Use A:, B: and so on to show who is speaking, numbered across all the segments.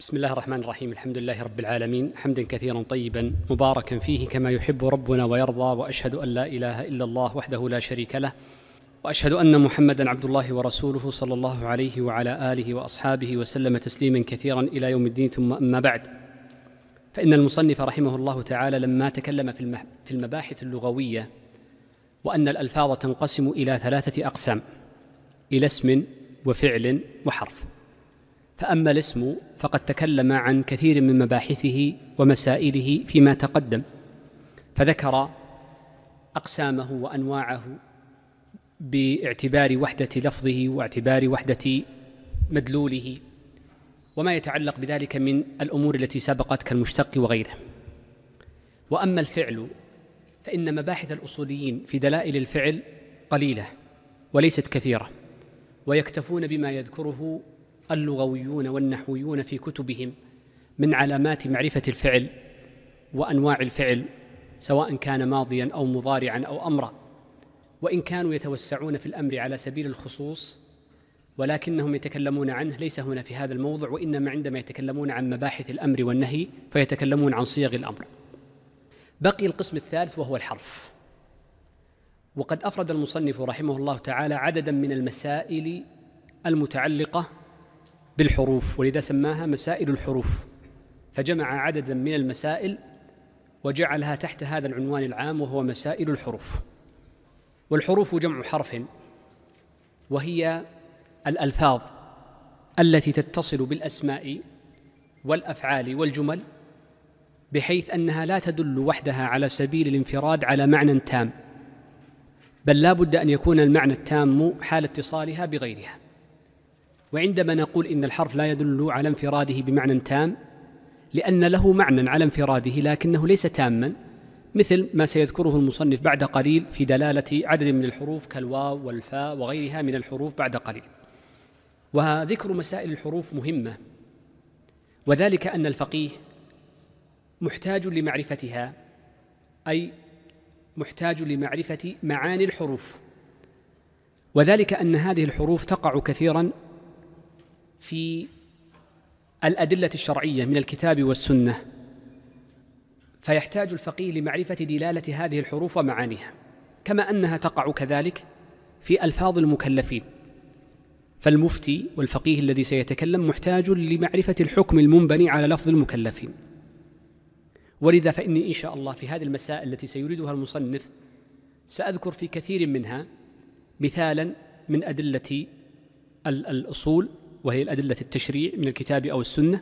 A: بسم الله الرحمن الرحيم الحمد لله رب العالمين حمدا كثيرا طيبا مباركا فيه كما يحب ربنا ويرضى واشهد ان لا اله الا الله وحده لا شريك له واشهد ان محمدا عبد الله ورسوله صلى الله عليه وعلى اله واصحابه وسلم تسليما كثيرا الى يوم الدين ثم اما بعد فان المصنف رحمه الله تعالى لما تكلم في المباحث اللغويه وان الالفاظ تنقسم الى ثلاثه اقسام الى اسم وفعل وحرف فأما الاسم فقد تكلم عن كثير من مباحثه ومسائله فيما تقدم فذكر أقسامه وأنواعه باعتبار وحدة لفظه واعتبار وحدة مدلوله وما يتعلق بذلك من الأمور التي سبقت كالمشتق وغيره وأما الفعل فإن مباحث الأصوليين في دلائل الفعل قليلة وليست كثيرة ويكتفون بما يذكره اللغويون والنحويون في كتبهم من علامات معرفه الفعل وانواع الفعل سواء كان ماضيا او مضارعا او امرا وان كانوا يتوسعون في الامر على سبيل الخصوص ولكنهم يتكلمون عنه ليس هنا في هذا الموضع وانما عندما يتكلمون عن مباحث الامر والنهي فيتكلمون عن صيغ الامر بقي القسم الثالث وهو الحرف وقد افرد المصنف رحمه الله تعالى عددا من المسائل المتعلقه بالحروف ولذا سماها مسائل الحروف فجمع عددا من المسائل وجعلها تحت هذا العنوان العام وهو مسائل الحروف والحروف جمع حرف وهي الالفاظ التي تتصل بالاسماء والافعال والجمل بحيث انها لا تدل وحدها على سبيل الانفراد على معنى تام بل لا بد ان يكون المعنى التام حال اتصالها بغيرها وعندما نقول ان الحرف لا يدل على انفراده بمعنى تام لان له معنى على انفراده لكنه ليس تاما مثل ما سيذكره المصنف بعد قليل في دلاله عدد من الحروف كالواو والفاء وغيرها من الحروف بعد قليل وذكر مسائل الحروف مهمه وذلك ان الفقيه محتاج لمعرفتها اي محتاج لمعرفه معاني الحروف وذلك ان هذه الحروف تقع كثيرا في الأدلة الشرعية من الكتاب والسنة فيحتاج الفقيه لمعرفة دلالة هذه الحروف ومعانيها كما أنها تقع كذلك في ألفاظ المكلفين فالمفتي والفقيه الذي سيتكلم محتاج لمعرفة الحكم المنبني على لفظ المكلفين ولذا فإني إن شاء الله في هذه المسائل التي سيريدها المصنف سأذكر في كثير منها مثالا من أدلة الأصول وهي الأدلة التشريع من الكتاب أو السنة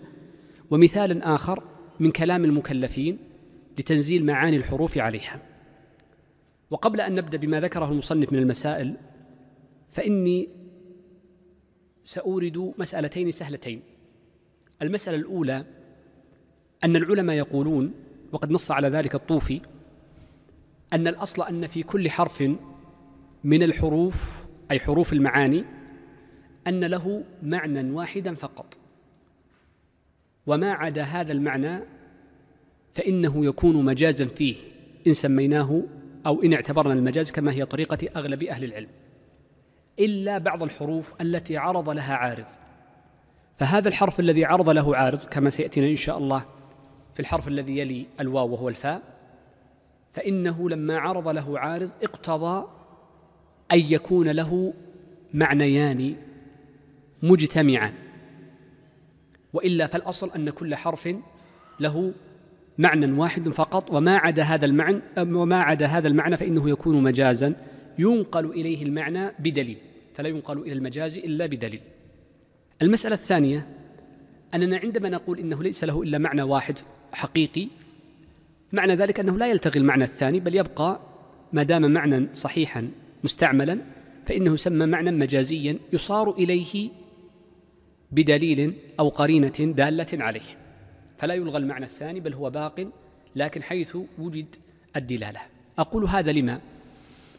A: ومثال آخر من كلام المكلفين لتنزيل معاني الحروف عليها وقبل أن نبدأ بما ذكره المصنف من المسائل فإني سأورد مسألتين سهلتين المسألة الأولى أن العلماء يقولون وقد نص على ذلك الطوفي أن الأصل أن في كل حرف من الحروف أي حروف المعاني أن له معنى واحدا فقط وما عدا هذا المعنى فإنه يكون مجازا فيه إن سميناه أو إن اعتبرنا المجاز كما هي طريقة أغلب أهل العلم إلا بعض الحروف التي عرض لها عارض فهذا الحرف الذي عرض له عارض كما سيأتينا إن شاء الله في الحرف الذي يلي الواو وهو الفاء فإنه لما عرض له عارض اقتضى أن يكون له معنيان مجتمعا والا فالاصل ان كل حرف له معنى واحد فقط وما عدا هذا المعنى وما عدا هذا المعنى فانه يكون مجازا ينقل اليه المعنى بدليل فلا ينقل الى المجاز الا بدليل المساله الثانيه اننا عندما نقول انه ليس له الا معنى واحد حقيقي معنى ذلك انه لا يلتغي المعنى الثاني بل يبقى ما دام معنى صحيحا مستعملا فانه يسمى معنى مجازيا يصار اليه بدليل أو قرينة دالة عليه فلا يلغى المعنى الثاني بل هو باق لكن حيث وجد الدلالة أقول هذا لما؟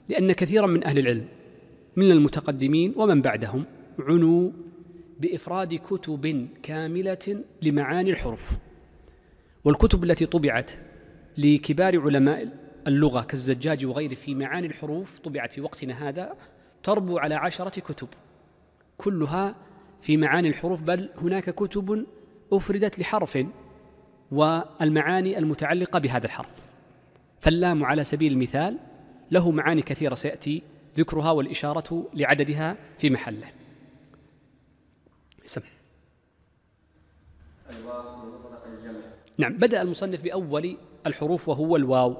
A: لأن كثيرا من أهل العلم من المتقدمين ومن بعدهم عنوا بإفراد كتب كاملة لمعاني الحروف والكتب التي طبعت لكبار علماء اللغة كالزجاج وغيره في معاني الحروف طبعت في وقتنا هذا تربو على عشرة كتب كلها في معاني الحروف بل هناك كتب أفردت لحرف والمعاني المتعلقة بهذا الحرف فاللام على سبيل المثال له معاني كثيرة سيأتي ذكرها والإشارة لعددها في محله سم نعم بدأ المصنف بأول الحروف وهو الواو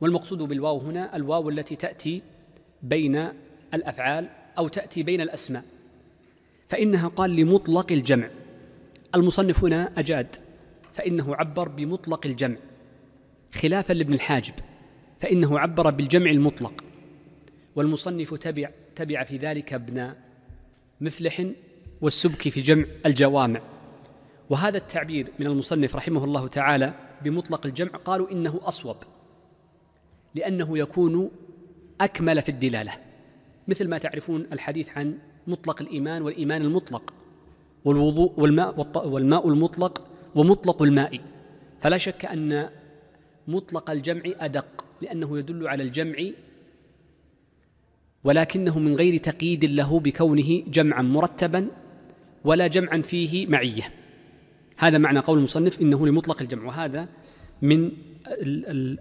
A: والمقصود بالواو هنا الواو التي تأتي بين الأفعال أو تأتي بين الأسماء فإنها قال لمطلق الجمع المصنف هنا أجاد فإنه عبر بمطلق الجمع خلافا لابن الحاجب فإنه عبر بالجمع المطلق والمصنف تبع تبع في ذلك ابن مفلح والسبكي في جمع الجوامع وهذا التعبير من المصنف رحمه الله تعالى بمطلق الجمع قالوا إنه أصوب لأنه يكون أكمل في الدلالة مثل ما تعرفون الحديث عن مطلق الإيمان والإيمان المطلق والوضوء والماء والماء المطلق ومطلق الماء فلا شك أن مطلق الجمع أدق لأنه يدل على الجمع ولكنه من غير تقييد له بكونه جمعا مرتبا ولا جمعا فيه معيه هذا معنى قول المصنف انه لمطلق الجمع وهذا من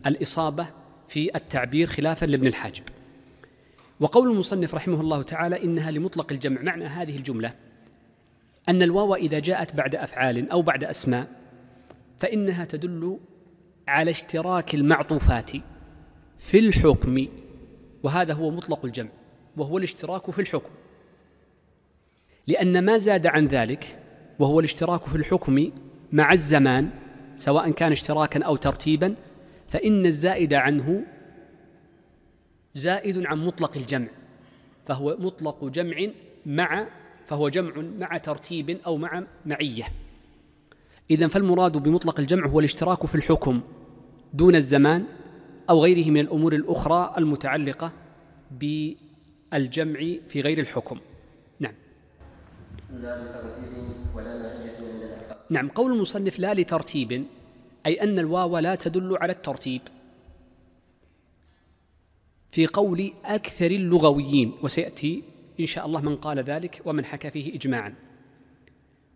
A: الاصابه في التعبير خلافا لابن الحاجب وقول المصنف رحمه الله تعالى إنها لمطلق الجمع معنى هذه الجملة أن الواو إذا جاءت بعد أفعال أو بعد أسماء فإنها تدل على اشتراك المعطوفات في الحكم وهذا هو مطلق الجمع وهو الاشتراك في الحكم لأن ما زاد عن ذلك وهو الاشتراك في الحكم مع الزمان سواء كان اشتراكا أو ترتيبا فإن الزائد عنه زائد عن مطلق الجمع فهو مطلق جمع مع فهو جمع مع ترتيب أو مع معية إذا فالمراد بمطلق الجمع هو الاشتراك في الحكم دون الزمان أو غيره من الأمور الأخرى المتعلقة بالجمع في غير الحكم نعم لا لترتيب ولا معية نعم قول المصنف لا لترتيب أي أن الواو لا تدل على الترتيب في قول أكثر اللغويين وسيأتي إن شاء الله من قال ذلك ومن حكى فيه إجماعا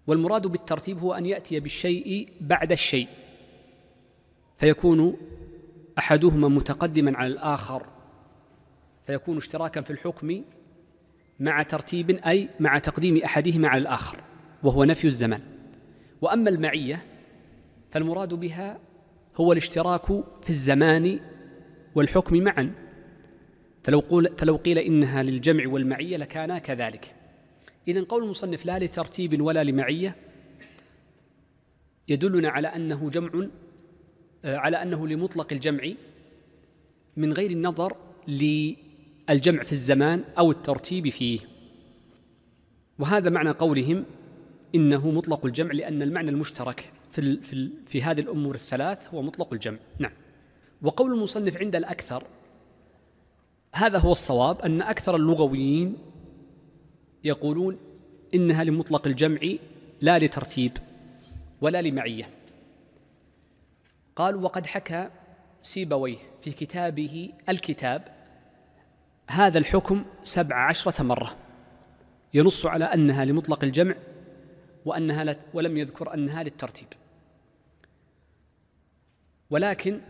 A: والمراد بالترتيب هو أن يأتي بالشيء بعد الشيء فيكون أحدهما متقدما على الآخر فيكون اشتراكا في الحكم مع ترتيب أي مع تقديم أحدهما على الآخر وهو نفي الزمن وأما المعية فالمراد بها هو الاشتراك في الزمان والحكم معا فلو قول فلو قيل انها للجمع والمعيه لكانا كذلك اذا قول المصنف لا لترتيب ولا لمعيه يدلنا على انه جمع آه، على انه لمطلق الجمع من غير النظر للجمع في الزمان او الترتيب فيه وهذا معنى قولهم انه مطلق الجمع لان المعنى المشترك في في, في هذه الامور الثلاث هو مطلق الجمع نعم وقول المصنف عند الاكثر هذا هو الصواب أن أكثر اللغويين يقولون إنها لمطلق الجمع لا لترتيب ولا لمعية قالوا وقد حكى سيبويه في كتابه الكتاب هذا الحكم سبع عشرة مرة ينص على أنها لمطلق الجمع وأنها ولم يذكر أنها للترتيب ولكن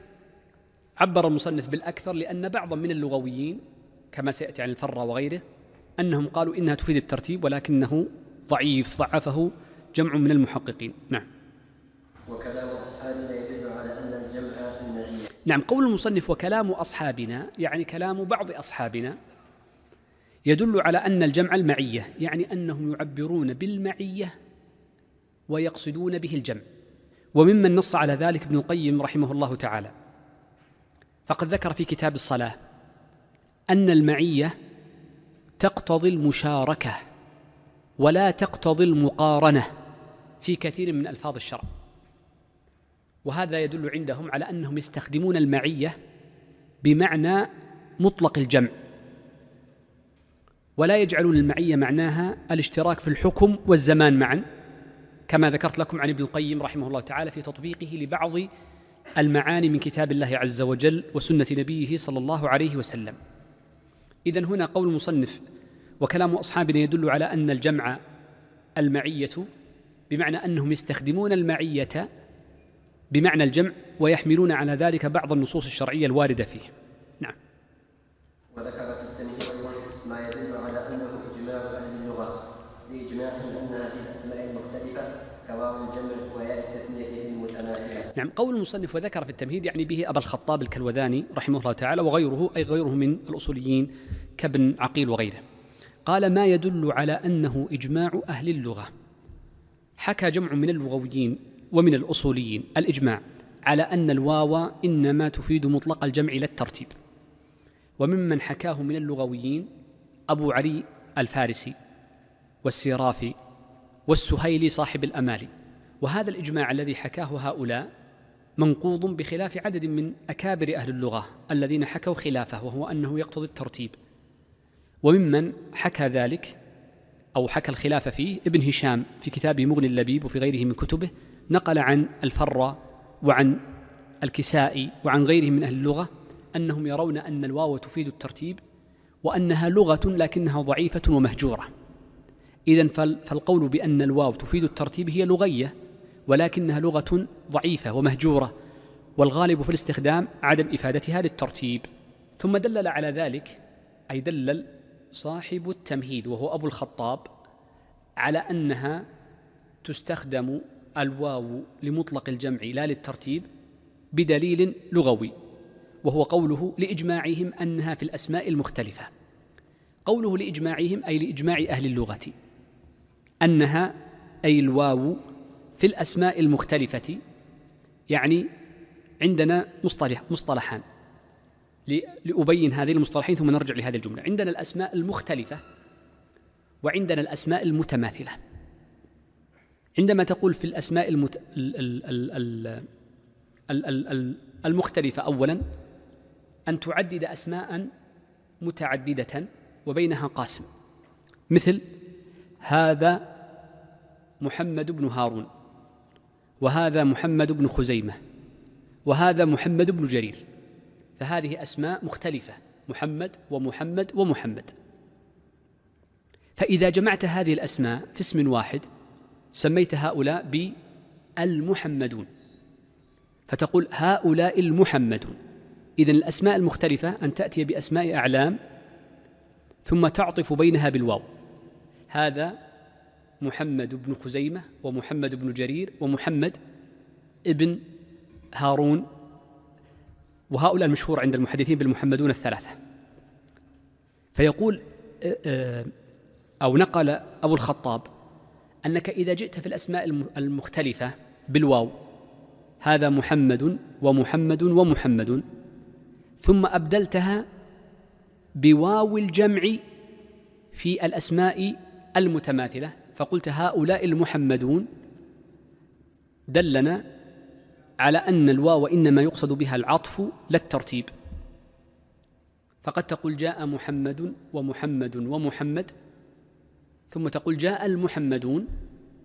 A: عبر المصنف بالأكثر لأن بعضا من اللغويين كما سيأتي عن الفرة وغيره أنهم قالوا إنها تفيد الترتيب ولكنه ضعيف ضعفه جمع من المحققين نعم وكلام أصحابنا يدل على أن الجمع في نعم قول المصنف وكلام أصحابنا يعني كلام بعض أصحابنا يدل على أن الجمع المعية يعني أنهم يعبرون بالمعية ويقصدون به الجمع وممن نص على ذلك ابن القيم رحمه الله تعالى فقد ذكر في كتاب الصلاه ان المعيه تقتضي المشاركه ولا تقتضي المقارنه في كثير من الفاظ الشرع وهذا يدل عندهم على انهم يستخدمون المعيه بمعنى مطلق الجمع ولا يجعلون المعيه معناها الاشتراك في الحكم والزمان معا كما ذكرت لكم عن ابن القيم رحمه الله تعالى في تطبيقه لبعض المعاني من كتاب الله عز وجل وسنه نبيه صلى الله عليه وسلم اذا هنا قول المصنف وكلام اصحابنا يدل على ان الجمع المعيه بمعنى انهم يستخدمون المعيه بمعنى الجمع ويحملون على ذلك بعض النصوص الشرعيه الوارده فيه نعم وذكر في التنمية نعم قول المصنف وذكر في التمهيد يعني به أبا الخطاب الكلوذاني رحمه الله تعالى وغيره أي غيره من الأصوليين كابن عقيل وغيره قال ما يدل على أنه إجماع أهل اللغة حكى جمع من اللغويين ومن الأصوليين الإجماع على أن الواو إنما تفيد مطلق الجمع لا الترتيب وممن حكاه من اللغويين أبو علي الفارسي والسيرافي والسهيلي صاحب الأمالي وهذا الإجماع الذي حكاه هؤلاء منقوض بخلاف عدد من اكابر اهل اللغه الذين حكوا خلافه وهو انه يقتضي الترتيب وممن حكى ذلك او حكى الخلاف فيه ابن هشام في كتابه مغني اللبيب وفي غيره من كتبه نقل عن الفرة وعن الكسائي وعن غيرهم من اهل اللغه انهم يرون ان الواو تفيد الترتيب وانها لغه لكنها ضعيفه ومهجوره اذا فالقول بان الواو تفيد الترتيب هي لغيه ولكنها لغة ضعيفة ومهجورة والغالب في الاستخدام عدم إفادتها للترتيب ثم دلل على ذلك أي دلل صاحب التمهيد وهو أبو الخطاب على أنها تستخدم الواو لمطلق الجمع لا للترتيب بدليل لغوي وهو قوله لإجماعهم أنها في الأسماء المختلفة قوله لإجماعهم أي لإجماع أهل اللغة أنها أي الواو في الأسماء المختلفة يعني عندنا مصطلح مصطلحان لأبين هذين المصطلحين ثم نرجع لهذه الجملة عندنا الأسماء المختلفة وعندنا الأسماء المتماثلة عندما تقول في الأسماء المت... ال... ال... ال... المختلفة أولا أن تعدد أسماء متعددة وبينها قاسم مثل هذا محمد بن هارون وهذا محمد بن خزيمة وهذا محمد بن جرير فهذه أسماء مختلفة محمد ومحمد ومحمد فإذا جمعت هذه الأسماء في اسم واحد سميت هؤلاء بالمحمدون فتقول هؤلاء المحمدون إذا الأسماء المختلفة أن تأتي بأسماء أعلام ثم تعطف بينها بالواو هذا محمد بن خزيمة ومحمد بن جرير ومحمد ابن هارون وهؤلاء المشهور عند المحدثين بالمحمدون الثلاثة فيقول آه، آه، أو نقل أبو الخطاب أنك إذا جئت في الأسماء المختلفة بالواو هذا محمد ومحمد ومحمد ثم أبدلتها بواو الجمع في الأسماء المتماثلة فقلت هؤلاء المحمدون دلنا على أن الواو إنما يقصد بها العطف لا الترتيب فقد تقول جاء محمد ومحمد ومحمد ثم تقول جاء المحمدون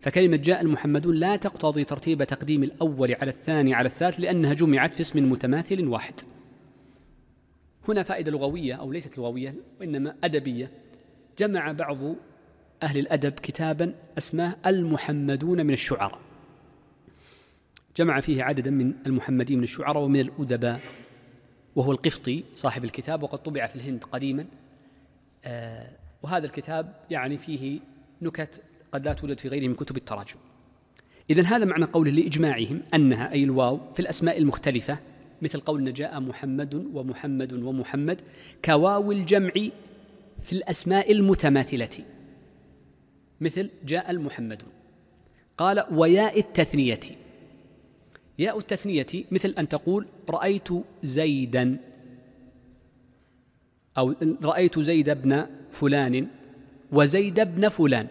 A: فكلمة جاء المحمدون لا تقتضي ترتيب تقديم الأول على الثاني على الثالث لأنها جمعت في اسم متماثل واحد هنا فائدة لغوية أو ليست لغوية وإنما أدبية جمع بعض أهل الأدب كتابا أسماه المحمدون من الشعراء جمع فيه عددا من المحمدين من الشعراء ومن الأدباء وهو القفطي صاحب الكتاب وقد طبع في الهند قديما آه، وهذا الكتاب يعني فيه نكت قد لا توجد في غيره من كتب التراجم إذا هذا معنى قوله لإجماعهم أنها أي الواو في الأسماء المختلفة مثل قولنا جاء محمد ومحمد ومحمد كواو الجمع في الأسماء المتماثلة مثل جاء المحمد قال وياء التثنية ياء التثنية مثل أن تقول رأيت زيدا أو رأيت زيد بن فلان وزيد بن فلان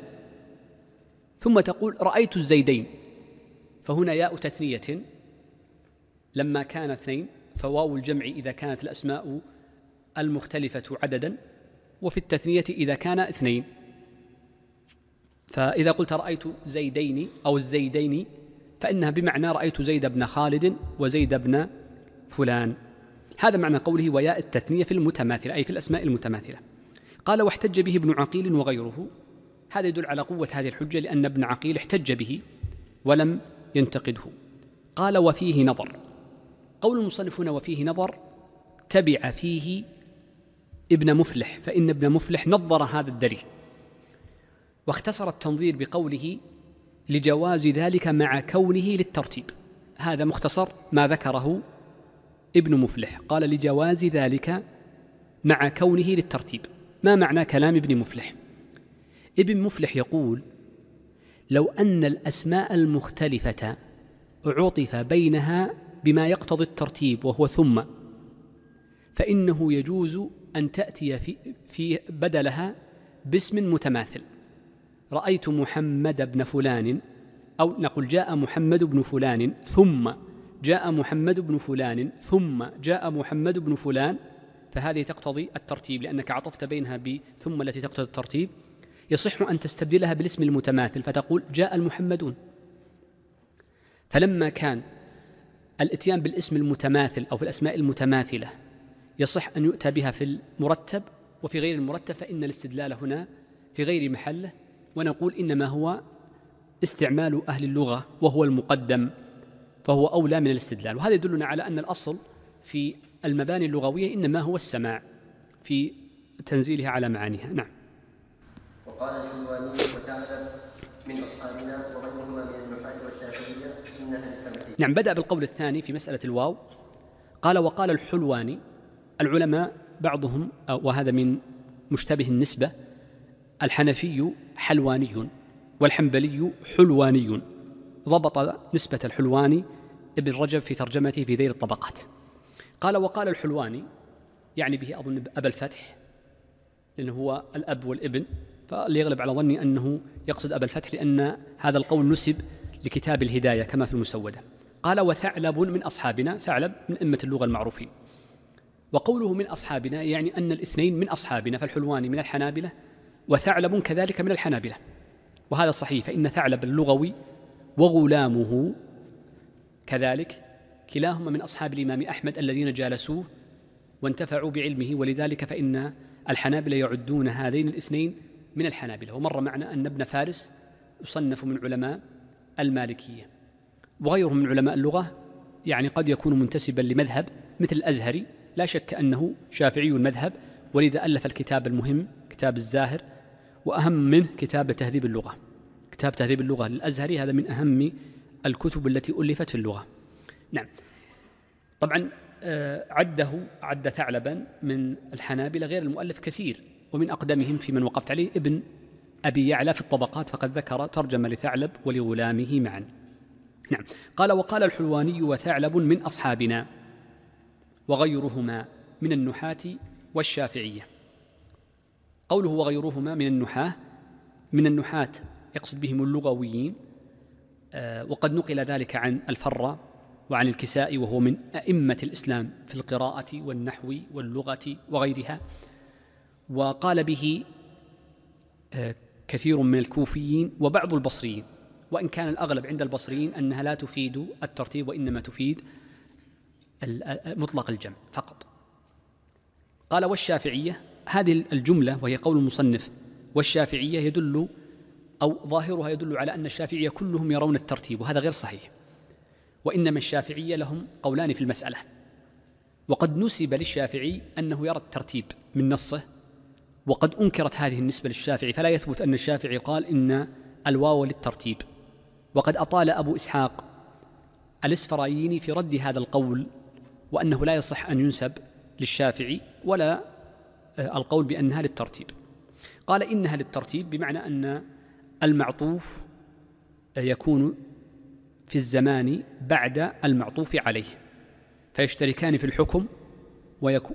A: ثم تقول رأيت الزيدين فهنا ياء تثنية لما كان اثنين فواو الجمع إذا كانت الأسماء المختلفة عددا وفي التثنية إذا كان اثنين فإذا قلت رأيت زيدين أو الزيدين فإنها بمعنى رأيت زيد بن خالد وزيد بن فلان هذا معنى قوله وياء التثنية في المتماثلة أي في الأسماء المتماثلة قال واحتج به ابن عقيل وغيره هذا يدل على قوة هذه الحجة لأن ابن عقيل احتج به ولم ينتقده قال وفيه نظر قول المصنفون وفيه نظر تبع فيه ابن مفلح فإن ابن مفلح نظر هذا الدليل واختصر التنظير بقوله لجواز ذلك مع كونه للترتيب هذا مختصر ما ذكره ابن مفلح قال لجواز ذلك مع كونه للترتيب ما معنى كلام ابن مفلح ابن مفلح يقول لو ان الاسماء المختلفه عطف بينها بما يقتضي الترتيب وهو ثم فانه يجوز ان تاتي في, في بدلها باسم متماثل رأيت محمد بن فلان أو نقول جاء محمد بن فلان ثم جاء محمد بن فلان ثم جاء محمد بن فلان فهذه تقتضي الترتيب لأنك عطفت بينها بثم التي تقتضي الترتيب يصح أن تستبدلها بالاسم المتماثل فتقول جاء المحمدون فلما كان الاتيان بالاسم المتماثل أو في الأسماء المتماثلة يصح أن يؤتى بها في المرتب وفي غير المرتب فإن الاستدلال هنا في غير محله ونقول إنما هو استعمال أهل اللغة وهو المقدم فهو أولى من الاستدلال وهذا يدلنا على أن الأصل في المباني اللغوية إنما هو السماع في تنزيلها على معانيها نعم وقال وتعلم من أصحابنا وغيرهما من النحاة والشافعية إنها نعم بدأ بالقول الثاني في مسألة الواو قال وقال الحلواني العلماء بعضهم وهذا من مشتبه النسبة الحنفي حلواني والحنبلي حلواني ضبط نسبة الحلواني ابن رجب في ترجمته في ذيل الطبقات قال وقال الحلواني يعني به أظن أبا الفتح لأنه هو الأب والابن فليغلب على ظني أنه يقصد أبا الفتح لأن هذا القول نسب لكتاب الهداية كما في المسودة قال وثعلب من أصحابنا ثعلب من أمة اللغة المعروفين وقوله من أصحابنا يعني أن الاثنين من أصحابنا فالحلواني من الحنابلة وثعلب كذلك من الحنابلة وهذا صحيح فإن ثعلب اللغوي وغلامه كذلك كلاهما من أصحاب الإمام أحمد الذين جالسوه وانتفعوا بعلمه ولذلك فإن الحنابلة يعدون هذين الاثنين من الحنابلة ومر معنا أن ابن فارس يصنف من علماء المالكية وغيرهم من علماء اللغة يعني قد يكون منتسبا لمذهب مثل الأزهري لا شك أنه شافعي المذهب ولذا ألف الكتاب المهم كتاب الزاهر وأهم منه كتاب تهذيب اللغة كتاب تهذيب اللغة للأزهري هذا من أهم الكتب التي ألفت في اللغة نعم طبعا آه، عده عد ثعلبا من الحنابلة غير المؤلف كثير ومن أقدمهم في من وقفت عليه ابن أبي يعلى في الطبقات فقد ذكر ترجم لثعلب ولغلامه معا نعم قال وقال الحلواني وثعلب من أصحابنا وغيرهما من النحاة والشافعية قوله وغيرهما من النحاة من النحاة يقصد بهم اللغويين آه، وقد نقل ذلك عن الفرة وعن الكسائي وهو من أئمة الإسلام في القراءة والنحو واللغة وغيرها وقال به آه، كثير من الكوفيين وبعض البصريين وإن كان الأغلب عند البصريين أنها لا تفيد الترتيب وإنما تفيد آه، مطلق الجمع فقط قال والشافعية هذه الجملة وهي قول المصنف والشافعية يدل أو ظاهرها يدل على أن الشافعية كلهم يرون الترتيب وهذا غير صحيح وإنما الشافعية لهم قولان في المسألة وقد نسب للشافعي أنه يرى الترتيب من نصه وقد أنكرت هذه النسبة للشافعي فلا يثبت أن الشافعي قال إن الواو للترتيب وقد أطال أبو إسحاق الإسفرايني في رد هذا القول وأنه لا يصح أن ينسب للشافعي ولا القول بأنها للترتيب قال إنها للترتيب بمعنى أن المعطوف يكون في الزمان بعد المعطوف عليه فيشتركان في الحكم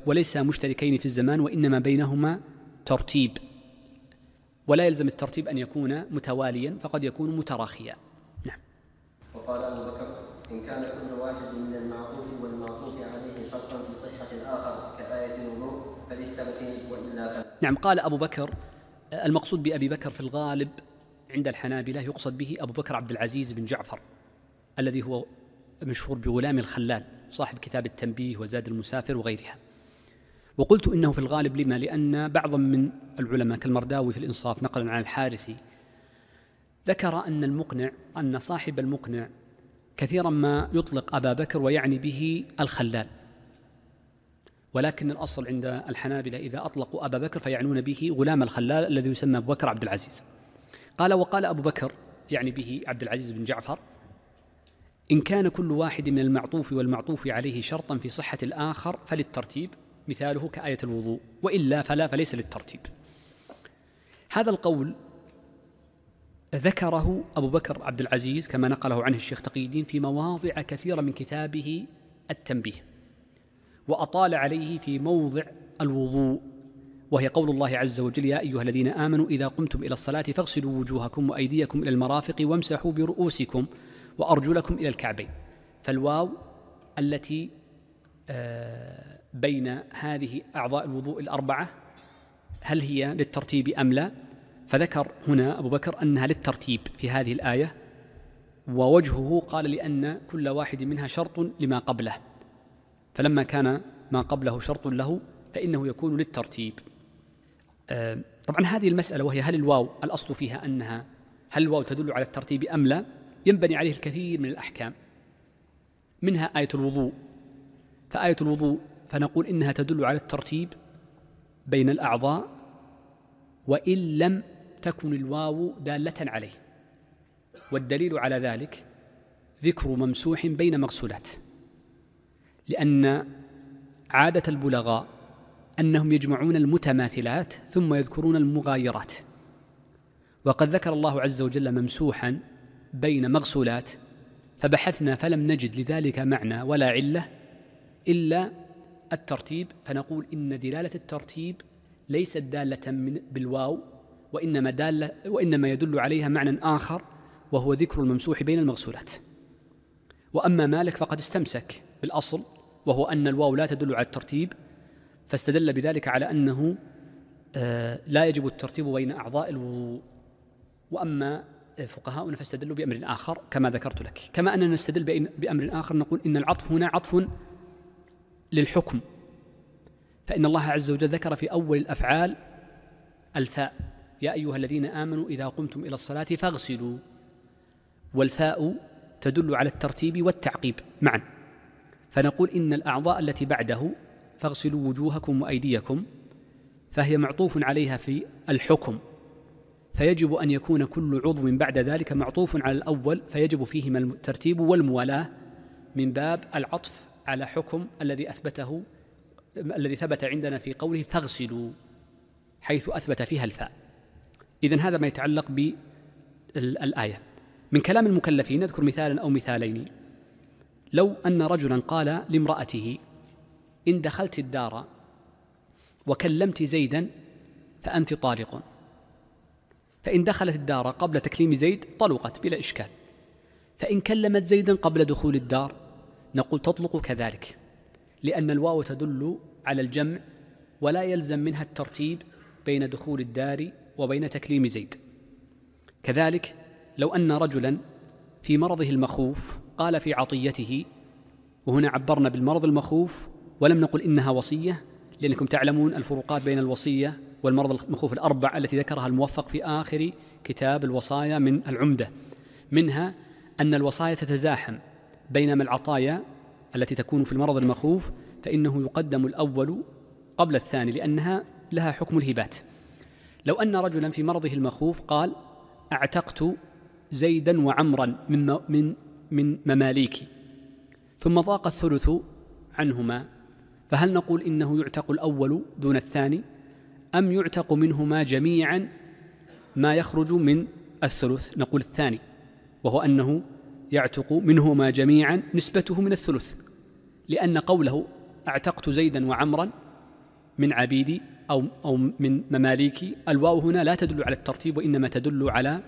A: وليس مشتركين في الزمان وإنما بينهما ترتيب ولا يلزم الترتيب أن يكون متواليا فقد يكون متراخيا نعم وقال أبو بكر إن كان كل واحد من المعطوف نعم قال أبو بكر المقصود بأبي بكر في الغالب عند الحنابلة يقصد به أبو بكر عبد العزيز بن جعفر الذي هو مشهور بغلام الخلال صاحب كتاب التنبيه وزاد المسافر وغيرها وقلت إنه في الغالب لما لأن بعضا من العلماء كالمرداوي في الإنصاف نقلا عن الحارثي ذكر أن المقنع أن صاحب المقنع كثيرا ما يطلق أبا بكر ويعني به الخلال ولكن الأصل عند الحنابلة إذا أطلقوا أبا بكر فيعنون به غلام الخلال الذي يسمى أبو بكر عبد العزيز قال وقال أبو بكر يعني به عبد العزيز بن جعفر إن كان كل واحد من المعطوف والمعطوف عليه شرطا في صحة الآخر فللترتيب مثاله كآية الوضوء وإلا فلا فليس للترتيب هذا القول ذكره أبو بكر عبد العزيز كما نقله عنه الشيخ تقي الدين في مواضع كثيرة من كتابه التنبيه وأطال عليه في موضع الوضوء وهي قول الله عز وجل يا أيها الذين آمنوا إذا قمتم إلى الصلاة فاغسلوا وجوهكم وأيديكم إلى المرافق وامسحوا برؤوسكم وأرجلكم إلى الكعبين فالواو التي آه، بين هذه أعضاء الوضوء الأربعة هل هي للترتيب أم لا فذكر هنا أبو بكر أنها للترتيب في هذه الآية ووجهه قال لأن كل واحد منها شرط لما قبله فلما كان ما قبله شرط له فإنه يكون للترتيب آه، طبعا هذه المسألة وهي هل الواو الأصل فيها أنها هل الواو تدل على الترتيب أم لا ينبني عليه الكثير من الأحكام منها آية الوضوء فآية الوضوء فنقول إنها تدل على الترتيب بين الأعضاء وإن لم تكن الواو دالة عليه والدليل على ذلك ذكر ممسوح بين مغسولات لأن عادة البلغاء أنهم يجمعون المتماثلات ثم يذكرون المغايرات وقد ذكر الله عز وجل ممسوحا بين مغسولات فبحثنا فلم نجد لذلك معنى ولا علة إلا الترتيب فنقول إن دلالة الترتيب ليست دالة من بالواو وإنما دالة وإنما يدل عليها معنى آخر وهو ذكر الممسوح بين المغسولات وأما مالك فقد استمسك بالأصل وهو أن الواو لا تدل على الترتيب فاستدل بذلك على أنه آه، لا يجب الترتيب بين أعضاء الوضوء وأما فقهاؤنا فاستدلوا بأمر آخر كما ذكرت لك كما أننا نستدل بأمر آخر نقول إن العطف هنا عطف للحكم فإن الله عز وجل ذكر في أول الأفعال الفاء يا أيها الذين آمنوا إذا قمتم إلى الصلاة فاغسلوا والفاء تدل على الترتيب والتعقيب معا فنقول إن الأعضاء التي بعده فاغسلوا وجوهكم وأيديكم فهي معطوف عليها في الحكم فيجب أن يكون كل عضو بعد ذلك معطوف على الأول فيجب فيهما الترتيب والموالاة من باب العطف على حكم الذي أثبته الذي ثبت عندنا في قوله فاغسلوا حيث أثبت فيها الفاء إذن هذا ما يتعلق بالآية من كلام المكلفين نذكر مثالا أو مثالين لو أن رجلا قال لامرأته إن دخلت الدار وكلمت زيدا فأنت طالق فإن دخلت الدار قبل تكليم زيد طلقت بلا إشكال فإن كلمت زيدا قبل دخول الدار نقول تطلق كذلك لأن الواو تدل على الجمع ولا يلزم منها الترتيب بين دخول الدار وبين تكليم زيد كذلك لو أن رجلا في مرضه المخوف قال في عطيته وهنا عبرنا بالمرض المخوف ولم نقل انها وصيه لانكم تعلمون الفروقات بين الوصيه والمرض المخوف الاربع التي ذكرها الموفق في اخر كتاب الوصايا من العمده منها ان الوصايا تتزاحم بينما العطايا التي تكون في المرض المخوف فانه يقدم الاول قبل الثاني لانها لها حكم الهبات لو ان رجلا في مرضه المخوف قال اعتقت زيدا وعمرا من من من مماليك ثم ضاق الثلث عنهما فهل نقول انه يعتق الاول دون الثاني ام يعتق منهما جميعا ما يخرج من الثلث نقول الثاني وهو انه يعتق منهما جميعا نسبته من الثلث لان قوله اعتقت زيدا وعمرا من عبيدي او او من مماليكي الواو هنا لا تدل على الترتيب وانما تدل على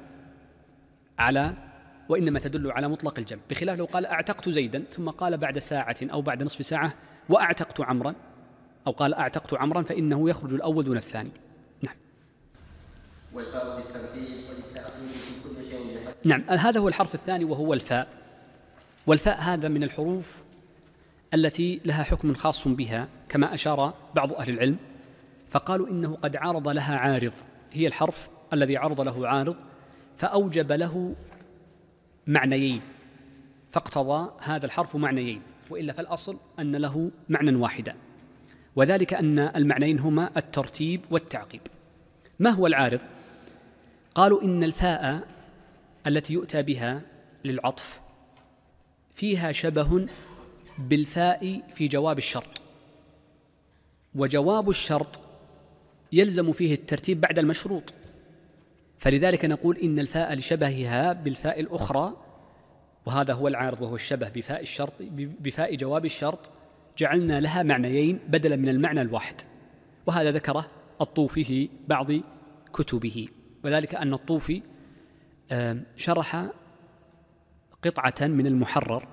A: على وإنما تدل على مطلق الجمع بخلاف لو قال أعتقت زيدا ثم قال بعد ساعة أو بعد نصف ساعة وأعتقت عمرا أو قال أعتقت عمرا فإنه يخرج الأول دون الثاني نعم والفاء بالترتيب في كل شيء نعم هذا هو الحرف الثاني وهو الفاء والفاء هذا من الحروف التي لها حكم خاص بها كما أشار بعض أهل العلم فقالوا إنه قد عرض لها عارض هي الحرف الذي عرض له عارض فأوجب له معنيين فاقتضى هذا الحرف معنيين والا فالاصل ان له معنى واحدا وذلك ان المعنيين هما الترتيب والتعقيب ما هو العارض قالوا ان الفاء التي يؤتى بها للعطف فيها شبه بالفاء في جواب الشرط وجواب الشرط يلزم فيه الترتيب بعد المشروط فلذلك نقول إن الفاء لشبهها بالفاء الأخرى وهذا هو العارض وهو الشبه بفاء الشرط بفاء جواب الشرط جعلنا لها معنيين بدلا من المعنى الواحد وهذا ذكره الطوفي في بعض كتبه وذلك أن الطوفي شرح قطعة من المحرر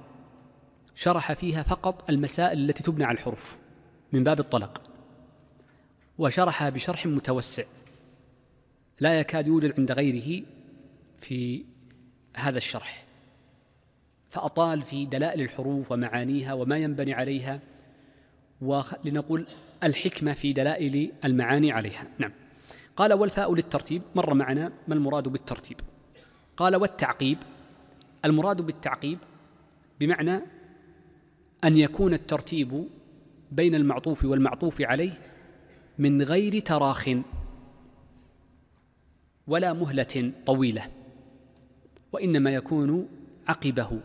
A: شرح فيها فقط المسائل التي تبنى على الحروف من باب الطلق وشرحها بشرح متوسع لا يكاد يوجد عند غيره في هذا الشرح فأطال في دلائل الحروف ومعانيها وما ينبني عليها ولنقول الحكمة في دلائل المعاني عليها نعم قال والفاء للترتيب مر معنا ما المراد بالترتيب قال والتعقيب المراد بالتعقيب بمعنى أن يكون الترتيب بين المعطوف والمعطوف عليه من غير تراخٍ ولا مهله طويله وانما يكون عقبه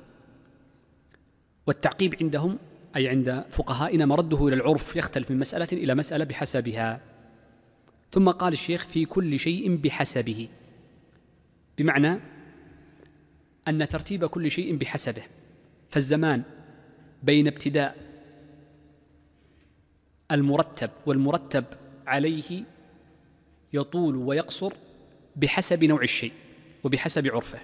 A: والتعقيب عندهم اي عند فقهائنا مرده الى العرف يختلف من مساله الى مساله بحسبها ثم قال الشيخ في كل شيء بحسبه بمعنى ان ترتيب كل شيء بحسبه فالزمان بين ابتداء المرتب والمرتب عليه يطول ويقصر بحسب نوع الشيء وبحسب عرفه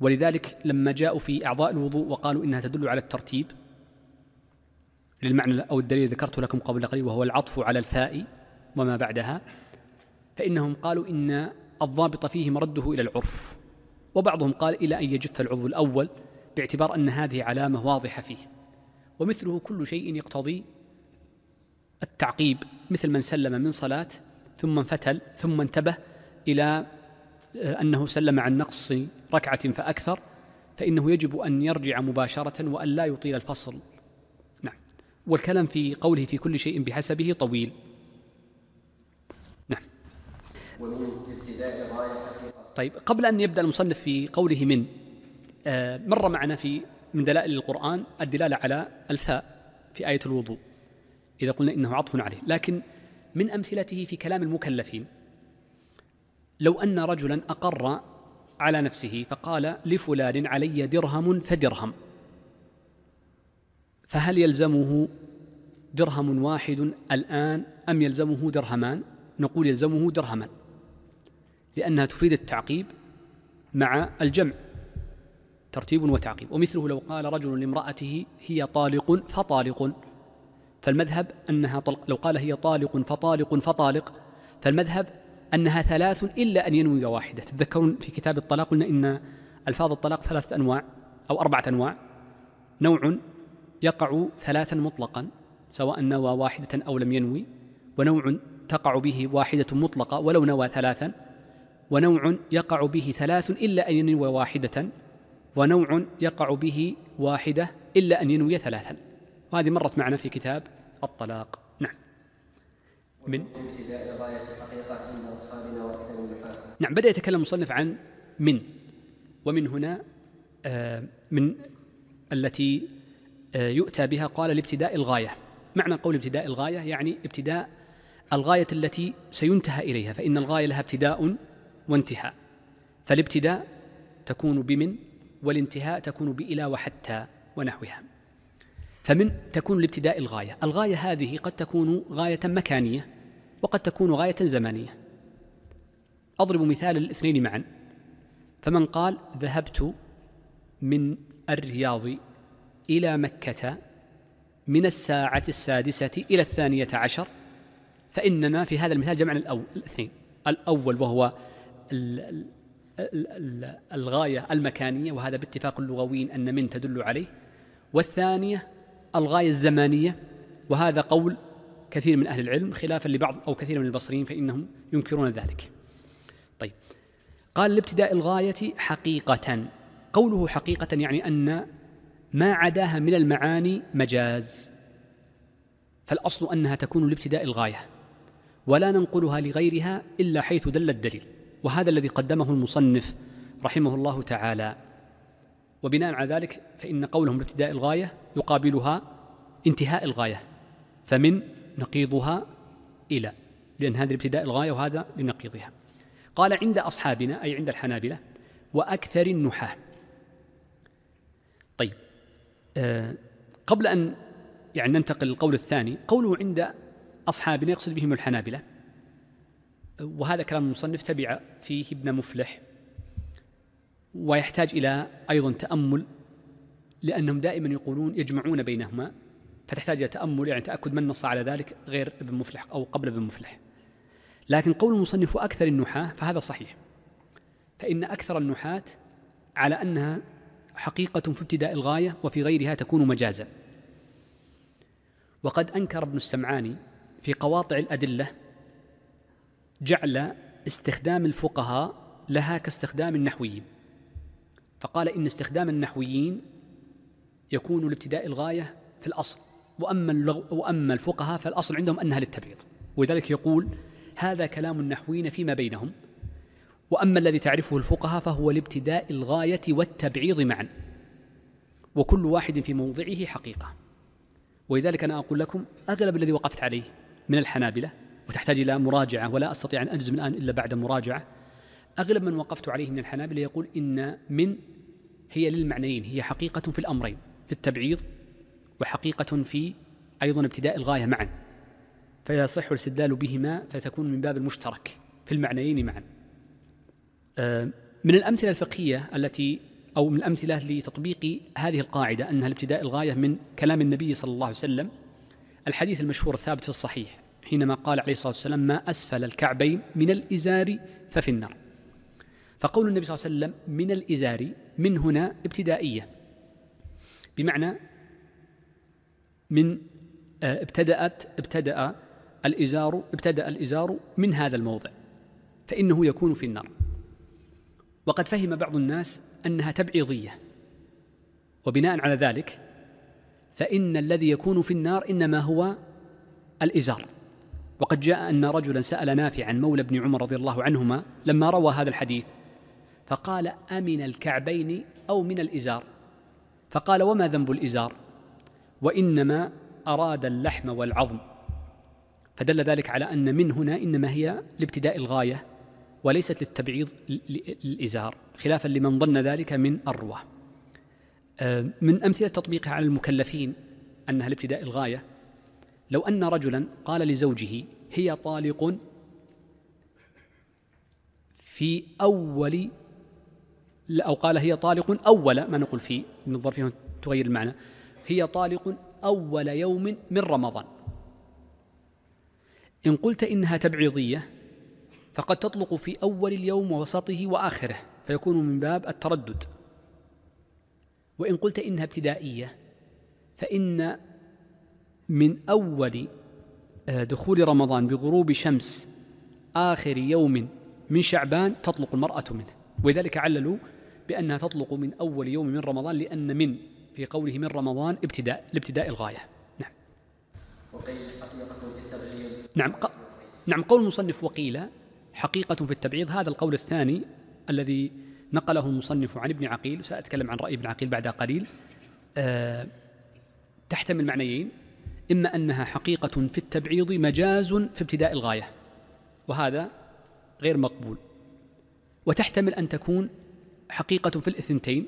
A: ولذلك لما جاءوا في أعضاء الوضوء وقالوا إنها تدل على الترتيب للمعنى أو الدليل ذكرته لكم قبل قليل وهو العطف على الفاء وما بعدها فإنهم قالوا إن الضابط فيه مرده إلى العرف وبعضهم قال إلى أن يجف العضو الأول باعتبار أن هذه علامة واضحة فيه ومثله كل شيء يقتضي التعقيب مثل من سلم من صلاة ثم انفتل ثم انتبه إلى آه، أنه سلم عن نقص ركعة فأكثر فإنه يجب أن يرجع مباشرة وأن لا يطيل الفصل نعم والكلام في قوله في كل شيء بحسبه طويل نعم طيب قبل أن يبدأ المصنف في قوله من آه، مر معنا في من دلائل القرآن الدلالة على الفاء في آية الوضوء إذا قلنا إنه عطف عليه لكن من أمثلته في كلام المكلفين لو ان رجلا اقر على نفسه فقال لفلان علي درهم فدرهم فهل يلزمه درهم واحد الان ام يلزمه درهمان نقول يلزمه درهما لانها تفيد التعقيب مع الجمع ترتيب وتعقيب ومثله لو قال رجل لامرأته هي طالق فطالق فالمذهب أنها طلق لو قال هي طالق فطالق فطالق فالمذهب أنها ثلاث إلا أن ينوي واحدة تتذكرون في كتاب الطلاق قلنا إن ألفاظ الطلاق ثلاثة أنواع أو أربعة أنواع نوع يقع ثلاثا مطلقا سواء نوى واحدة أو لم ينوي ونوع تقع به واحدة مطلقة ولو نوى ثلاثا ونوع يقع به ثلاث إلا أن ينوي واحدة ونوع يقع به واحدة إلا أن ينوي ثلاثا وهذه مرت معنا في كتاب الطلاق من أصحابنا وأكثر نعم بدأ يتكلم المصنف عن من ومن هنا آه، من التي آه، يؤتى بها قال لابتداء الغاية معنى قول ابتداء الغاية يعني ابتداء الغاية التي سينتهى إليها فإن الغاية لها ابتداء وانتهاء فالابتداء تكون بمن والانتهاء تكون بإلى وحتى ونحوها فمن تكون الابتداء الغاية الغاية هذه قد تكون غاية مكانية وقد تكون غاية زمانية أضرب مثال الاثنين معا فمن قال ذهبت من الرياض إلى مكة من الساعة السادسة إلى الثانية عشر فإننا في هذا المثال جمعنا الأول الاثنين الأول وهو الغاية المكانية وهذا باتفاق اللغويين أن من تدل عليه والثانية الغاية الزمانية وهذا قول كثير من أهل العلم خلافا لبعض أو كثير من البصريين فإنهم ينكرون ذلك طيب قال لابتداء الغاية حقيقة قوله حقيقة يعني أن ما عداها من المعاني مجاز فالأصل أنها تكون لابتداء الغاية ولا ننقلها لغيرها إلا حيث دل الدليل وهذا الذي قدمه المصنف رحمه الله تعالى وبناء على ذلك فإن قولهم بابتداء الغاية يقابلها انتهاء الغاية فمن نقيضها إلى لأن هذا لابتداء الغاية وهذا لنقيضها قال عند أصحابنا أي عند الحنابلة وأكثر النحاة طيب آه قبل أن يعني ننتقل للقول الثاني قوله عند أصحابنا يقصد بهم الحنابلة وهذا كلام المصنف تبع فيه ابن مفلح ويحتاج إلى أيضا تأمل لأنهم دائما يقولون يجمعون بينهما فتحتاج إلى تأمل يعني تأكد من نص على ذلك غير ابن مفلح أو قبل ابن مفلح لكن قول المصنف أكثر النحاة فهذا صحيح فإن أكثر النحاة على أنها حقيقة في ابتداء الغاية وفي غيرها تكون مجازا وقد أنكر ابن السمعاني في قواطع الأدلة جعل استخدام الفقهاء لها كاستخدام النحويين فقال إن استخدام النحويين يكون لابتداء الغاية في الأصل وأما, اللغ وأما الفقهاء فالأصل عندهم أنها للتبعيض ولذلك يقول هذا كلام النحويين فيما بينهم وأما الذي تعرفه الفقهاء فهو لابتداء الغاية والتبعيض معا وكل واحد في موضعه حقيقة ولذلك أنا أقول لكم أغلب الذي وقفت عليه من الحنابلة وتحتاج إلى مراجعة ولا أستطيع أن أجزم الآن إلا بعد مراجعة أغلب من وقفت عليه من الحنابلة يقول إن من هي للمعنيين هي حقيقة في الأمرين في التبعيض وحقيقة في أيضا ابتداء الغاية معا فيصح الاستدلال بهما فتكون من باب المشترك في المعنيين معا آه، من الأمثلة الفقهية التي أو من الأمثلة لتطبيق هذه القاعدة أنها الابتداء الغاية من كلام النبي صلى الله عليه وسلم الحديث المشهور الثابت في الصحيح حينما قال عليه الصلاة والسلام ما أسفل الكعبين من الإزار ففي النار فقول النبي صلى الله عليه وسلم من الإزار من هنا ابتدائية بمعنى من آه، ابتدأت ابتدأ الإزار ابتدأ الإزار من هذا الموضع فإنه يكون في النار وقد فهم بعض الناس أنها تبعيضية وبناء على ذلك فإن الذي يكون في النار إنما هو الإزار وقد جاء أن رجلا سأل نافعا مولى ابن عمر رضي الله عنهما لما روى هذا الحديث فقال أمن الكعبين أو من الإزار فقال وما ذنب الإزار وإنما أراد اللحم والعظم فدل ذلك على أن من هنا إنما هي لابتداء الغاية وليست للتبعيض الإزار خلافا لمن ظن ذلك من الرواه آه، من أمثلة تطبيقها على المكلفين أنها لابتداء الغاية لو أن رجلا قال لزوجه هي طالق في أول أو قال هي طالق أول ما نقول في من الظرف هنا تغير المعنى هي طالق أول يوم من رمضان إن قلت إنها تبعيضية فقد تطلق في أول اليوم ووسطه وآخره فيكون من باب التردد وإن قلت إنها ابتدائية فإن من أول آه، دخول رمضان بغروب شمس آخر يوم من شعبان تطلق المرأة منه ولذلك عللوا بأنها تطلق من أول يوم من رمضان لأن من في قوله من رمضان ابتداء لابتداء الغاية نعم وقيل حقيقة في التبعيض نعم نعم قول المصنف وقيل حقيقة في التبعيض هذا القول الثاني الذي نقله المصنف عن ابن عقيل سأتكلم عن رأي ابن عقيل بعد قليل أه تحتمل معنيين إما أنها حقيقة في التبعيض مجاز في ابتداء الغاية وهذا غير مقبول وتحتمل أن تكون حقيقة في الاثنتين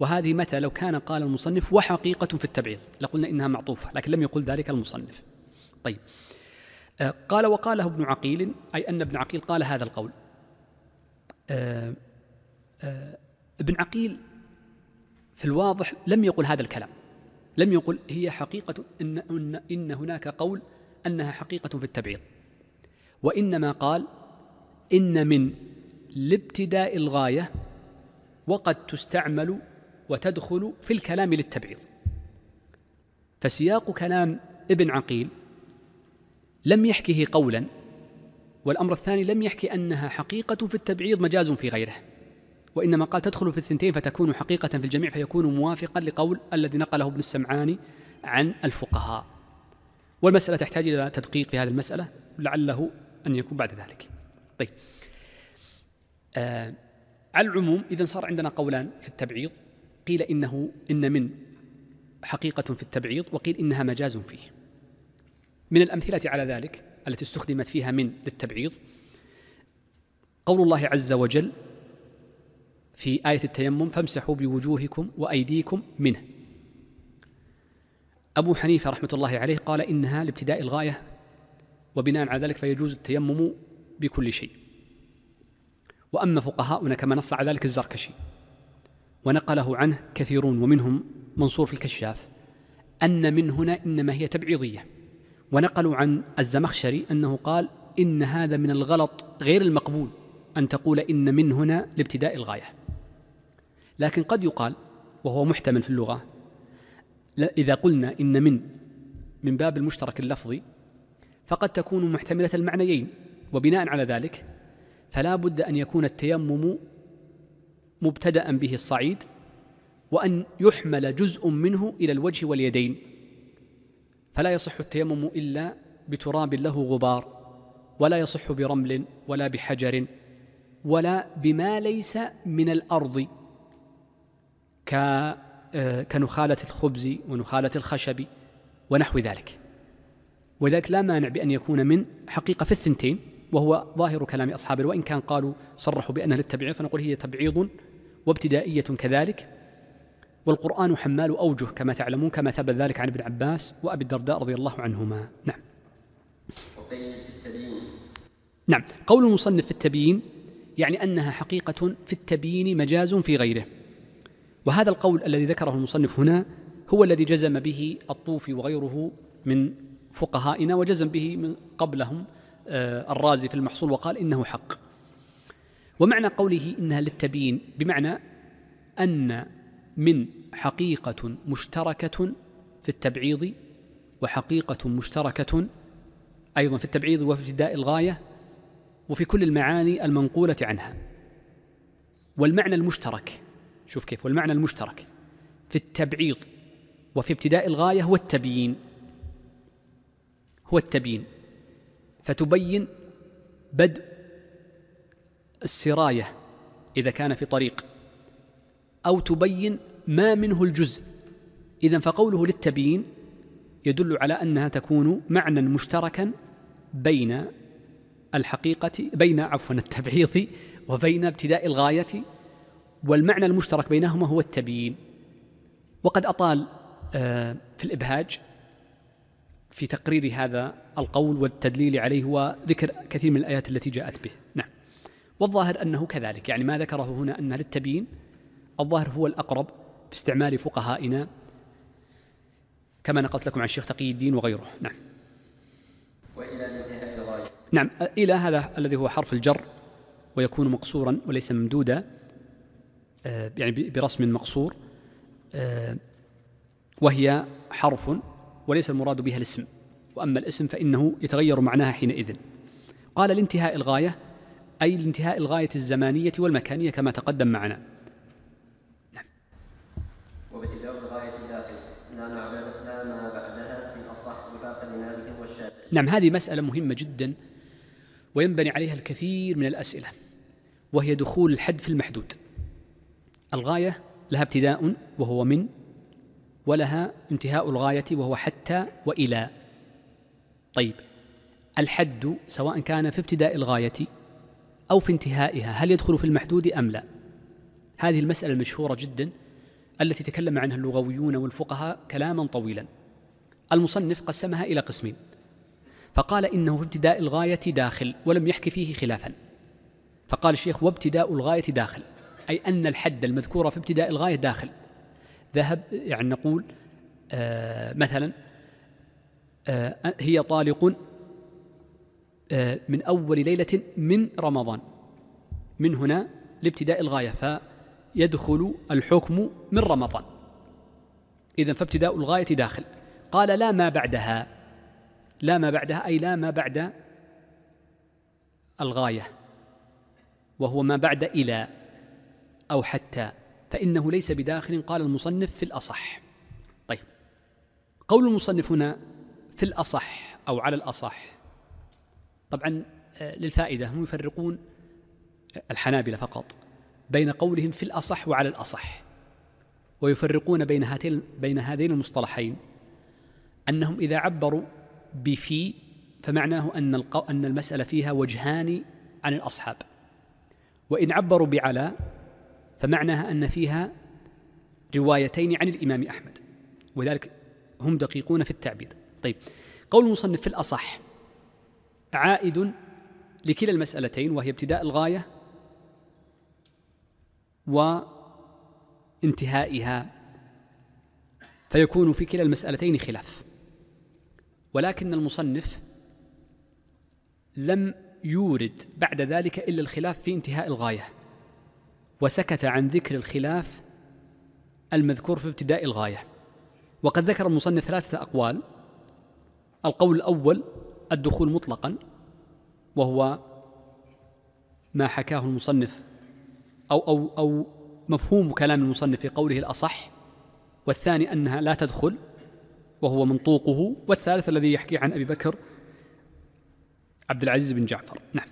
A: وهذه متى لو كان قال المصنف وحقيقة في التبعيض لقلنا إنها معطوفة لكن لم يقل ذلك المصنف طيب آه، قال وقاله ابن عقيل أي أن ابن عقيل قال هذا القول آه، آه، ابن عقيل في الواضح لم يقل هذا الكلام لم يقل هي حقيقة إن, إن, إن هناك قول أنها حقيقة في التبعيض وإنما قال إن من لابتداء الغاية وقد تستعمل وتدخل في الكلام للتبعيض فسياق كلام ابن عقيل لم يحكه قولا والامر الثاني لم يحكي انها حقيقه في التبعيض مجاز في غيره وانما قال تدخل في الثنتين فتكون حقيقه في الجميع فيكون موافقا لقول الذي نقله ابن السمعاني عن الفقهاء والمساله تحتاج الى تدقيق في هذه المساله لعله ان يكون بعد ذلك طيب آه على العموم إذا صار عندنا قولان في التبعيض قيل إنه إن من حقيقة في التبعيض وقيل إنها مجاز فيه من الأمثلة على ذلك التي استخدمت فيها من للتبعيض قول الله عز وجل في آية التيمم فامسحوا بوجوهكم وأيديكم منه أبو حنيفة رحمة الله عليه قال إنها لابتداء الغاية وبناء على ذلك فيجوز التيمم بكل شيء وأما فقهاؤنا كما نص على ذلك الزركشي ونقله عنه كثيرون ومنهم منصور في الكشاف أن من هنا إنما هي تبعيضية ونقلوا عن الزمخشري أنه قال إن هذا من الغلط غير المقبول أن تقول إن من هنا لابتداء الغاية لكن قد يقال وهو محتمل في اللغة إذا قلنا إن من من باب المشترك اللفظي فقد تكون محتملة المعنيين وبناء على ذلك فلا بد أن يكون التيمم مبتدأ به الصعيد وأن يحمل جزء منه إلى الوجه واليدين فلا يصح التيمم إلا بتراب له غبار ولا يصح برمل ولا بحجر ولا بما ليس من الأرض آه، كنخالة الخبز ونخالة الخشب ونحو ذلك وذلك لا مانع بأن يكون من حقيقة في الثنتين وهو ظاهر كلام أصحاب وإن كان قالوا صرحوا بأنها للتبعيض فنقول هي تبعيض وابتدائية كذلك والقرآن حمال أوجه كما تعلمون كما ثبت ذلك عن ابن عباس وأبي الدرداء رضي الله عنهما نعم نعم قول المصنف في التبيين يعني أنها حقيقة في التبيين مجاز في غيره وهذا القول الذي ذكره المصنف هنا هو الذي جزم به الطوفي وغيره من فقهائنا وجزم به من قبلهم آه، الرازي في المحصول وقال إنه حق ومعنى قوله إنها للتبيين بمعنى أن من حقيقة مشتركة في التبعيض وحقيقة مشتركة أيضا في التبعيض وفي ابتداء الغاية وفي كل المعاني المنقولة عنها والمعنى المشترك شوف كيف والمعنى المشترك في التبعيض وفي ابتداء الغاية هو التبيين هو التبيين فتبين بدء السرايه اذا كان في طريق او تبين ما منه الجزء اذا فقوله للتبيين يدل على انها تكون معنى مشتركا بين الحقيقه بين عفوا التبعيض وبين ابتداء الغايه والمعنى المشترك بينهما هو التبيين وقد اطال آه، في الابهاج في تقرير هذا القول والتدليل عليه وذكر كثير من الآيات التي جاءت به نعم والظاهر أنه كذلك يعني ما ذكره هنا أن للتبيين الظاهر هو الأقرب في استعمال فقهائنا كما نقلت لكم عن الشيخ تقي الدين وغيره نعم وإلى نعم إلى هذا الذي هو حرف الجر ويكون مقصورا وليس ممدودا آه، يعني برسم مقصور آه، وهي حرف وليس المراد بها الاسم وأما الاسم فإنه يتغير معناها حينئذ قال لانتهاء الغاية أي لانتهاء الغاية الزمانية والمكانية كما تقدم معنا نعم وبتدار الغاية الداخل لا ما لا ما بعدها في الأصح وفاقا لمالك والشافعي نعم هذه مسألة مهمة جدا وينبني عليها الكثير من الأسئلة وهي دخول الحد في المحدود الغاية لها ابتداء وهو من ولها انتهاء الغاية وهو حتى وإلى طيب الحد سواء كان في ابتداء الغاية أو في انتهائها هل يدخل في المحدود أم لا هذه المسألة المشهورة جدا التي تكلم عنها اللغويون والفقهاء كلاما طويلا المصنف قسمها إلى قسمين فقال إنه في ابتداء الغاية داخل ولم يحكي فيه خلافا فقال الشيخ وابتداء الغاية داخل أي أن الحد المذكور في ابتداء الغاية داخل ذهب يعني نقول آه، مثلا آه، هي طالق آه، من أول ليلة من رمضان من هنا لابتداء الغاية فيدخل الحكم من رمضان إذا فابتداء الغاية داخل قال لا ما بعدها لا ما بعدها أي لا ما بعد الغاية وهو ما بعد إلى أو حتى فإنه ليس بداخل قال المصنف في الأصح طيب قول المصنف هنا في الأصح أو على الأصح طبعا آه، للفائدة هم يفرقون الحنابلة فقط بين قولهم في الأصح وعلى الأصح ويفرقون بين هاتين بين هذين المصطلحين أنهم إذا عبروا بفي فمعناه أن أن المسألة فيها وجهان عن الأصحاب وإن عبروا بعلى فمعناها أن فيها روايتين عن الإمام أحمد وذلك هم دقيقون في التعبير طيب قول المصنف في الأصح عائد لكلا المسألتين وهي ابتداء الغاية وانتهائها فيكون في كلا المسألتين خلاف ولكن المصنف لم يورد بعد ذلك إلا الخلاف في انتهاء الغاية وسكت عن ذكر الخلاف المذكور في ابتداء الغايه وقد ذكر المصنف ثلاثه اقوال القول الاول الدخول مطلقا وهو ما حكاه المصنف او او او مفهوم كلام المصنف في قوله الاصح والثاني انها لا تدخل وهو منطوقه والثالث الذي يحكي عن ابي بكر عبد العزيز بن جعفر نعم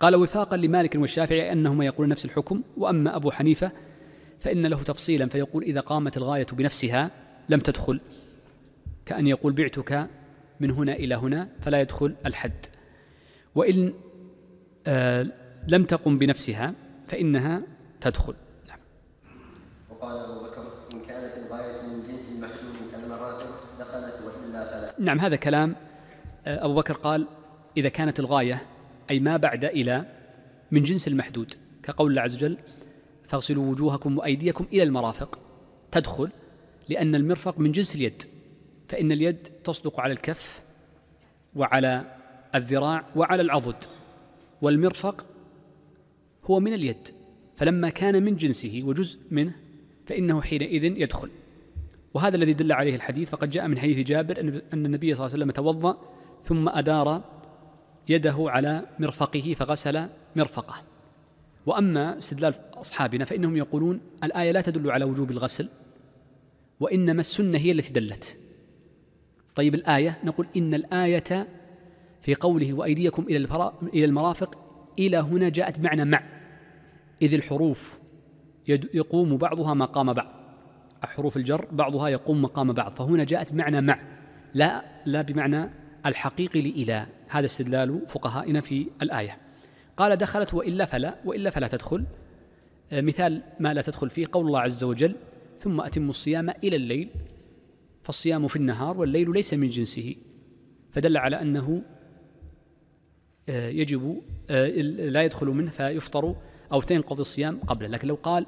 A: قال وفاقا لمالك والشافعي أنهما يقول نفس الحكم وأما أبو حنيفة فإن له تفصيلا فيقول إذا قامت الغاية بنفسها لم تدخل كأن يقول بعتك من هنا إلى هنا فلا يدخل الحد وإن آه لم تقم بنفسها فإنها تدخل نعم. وقال أبو بكر إن كانت الغاية من جنس كالمرات دخلت فلا نعم هذا كلام آه، أبو بكر قال إذا كانت الغاية أي ما بعد إلى من جنس المحدود كقول الله عز وجل فاغسلوا وجوهكم وأيديكم إلى المرافق تدخل لأن المرفق من جنس اليد فإن اليد تصدق على الكف وعلى الذراع وعلى العضد والمرفق هو من اليد فلما كان من جنسه وجزء منه فإنه حينئذ يدخل وهذا الذي دل عليه الحديث فقد جاء من حديث جابر أن النبي صلى الله عليه وسلم توضأ ثم أدار يده على مرفقه فغسل مرفقه واما استدلال اصحابنا فانهم يقولون الايه لا تدل على وجوب الغسل وانما السنه هي التي دلت طيب الايه نقول ان الايه في قوله وايديكم الى الى المرافق الى هنا جاءت معنى مع اذ الحروف يقوم بعضها مقام بعض حروف الجر بعضها يقوم مقام بعض فهنا جاءت معنى مع لا لا بمعنى الحقيقي لإله هذا استدلال فقهائنا في الآية قال دخلت وإلا فلا وإلا فلا تدخل آه، مثال ما لا تدخل فيه قول الله عز وجل ثم أتم الصيام إلى الليل فالصيام في النهار والليل ليس من جنسه فدل على أنه آه، يجب آه، لا يدخل منه فيفطر أو تنقضي الصيام قبله لكن لو قال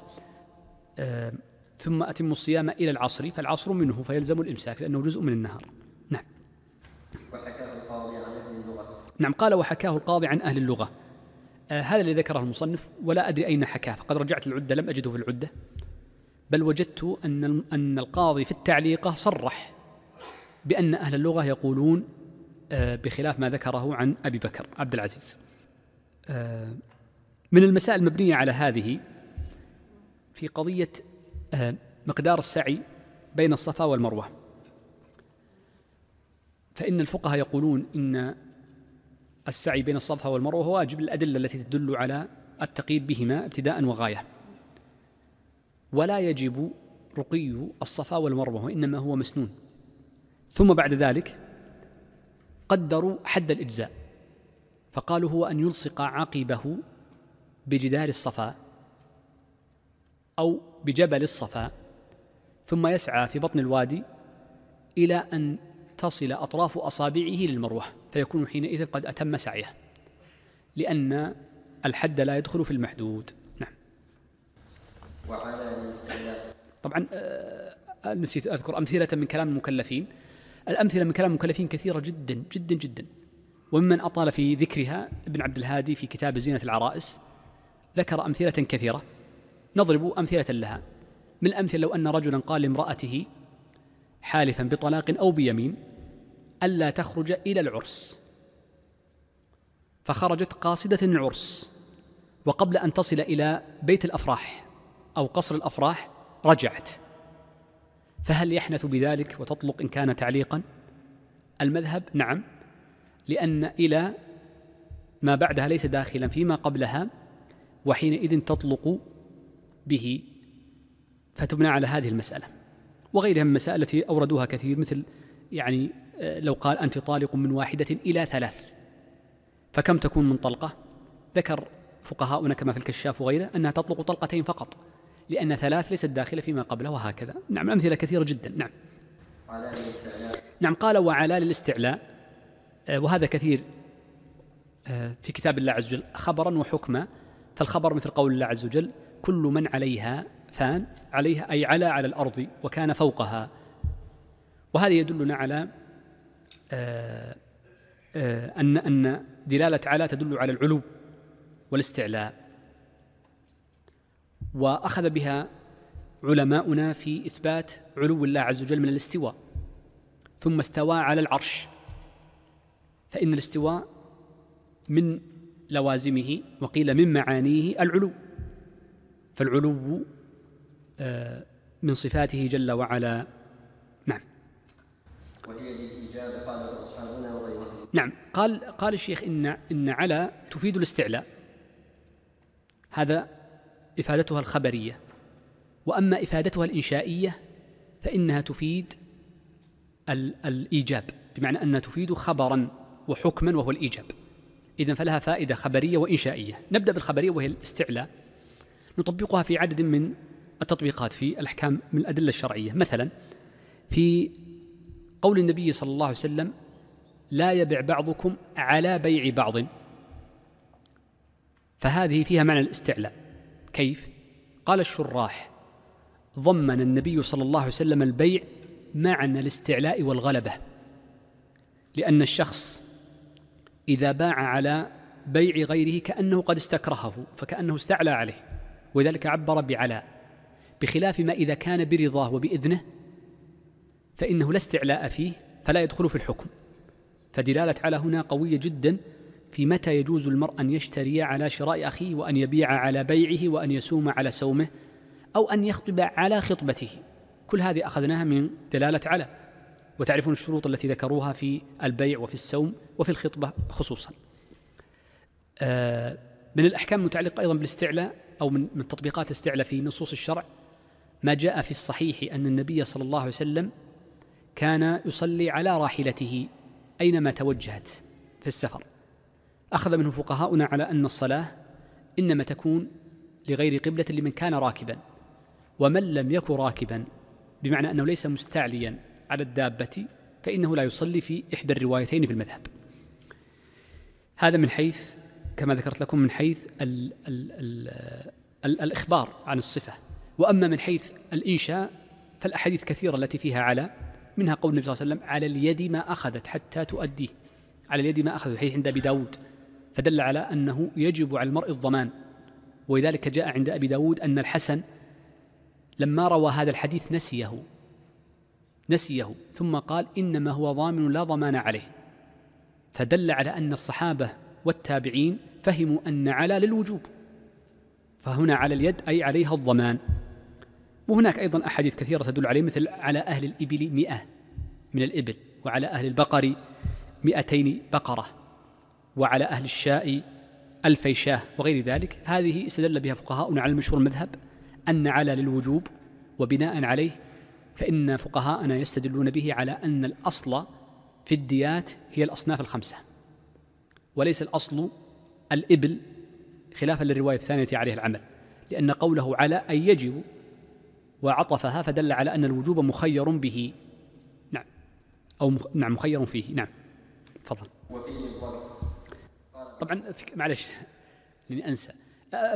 A: ثم أتم الصيام إلى العصر فالعصر منه فيلزم الإمساك لأنه جزء من النهار وحكاه القاضي عن أهل اللغة نعم قال وحكاه القاضي عن أهل اللغة آه هذا الذي ذكره المصنف ولا أدري أين حكاه فقد رجعت العدة لم أجده في العدة بل وجدت أن أن القاضي في التعليقة صرح بأن أهل اللغة يقولون آه بخلاف ما ذكره عن أبي بكر عبد العزيز آه من المسائل المبنية على هذه في قضية آه، مقدار السعي بين الصفا والمروة فإن الفقهاء يقولون إن السعي بين الصفا والمروة هو واجب الأدلة التي تدل على التقييد بهما ابتداء وغاية ولا يجب رقي الصفا والمروة وإنما هو مسنون ثم بعد ذلك قدروا حد الإجزاء فقالوا هو أن يلصق عقبه بجدار الصفا أو بجبل الصفا ثم يسعى في بطن الوادي إلى أن تصل أطراف أصابعه للمروة فيكون حينئذ قد أتم سعيه لأن الحد لا يدخل في المحدود نعم طبعا آه، نسيت أذكر أمثلة من كلام المكلفين الأمثلة من كلام المكلفين كثيرة جدا جدا جدا وممن أطال في ذكرها ابن عبد الهادي في كتاب زينة العرائس ذكر أمثلة كثيرة نضرب أمثلة لها من الأمثلة لو أن رجلا قال لامرأته حالفا بطلاق أو بيمين ألا تخرج إلى العرس فخرجت قاصدة العرس وقبل أن تصل إلى بيت الأفراح أو قصر الأفراح رجعت فهل يحنث بذلك وتطلق إن كان تعليقا المذهب نعم لأن إلى ما بعدها ليس داخلا فيما قبلها وحينئذ تطلق به فتبنى على هذه المسألة وغيرها من المسائل التي أوردوها كثير مثل يعني لو قال أنت طالق من واحدة إلى ثلاث فكم تكون من طلقة؟ ذكر فقهاؤنا كما في الكشاف وغيره أنها تطلق طلقتين فقط لأن ثلاث ليست داخلة فيما قبله وهكذا نعم أمثلة كثيرة جدا نعم نعم قال وعلى للاستعلاء آه، وهذا كثير آه، في كتاب الله عز وجل خبرا وحكما فالخبر مثل قول الله عز وجل كل من عليها فان عليها أي على على الأرض وكان فوقها وهذا يدلنا على آه، أن أن دلالة على تدل على العلو والاستعلاء وأخذ بها علماؤنا في إثبات علو الله عز وجل من الاستواء ثم استوى على العرش فإن الاستواء من لوازمه وقيل من معانيه العلو فالعلو آه، من صفاته جل وعلا وهي للإجابة قاله أصحابنا وغيرهم نعم قال قال الشيخ إن إن على تفيد الاستعلاء هذا إفادتها الخبرية وأما إفادتها الإنشائية فإنها تفيد الإيجاب بمعنى أنها تفيد خبرا وحكما وهو الإيجاب إذا فلها فائدة خبرية وإنشائية نبدأ بالخبرية وهي الاستعلاء نطبقها في عدد من التطبيقات في الأحكام من الأدلة الشرعية مثلا في قول النبي صلى الله عليه وسلم لا يبع بعضكم على بيع بعض فهذه فيها معنى الاستعلاء كيف قال الشراح ضمن النبي صلى الله عليه وسلم البيع معنى الاستعلاء والغلبه لان الشخص اذا باع على بيع غيره كانه قد استكرهه فكانه استعلى عليه ولذلك عبر بعلاء بخلاف ما اذا كان برضاه وباذنه فإنه لا استعلاء فيه فلا يدخل في الحكم فدلالة على هنا قوية جدا في متى يجوز المرء أن يشتري على شراء أخيه وأن يبيع على بيعه وأن يسوم على سومه أو أن يخطب على خطبته كل هذه أخذناها من دلالة على وتعرفون الشروط التي ذكروها في البيع وفي السوم وفي الخطبة خصوصا آه، من الأحكام المتعلقة أيضا بالاستعلاء أو من تطبيقات استعلاء في نصوص الشرع ما جاء في الصحيح أن النبي صلى الله عليه وسلم كان يصلي على راحلته اينما توجهت في السفر اخذ منه فقهاؤنا على ان الصلاه انما تكون لغير قبله لمن كان راكبا ومن لم يكن راكبا بمعنى انه ليس مستعليا على الدابه فانه لا يصلي في احدى الروايتين في المذهب هذا من حيث كما ذكرت لكم من حيث الـ الـ الـ الـ الإخبار عن الصفة وأما من حيث الإنشاء فالأحاديث كثيرة التي فيها على منها قول النبي صلى الله عليه وسلم على اليد ما أخذت حتى تؤديه على اليد ما أخذت حيث عند أبي داود فدل على أنه يجب على المرء الضمان ولذلك جاء عند أبي داود أن الحسن لما روى هذا الحديث نسيه نسيه ثم قال إنما هو ضامن لا ضمان عليه فدل على أن الصحابة والتابعين فهموا أن على للوجوب فهنا على اليد أي عليها الضمان وهناك أيضا أحاديث كثيرة تدل عليه مثل على أهل الإبل مئة من الإبل وعلى أهل البقر مئتين بقرة وعلى أهل الشاء ألفي شاه وغير ذلك هذه استدل بها فقهاؤنا على المشهور المذهب أن على للوجوب وبناء عليه فإن فقهاءنا يستدلون به على أن الأصل في الديات هي الأصناف الخمسة وليس الأصل الإبل خلافا للرواية الثانية عليه العمل لأن قوله على أن يجب وعطفها فدل على أن الوجوب مخير به نعم أو نعم مخير فيه نعم تفضل طبعا معلش لاني انسى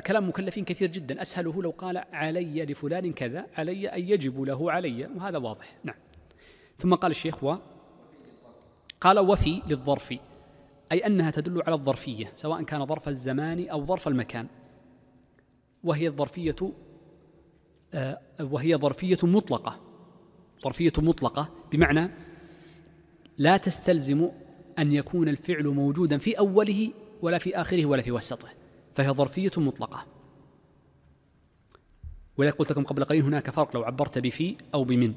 A: كلام مكلفين كثير جدا اسهله لو قال علي لفلان كذا علي ان يجب له علي وهذا واضح نعم ثم قال الشيخ و قال وفي للظرف اي انها تدل على الظرفيه سواء كان ظرف الزمان او ظرف المكان وهي الظرفيه آه، وهي ظرفية مطلقة ظرفية مطلقة بمعنى لا تستلزم أن يكون الفعل موجودا في أوله ولا في آخره ولا في وسطه فهي ظرفية مطلقة ولذلك قلت لكم قبل قليل هناك فرق لو عبرت بفي أو بمن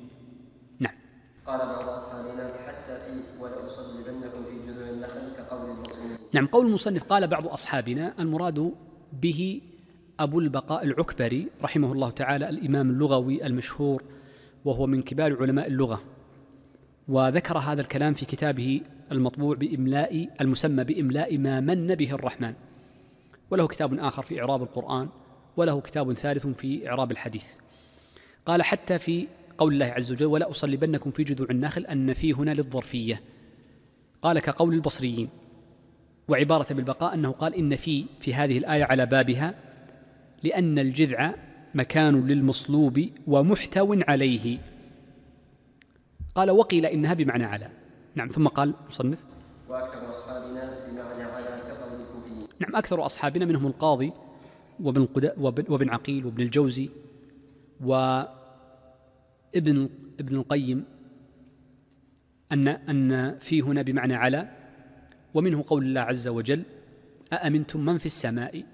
A: نعم قال بعض أصحابنا حتى في ولأصلبنكم في جذوع النخل كقول المصنف نعم قول المصنف قال بعض أصحابنا المراد به أبو البقاء العكبري رحمه الله تعالى الإمام اللغوي المشهور وهو من كبار علماء اللغة وذكر هذا الكلام في كتابه المطبوع بإملاء المسمى بإملاء ما من به الرحمن وله كتاب آخر في إعراب القرآن وله كتاب ثالث في إعراب الحديث قال حتى في قول الله عز وجل ولا أصلبنكم في جذوع النخل أن في هنا للظرفية قال كقول البصريين وعبارة بالبقاء أنه قال إن في في هذه الآية على بابها لأن الجذع مكان للمصلوب ومحتو عليه قال وقيل إنها بمعنى على نعم ثم قال مصنف وأكثر أصحابنا بمعنى على كقول نعم أكثر أصحابنا منهم القاضي وابن, وابن عقيل وابن الجوزي وابن ابن القيم أن أن في هنا بمعنى على ومنه قول الله عز وجل أأمنتم من في السماء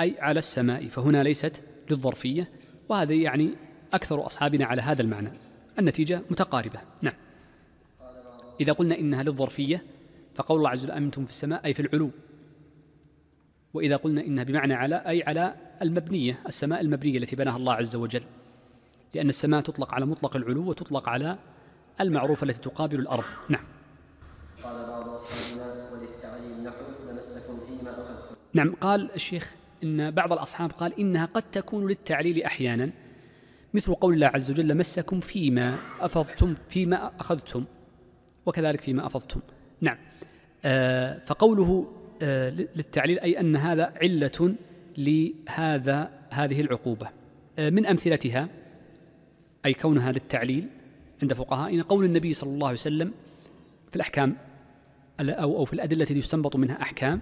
A: أي على السماء فهنا ليست للظرفية وهذا يعني أكثر أصحابنا على هذا المعنى النتيجة متقاربة نعم إذا قلنا إنها للظرفية فقول الله عز وجل أمنتم في السماء أي في العلو وإذا قلنا إنها بمعنى على أي على المبنية السماء المبنية التي بناها الله عز وجل لأن السماء تطلق على مطلق العلو وتطلق على المعروفة التي تقابل الأرض نعم قال بعض أصحابنا فيما أخذتم نعم قال الشيخ إن بعض الأصحاب قال إنها قد تكون للتعليل أحيانا مثل قول الله عز وجل مسكم فيما أفضتم فيما أخذتم وكذلك فيما أفضتم نعم آه فقوله آه للتعليل أي أن هذا علة لهذا هذه العقوبة آه من أمثلتها أي كونها للتعليل عند فقهائنا قول النبي صلى الله عليه وسلم في الأحكام أو أو في الأدلة التي يستنبط منها أحكام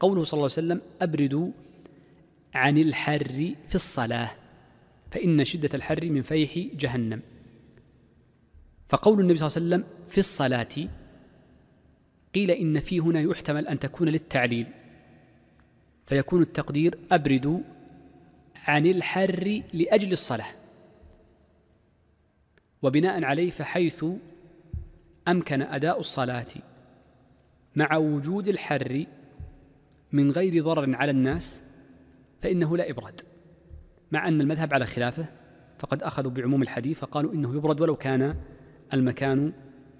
A: قوله صلى الله عليه وسلم أبردوا عن الحر في الصلاة فإن شدة الحر من فيح جهنم فقول النبي صلى الله عليه وسلم في الصلاة قيل إن في هنا يحتمل أن تكون للتعليل فيكون التقدير أبردوا عن الحر لأجل الصلاة وبناء عليه فحيث أمكن أداء الصلاة مع وجود الحر من غير ضرر على الناس فإنه لا إبراد مع أن المذهب على خلافه فقد أخذوا بعموم الحديث فقالوا إنه يبرد ولو كان المكان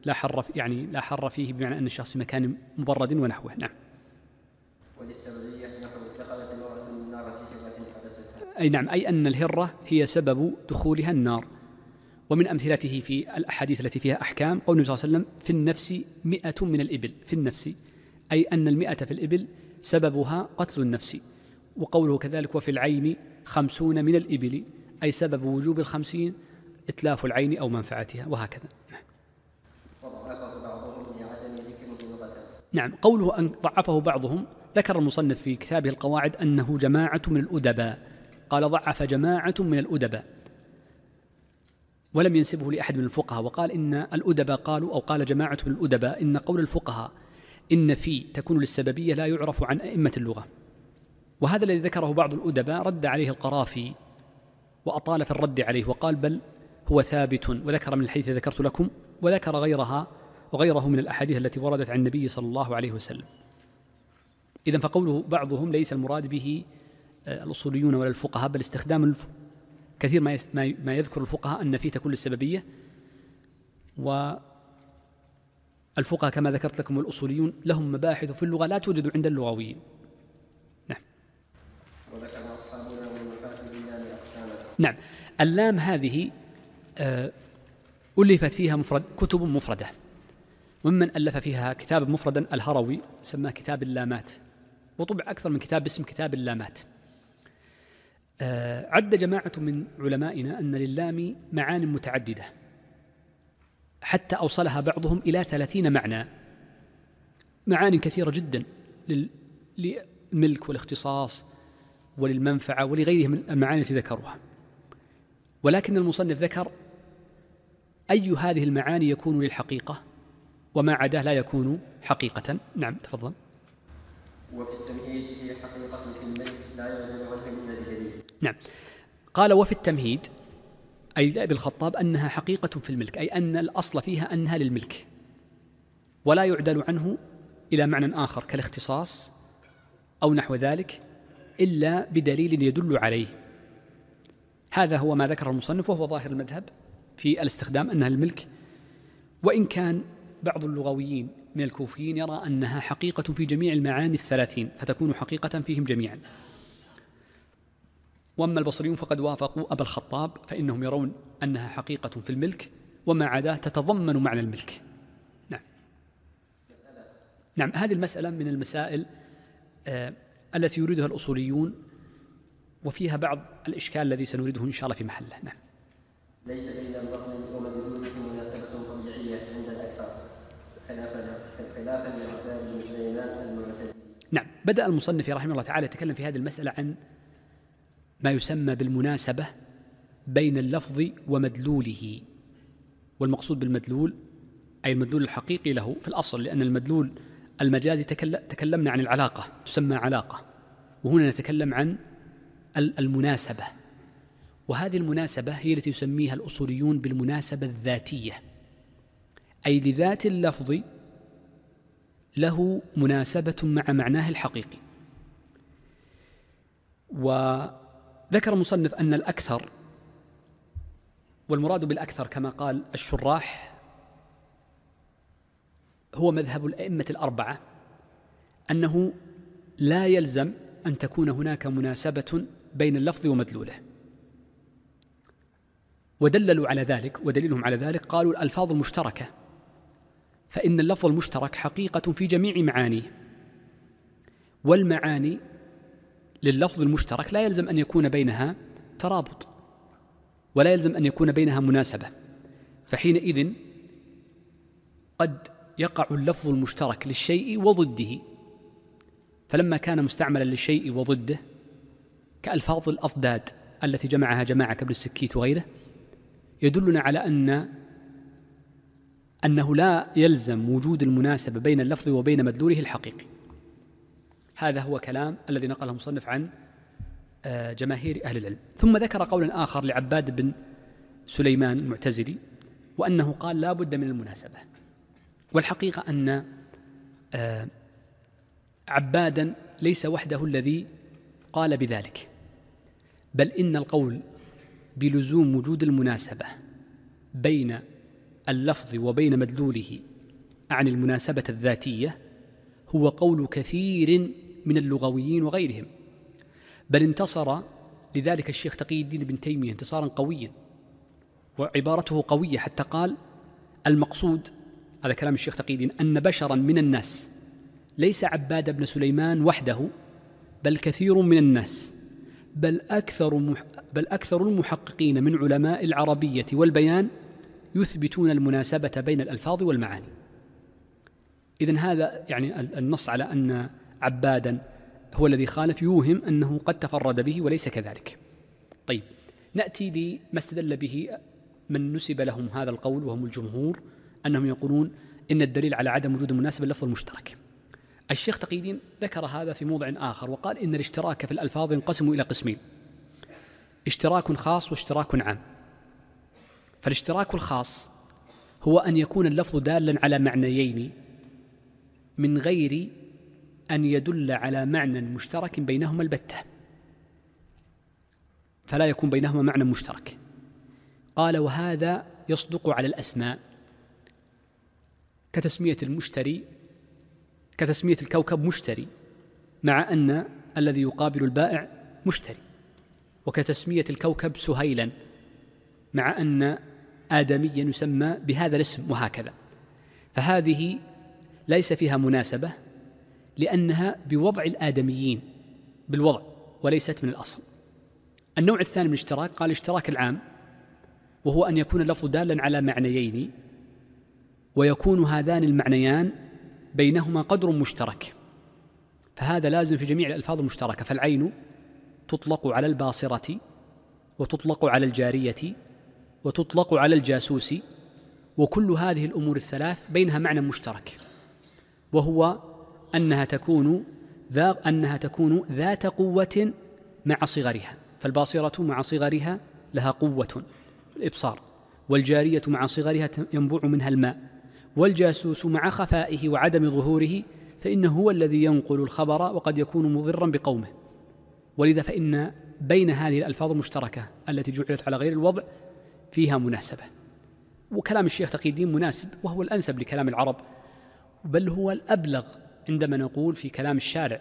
A: لا حر يعني لا حر فيه بمعنى أن الشخص في مكان مبرد ونحوه نعم وللسببية نحو دخلت النار في هرة أي نعم أي أن الهرة هي سبب دخولها النار ومن أمثلته في الأحاديث التي فيها أحكام قول النبي صلى الله عليه وسلم في النفس مئة من الإبل في النفس أي أن المئة في الإبل سببها قتل النفس وقوله كذلك وفي العين خمسون من الإبل أي سبب وجوب الخمسين إتلاف العين أو منفعتها وهكذا نعم. نعم قوله أن ضعفه بعضهم ذكر المصنف في كتابه القواعد أنه جماعة من الأدباء قال ضعف جماعة من الأدباء ولم ينسبه لأحد من الفقهاء وقال إن الأدباء قالوا أو قال جماعة من الأدباء إن قول الفقهاء إن في تكون للسببية لا يعرف عن أئمة اللغة وهذا الذي ذكره بعض الأدباء رد عليه القرافي وأطال في الرد عليه وقال بل هو ثابت وذكر من الحديث ذكرت لكم وذكر غيرها وغيره من الأحاديث التي وردت عن النبي صلى الله عليه وسلم إذا فقوله بعضهم ليس المراد به آه، الأصوليون ولا الفقهاء بل استخدام الف... كثير ما, يس... ما يذكر الفقهاء أن فيه تكون السببية و الفقهاء كما ذكرت لكم الأصوليون لهم مباحث في اللغة لا توجد عند اللغويين نعم اللام هذه آه، ألفت فيها مفرد كتب مفردة وممن ألف فيها كتابا مفردا الهروي سماه كتاب اللامات وطبع أكثر من كتاب باسم كتاب اللامات آه، عد جماعة من علمائنا أن للام معان متعددة حتى أوصلها بعضهم إلى ثلاثين معنى معان كثيرة جدا للملك والاختصاص وللمنفعة ولغيرها من المعاني التي ذكروها ولكن المصنف ذكر أي هذه المعاني يكون للحقيقة وما عداه لا يكون حقيقة نعم تفضل وفي التمهيد هي حقيقة في الملك لا يعلم عنها إلا بدليل نعم قال وفي التمهيد أي لأبي الخطاب أنها حقيقة في الملك أي أن الأصل فيها أنها للملك ولا يعدل عنه إلى معنى آخر كالاختصاص أو نحو ذلك إلا بدليل يدل عليه هذا هو ما ذكره المصنف وهو ظاهر المذهب في الاستخدام أنها الملك وإن كان بعض اللغويين من الكوفيين يرى أنها حقيقة في جميع المعاني الثلاثين فتكون حقيقة فيهم جميعا وأما البصريون فقد وافقوا أبا الخطاب فإنهم يرون أنها حقيقة في الملك وما عداه تتضمن معنى الملك نعم نعم هذه المسألة من المسائل آه، التي يريدها الأصوليون وفيها بعض الإشكال الذي سنريده إن شاء الله في محله نعم ليس إلا اللفظ ومدلول مناسبة طبيعية عند الأكثر خلافا لعباد المسلمين المعتزلة نعم بدأ المصنف رحمه الله تعالى يتكلم في هذه المسألة عن ما يسمى بالمناسبة بين اللفظ ومدلوله والمقصود بالمدلول أي المدلول الحقيقي له في الأصل لأن المدلول المجازي تكلمنا عن العلاقة تسمى علاقة وهنا نتكلم عن المناسبه وهذه المناسبه هي التي يسميها الاصوليون بالمناسبه الذاتيه اي لذات اللفظ له مناسبه مع معناه الحقيقي وذكر مصنف ان الاكثر والمراد بالاكثر كما قال الشراح هو مذهب الائمه الاربعه انه لا يلزم ان تكون هناك مناسبه بين اللفظ ومدلوله ودللوا على ذلك ودليلهم على ذلك قالوا الألفاظ المشتركة فإن اللفظ المشترك حقيقة في جميع معانيه والمعاني لللفظ المشترك لا يلزم أن يكون بينها ترابط ولا يلزم أن يكون بينها مناسبة فحينئذ قد يقع اللفظ المشترك للشيء وضده فلما كان مستعملا للشيء وضده كألفاظ الأضداد التي جمعها جماعة كابن السكيت وغيره يدلنا على أن أنه لا يلزم وجود المناسبة بين اللفظ وبين مدلوله الحقيقي هذا هو كلام الذي نقله مصنف عن آه، جماهير أهل العلم ثم ذكر قولا آخر لعباد بن سليمان المعتزلي وأنه قال لا بد من المناسبة والحقيقة أن آه، عبادا ليس وحده الذي قال بذلك بل إن القول بلزوم وجود المناسبة بين اللفظ وبين مدلوله عن المناسبة الذاتية هو قول كثير من اللغويين وغيرهم بل انتصر لذلك الشيخ تقي الدين بن تيمية انتصارا قويا وعبارته قوية حتى قال المقصود هذا كلام الشيخ تقي الدين أن بشرا من الناس ليس عباد بن سليمان وحده بل كثير من الناس بل أكثر, مح بل أكثر المحققين من علماء العربية والبيان يثبتون المناسبة بين الألفاظ والمعاني إذا هذا يعني النص على أن عبادا هو الذي خالف يوهم أنه قد تفرد به وليس كذلك طيب نأتي لما استدل به من نسب لهم هذا القول وهم الجمهور أنهم يقولون إن الدليل على عدم وجود المناسبة اللفظ المشترك الشيخ تقييدين ذكر هذا في موضع آخر وقال إن الاشتراك في الألفاظ ينقسم إلى قسمين اشتراك خاص واشتراك عام فالاشتراك الخاص هو أن يكون اللفظ دالا على معنيين من غير أن يدل على معنى مشترك بينهما البتة فلا يكون بينهما معنى مشترك قال وهذا يصدق على الأسماء كتسمية المشتري كتسمية الكوكب مشتري مع أن الذي يقابل البائع مشتري وكتسمية الكوكب سهيلا مع أن آدميا يسمى بهذا الاسم وهكذا فهذه ليس فيها مناسبة لأنها بوضع الآدميين بالوضع وليست من الأصل النوع الثاني من الاشتراك قال الاشتراك العام وهو أن يكون اللفظ دالا على معنيين ويكون هذان المعنيان بينهما قدر مشترك فهذا لازم في جميع الألفاظ المشتركة فالعين تطلق على الباصرة وتطلق على الجارية وتطلق على الجاسوس وكل هذه الأمور الثلاث بينها معنى مشترك وهو أنها تكون ذا أنها تكون ذات قوة مع صغرها فالباصرة مع صغرها لها قوة الإبصار والجارية مع صغرها ينبوع منها الماء والجاسوس مع خفائه وعدم ظهوره فإنه هو الذي ينقل الخبر وقد يكون مضرا بقومه ولذا فإن بين هذه الألفاظ المشتركة التي جعلت على غير الوضع فيها مناسبة وكلام الشيخ تقي الدين مناسب وهو الأنسب لكلام العرب بل هو الأبلغ عندما نقول في كلام الشارع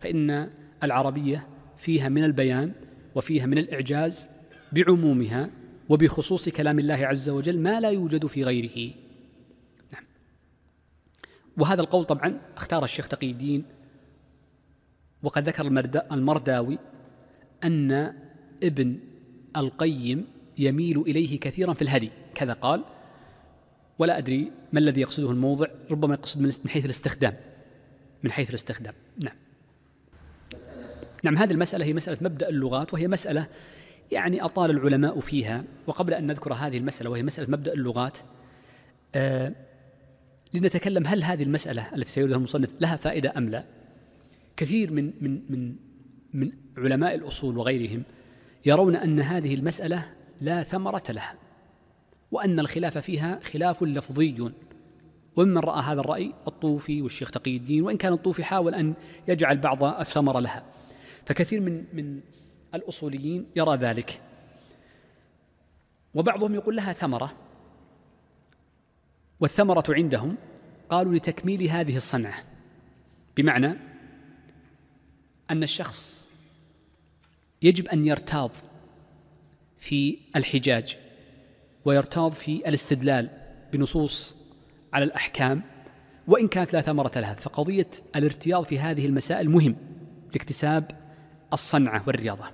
A: فإن العربية فيها من البيان وفيها من الإعجاز بعمومها وبخصوص كلام الله عز وجل ما لا يوجد في غيره وهذا القول طبعا اختار الشيخ تقي الدين وقد ذكر المرداوي أن ابن القيم يميل إليه كثيرا في الهدي كذا قال ولا أدري ما الذي يقصده الموضع ربما يقصد من حيث الاستخدام من حيث الاستخدام نعم مسألة. نعم هذه المسألة هي مسألة مبدأ اللغات وهي مسألة يعني أطال العلماء فيها وقبل أن نذكر هذه المسألة وهي مسألة مبدأ اللغات آه لنتكلم هل هذه المسألة التي سيردها المصنف لها فائدة أم لا كثير من من من من علماء الأصول وغيرهم يرون أن هذه المسألة لا ثمرة لها وأن الخلاف فيها خلاف لفظي وممن رأى هذا الرأي الطوفي والشيخ تقي الدين وإن كان الطوفي حاول أن يجعل بعض الثمرة لها فكثير من من الأصوليين يرى ذلك وبعضهم يقول لها ثمرة والثمرة عندهم قالوا لتكميل هذه الصنعة بمعنى أن الشخص يجب أن يرتاض في الحجاج ويرتاض في الاستدلال بنصوص على الأحكام وإن كانت لا ثمرة لها فقضية الارتياض في هذه المسائل مهم لاكتساب الصنعة والرياضة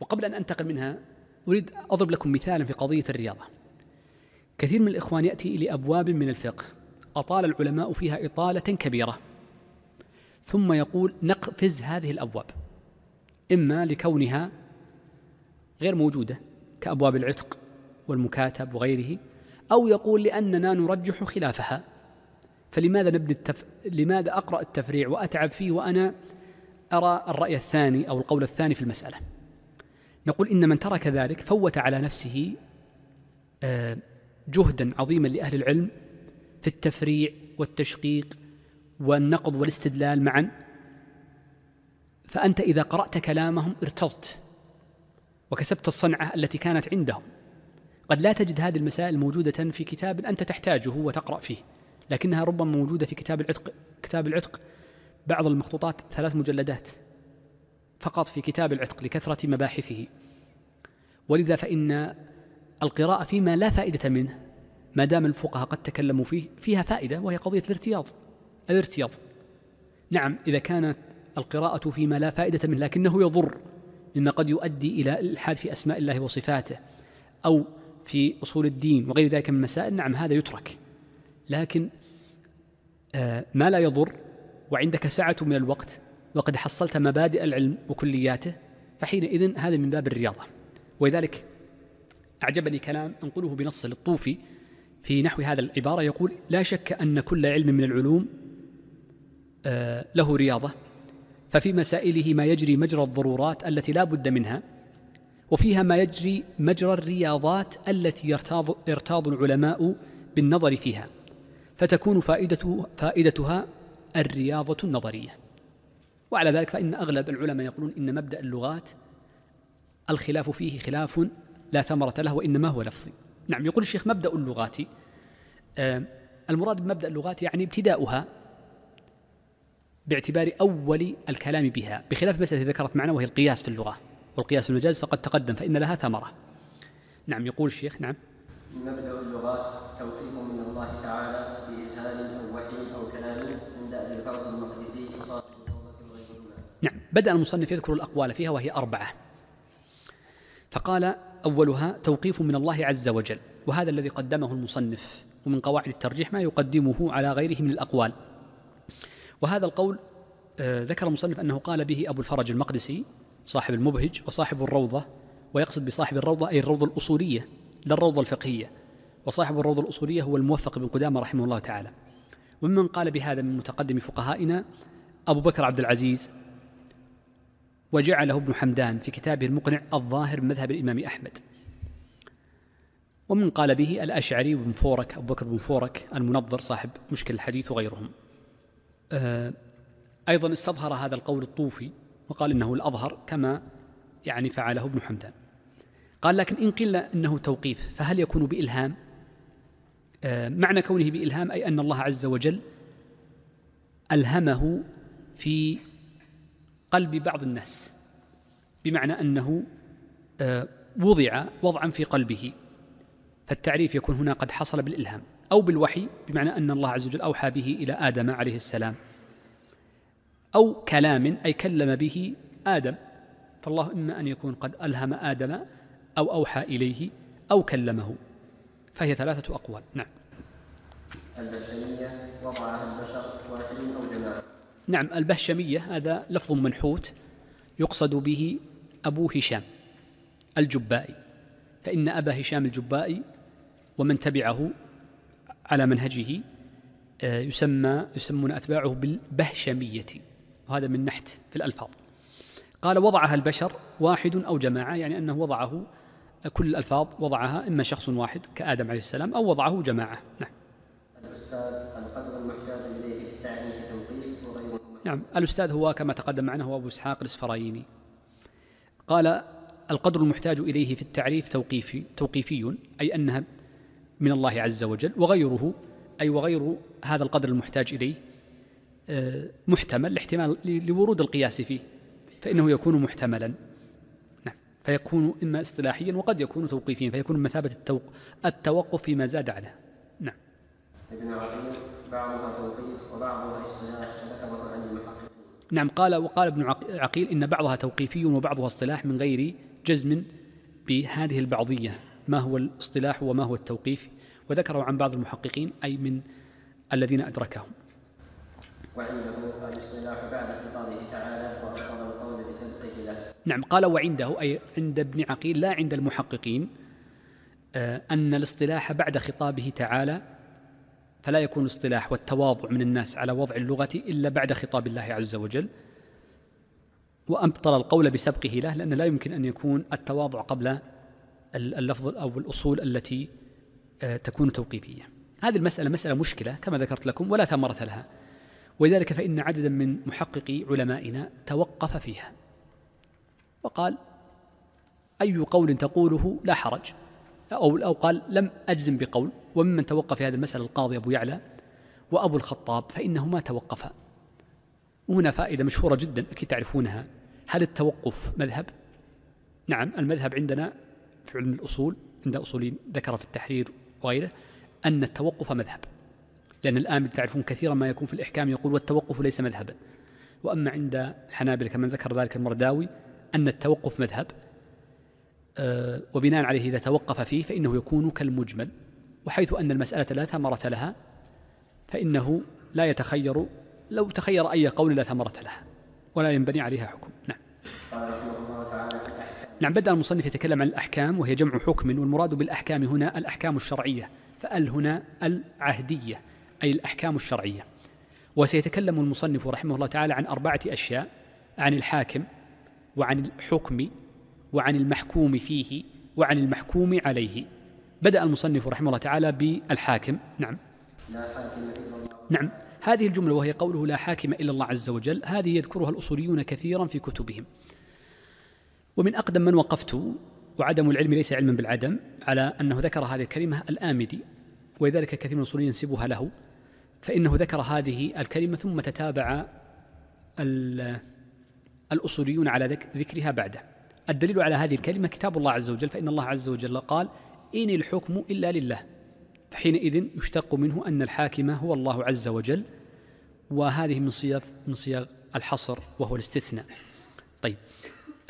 A: وقبل أن أنتقل منها أريد أضرب لكم مثالا في قضية الرياضة كثير من الإخوان يأتي إلى أبواب من الفقه أطال العلماء فيها إطالة كبيرة ثم يقول نقفز هذه الأبواب إما لكونها غير موجودة كأبواب العتق والمكاتب وغيره أو يقول لأننا نرجح خلافها فلماذا نبني التف... لماذا أقرأ التفريع وأتعب فيه وأنا أرى الرأي الثاني أو القول الثاني في المسألة نقول إن من ترك ذلك فوت على نفسه آه، جهدا عظيما لاهل العلم في التفريع والتشقيق والنقض والاستدلال معا فانت اذا قرات كلامهم ارتضت وكسبت الصنعه التي كانت عندهم قد لا تجد هذه المسائل موجوده في كتاب انت تحتاجه وتقرا فيه لكنها ربما موجوده في كتاب العتق كتاب العتق بعض المخطوطات ثلاث مجلدات فقط في كتاب العتق لكثره مباحثه ولذا فان القراءة فيما لا فائدة منه ما دام الفقهاء قد تكلموا فيه فيها فائدة وهي قضية الارتياض الارتياض نعم إذا كانت القراءة فيما لا فائدة منه لكنه يضر مما قد يؤدي إلى الإلحاد في أسماء الله وصفاته أو في أصول الدين وغير ذلك من المسائل نعم هذا يترك لكن آه، ما لا يضر وعندك سعة من الوقت وقد حصلت مبادئ العلم وكلياته فحينئذ هذا من باب الرياضة ولذلك أعجبني كلام أنقله بنص للطوفي في نحو هذا العبارة يقول لا شك أن كل علم من العلوم آه، له رياضة ففي مسائله ما يجري مجرى الضرورات التي لا بد منها وفيها ما يجري مجرى الرياضات التي يرتاض, يرتاض العلماء بالنظر فيها فتكون فائدته فائدتها الرياضة النظرية وعلى ذلك فإن أغلب العلماء يقولون إن مبدأ اللغات الخلاف فيه خلاف لا ثمرة له وإنما هو لفظي نعم يقول الشيخ مبدأ اللغات آه، المراد بمبدأ اللغات يعني ابتداؤها باعتبار أول الكلام بها بخلاف مسألة ذكرت معنا وهي القياس في اللغة والقياس في المجاز فقد تقدم فإن لها ثمرة نعم يقول الشيخ نعم مبدأ اللغات توقيف من الله تعالى بإذهان أو وحي أو كلام عند المقدسي نعم بدأ المصنف يذكر الأقوال فيها وهي أربعة فقال أولها توقيف من الله عز وجل وهذا الذي قدمه المصنف ومن قواعد الترجيح ما يقدمه على غيره من الأقوال وهذا القول آه، ذكر المصنف أنه قال به أبو الفرج المقدسي صاحب المبهج وصاحب الروضة ويقصد بصاحب الروضة أي الروضة الأصولية لا الروضة الفقهية وصاحب الروضة الأصولية هو الموفق بن قدامة رحمه الله تعالى وممن قال بهذا من متقدم فقهائنا أبو بكر عبد العزيز وجعله ابن حمدان في كتابه المقنع الظاهر مذهب الإمام أحمد ومن قال به الأشعري بن فورك أبو بكر بن فورك المنظر صاحب مشكل الحديث وغيرهم آه، أيضا استظهر هذا القول الطوفي وقال إنه الأظهر كما يعني فعله ابن حمدان قال لكن إن قيل إنه توقيف فهل يكون بإلهام آه، معنى كونه بإلهام أي أن الله عز وجل ألهمه في قلب بعض الناس بمعنى انه آه، وضع وضعا في قلبه فالتعريف يكون هنا قد حصل بالالهام او بالوحي بمعنى ان الله عز وجل اوحى به الى ادم عليه السلام او كلام اي كلم به ادم فالله اما ان يكون قد الهم ادم او اوحى اليه او كلمه فهي ثلاثه اقوال نعم البشريه وضعها البشر واحد او جماعه نعم البهشمية هذا لفظ منحوت يقصد به أبو هشام الجبائي فإن أبا هشام الجبائي ومن تبعه على منهجه آه، يسمى يسمون أتباعه بالبهشمية وهذا من نحت في الألفاظ قال وضعها البشر واحد أو جماعة يعني أنه وضعه كل الألفاظ وضعها إما شخص واحد كآدم عليه السلام أو وضعه جماعة نعم الأستاذ القدر نعم الأستاذ هو كما تقدم معنا هو أبو إسحاق الإسفرايني قال القدر المحتاج إليه في التعريف توقيفي توقيفي أي أنها من الله عز وجل وغيره أي وغير هذا القدر المحتاج إليه آه، محتمل لاحتمال لورود القياس فيه فإنه يكون محتملا نعم فيكون إما اصطلاحيا وقد يكون توقيفيا فيكون بمثابة التوقف فيما زاد عليه ابن عقيل بعضها توقيف وبعضها اصطلاح عن المحققين نعم قال وقال ابن عقيل إن بعضها توقيفي وبعضها اصطلاح من غير جزم بهذه البعضية ما هو الاصطلاح وما هو التوقيف وذكره عن بعض المحققين أي من الذين أدركهم وعنده الاصطلاح بعد خطابه تعالى وأخبر القول بصدقه له نعم قال وعنده أي عند ابن عقيل لا عند المحققين آه، أن الاصطلاح بعد خطابه تعالى فلا يكون الاصطلاح والتواضع من الناس على وضع اللغة إلا بعد خطاب الله عز وجل وأبطل القول بسبقه له لأنه لا يمكن أن يكون التواضع قبل اللفظ أو الأصول التي آه، تكون توقيفية هذه المسألة مسألة مشكلة كما ذكرت لكم ولا ثمرة لها ولذلك فإن عددا من محققي علمائنا توقف فيها وقال أي قول تقوله لا حرج أو, أو قال لم أجزم بقول وممن توقف في هذه المسألة القاضي أبو يعلى وأبو الخطاب فإنهما توقفا وهنا فائدة مشهورة جدا أكيد تعرفونها هل التوقف مذهب؟ نعم المذهب عندنا في علم الأصول عند أصولين ذكر في التحرير وغيره أن التوقف مذهب لأن الآن تعرفون كثيرا ما يكون في الإحكام يقول والتوقف ليس مذهبا وأما عند الحنابلة كما ذكر ذلك المرداوي أن التوقف مذهب آه، وبناء عليه إذا توقف فيه فإنه يكون كالمجمل وحيث أن المسألة لا ثمرة لها فإنه لا يتخير لو تخير أي قول لا ثمرة لها ولا ينبني عليها حكم نعم نعم بدأ المصنف يتكلم عن الأحكام وهي جمع حكم والمراد بالأحكام هنا الأحكام الشرعية فأل هنا العهدية أي الأحكام الشرعية وسيتكلم المصنف رحمه الله تعالى عن أربعة أشياء عن الحاكم وعن الحكم وعن المحكوم فيه وعن المحكوم عليه بدأ المصنف رحمه الله تعالى بالحاكم نعم لا حاكم إلا الله نعم هذه الجملة وهي قوله لا حاكم إلا الله عز وجل هذه يذكرها الأصوليون كثيرا في كتبهم ومن أقدم من وقفت وعدم العلم ليس علما بالعدم على أنه ذكر هذه الكلمة الآمدي ولذلك كثير من الأصوليين ينسبها له فإنه ذكر هذه الكلمة ثم تتابع الأصوليون على ذكرها بعده الدليل على هذه الكلمة كتاب الله عز وجل فإن الله عز وجل قال إن الحكم إلا لله فحينئذ يشتق منه أن الحاكم هو الله عز وجل وهذه من صيغ من صيغ الحصر وهو الاستثناء طيب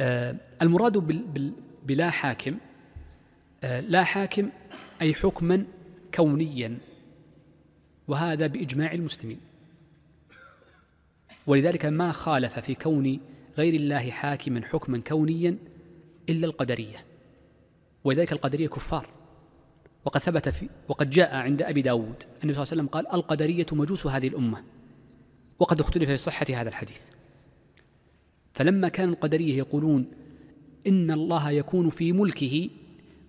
A: آه المراد بال بال بلا حاكم آه لا حاكم أي حكما كونيا وهذا بإجماع المسلمين ولذلك ما خالف في كون غير الله حاكما حكما كونيا إلا القدرية وذلك القدرية كفار وقد ثبت في وقد جاء عند أبي داود النبي صلى الله عليه وسلم قال القدرية مجوس هذه الأمة وقد اختلف في صحة هذا الحديث فلما كان القدرية يقولون إن الله يكون في ملكه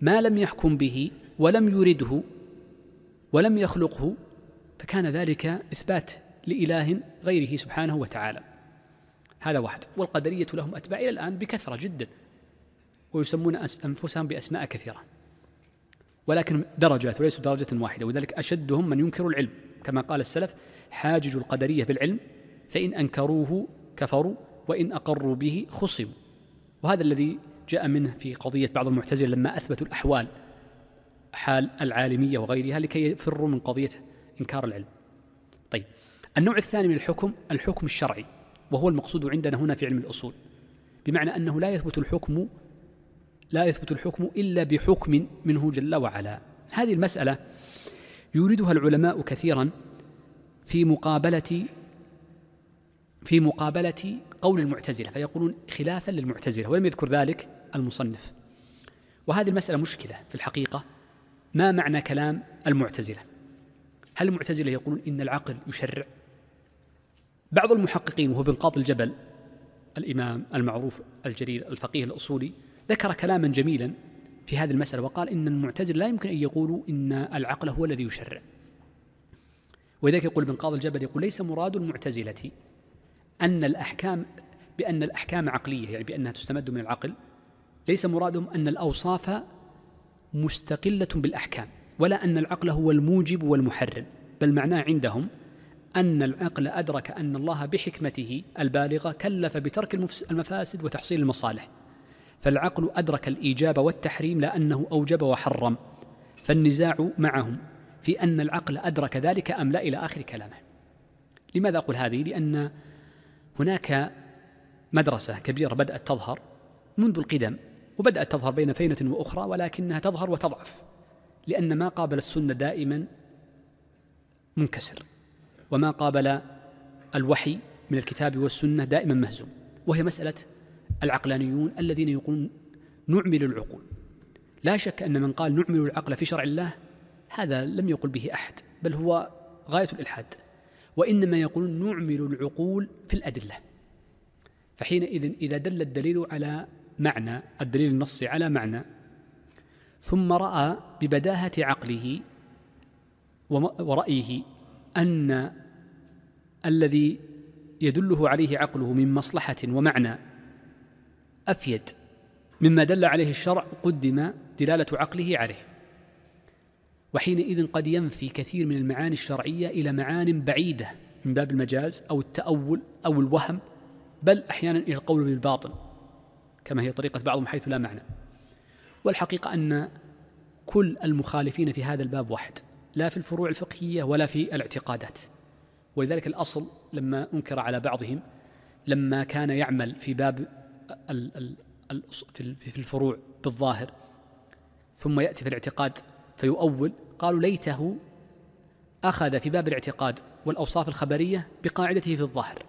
A: ما لم يحكم به ولم يرده ولم يخلقه فكان ذلك إثبات لإله غيره سبحانه وتعالى هذا واحد والقدرية لهم أتباع إلى الآن بكثرة جدا ويسمون أنفسهم بأسماء كثيرة ولكن درجات وليس درجة واحدة وذلك أشدهم من ينكر العلم كما قال السلف حاجج القدرية بالعلم فإن أنكروه كفروا وإن أقروا به خصموا وهذا الذي جاء منه في قضية بعض المعتزلة لما أثبتوا الأحوال حال العالمية وغيرها لكي يفروا من قضية إنكار العلم طيب النوع الثاني من الحكم الحكم الشرعي وهو المقصود عندنا هنا في علم الأصول بمعنى أنه لا يثبت الحكم لا يثبت الحكم إلا بحكم منه جل وعلا هذه المسألة يوردها العلماء كثيرا في مقابلة في مقابلة قول المعتزلة فيقولون خلافا للمعتزلة ولم يذكر ذلك المصنف وهذه المسألة مشكلة في الحقيقة ما معنى كلام المعتزلة هل المعتزلة يقولون إن العقل يشرع بعض المحققين وهو بن قاضي الجبل الإمام المعروف الجليل الفقيه الأصولي ذكر كلاما جميلا في هذه المسألة وقال إن المعتزلة لا يمكن أن يقولوا إن العقل هو الذي يشرع ولذلك يقول ابن قاضي الجبل يقول ليس مراد المعتزلة أن الأحكام بأن الأحكام عقلية يعني بأنها تستمد من العقل ليس مرادهم أن الأوصاف مستقلة بالأحكام ولا أن العقل هو الموجب والمحرم بل معناه عندهم أن العقل أدرك أن الله بحكمته البالغة كلف بترك المفاسد وتحصيل المصالح فالعقل أدرك الإيجاب والتحريم لأنه أوجب وحرم فالنزاع معهم في أن العقل أدرك ذلك أم لا إلى آخر كلامه لماذا أقول هذه؟ لأن هناك مدرسة كبيرة بدأت تظهر منذ القدم وبدأت تظهر بين فينة وأخرى ولكنها تظهر وتضعف لأن ما قابل السنة دائما منكسر وما قابل الوحي من الكتاب والسنة دائما مهزوم وهي مسألة العقلانيون الذين يقولون نعمل العقول لا شك أن من قال نعمل العقل في شرع الله هذا لم يقل به أحد بل هو غاية الإلحاد وإنما يقولون نعمل العقول في الأدلة فحينئذ إذا دل الدليل على معنى الدليل النصي على معنى ثم رأى ببداهة عقله ورأيه أن الذي يدله عليه عقله من مصلحه ومعنى افيد مما دل عليه الشرع قدم دلاله عقله عليه وحينئذ قد ينفي كثير من المعاني الشرعيه الى معان بعيده من باب المجاز او التاول او الوهم بل احيانا الى القول بالباطن كما هي طريقه بعضهم حيث لا معنى والحقيقه ان كل المخالفين في هذا الباب واحد لا في الفروع الفقهيه ولا في الاعتقادات ولذلك الأصل لما أنكر على بعضهم لما كان يعمل في باب في الفروع بالظاهر ثم يأتي في الاعتقاد فيؤول قالوا ليته أخذ في باب الاعتقاد والأوصاف الخبرية بقاعدته في الظاهر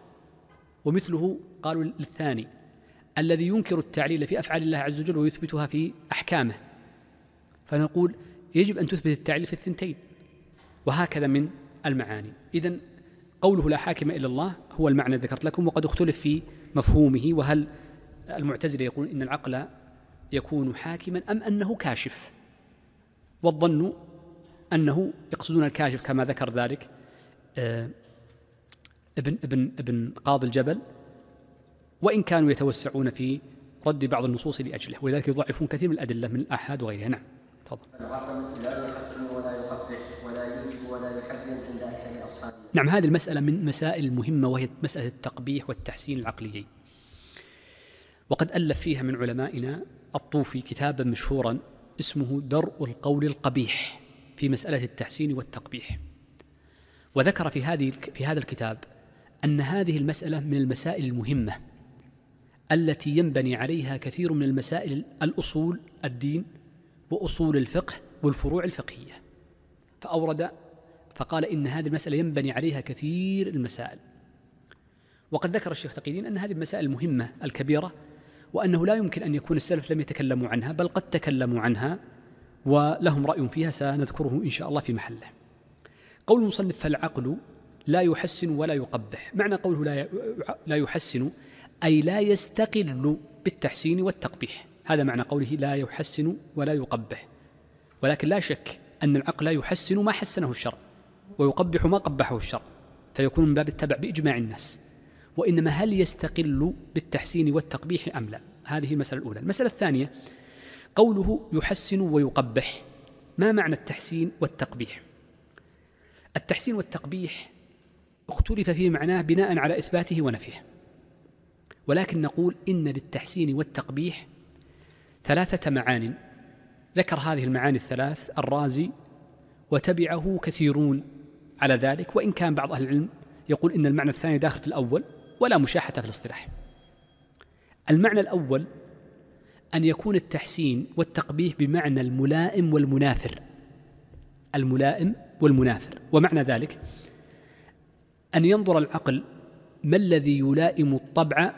A: ومثله قالوا للثاني الذي ينكر التعليل في أفعال الله عز وجل ويثبتها في أحكامه فنقول يجب أن تثبت التعليل في الثنتين وهكذا من المعاني إذا قوله لا حاكم إلا الله هو المعنى ذكرت لكم وقد اختلف في مفهومه وهل المعتزلة يقول إن العقل يكون حاكما أم أنه كاشف والظن أنه يقصدون الكاشف كما ذكر ذلك آه، ابن ابن ابن قاضي الجبل وإن كانوا يتوسعون في رد بعض النصوص لأجله ولذلك يضعفون كثير من الأدلة من الآحاد وغيرها نعم تفضل نعم هذه المسألة من مسائل المهمة وهي مسألة التقبيح والتحسين العقليين وقد ألف فيها من علمائنا الطوفي كتابا مشهورا اسمه درء القول القبيح في مسألة التحسين والتقبيح وذكر في هذه في هذا الكتاب أن هذه المسألة من المسائل المهمة التي ينبني عليها كثير من المسائل الأصول الدين وأصول الفقه والفروع الفقهية فأورد فقال إن هذه المسألة ينبني عليها كثير المسائل وقد ذكر الشيخ تقيدين أن هذه المسائل المهمة الكبيرة وأنه لا يمكن أن يكون السلف لم يتكلموا عنها بل قد تكلموا عنها ولهم رأي فيها سنذكره إن شاء الله في محله قول المصنف فالعقل لا يحسن ولا يقبح معنى قوله لا لا يحسن أي لا يستقل بالتحسين والتقبيح هذا معنى قوله لا يحسن ولا يقبح ولكن لا شك أن العقل لا يحسن ما حسنه الشرع ويقبح ما قبحه الشرع فيكون من باب التبع بإجماع الناس وإنما هل يستقل بالتحسين والتقبيح أم لا هذه المسألة الأولى المسألة الثانية قوله يحسن ويقبح ما معنى التحسين والتقبيح التحسين والتقبيح اختلف في معناه بناء على إثباته ونفيه ولكن نقول إن للتحسين والتقبيح ثلاثة معان ذكر هذه المعاني الثلاث الرازي وتبعه كثيرون على ذلك وإن كان بعض أهل العلم يقول إن المعنى الثاني داخل في الأول ولا مشاحة في الاصطلاح المعنى الأول أن يكون التحسين والتقبيح بمعنى الملائم والمناثر الملائم والمناثر ومعنى ذلك أن ينظر العقل ما الذي يلائم الطبع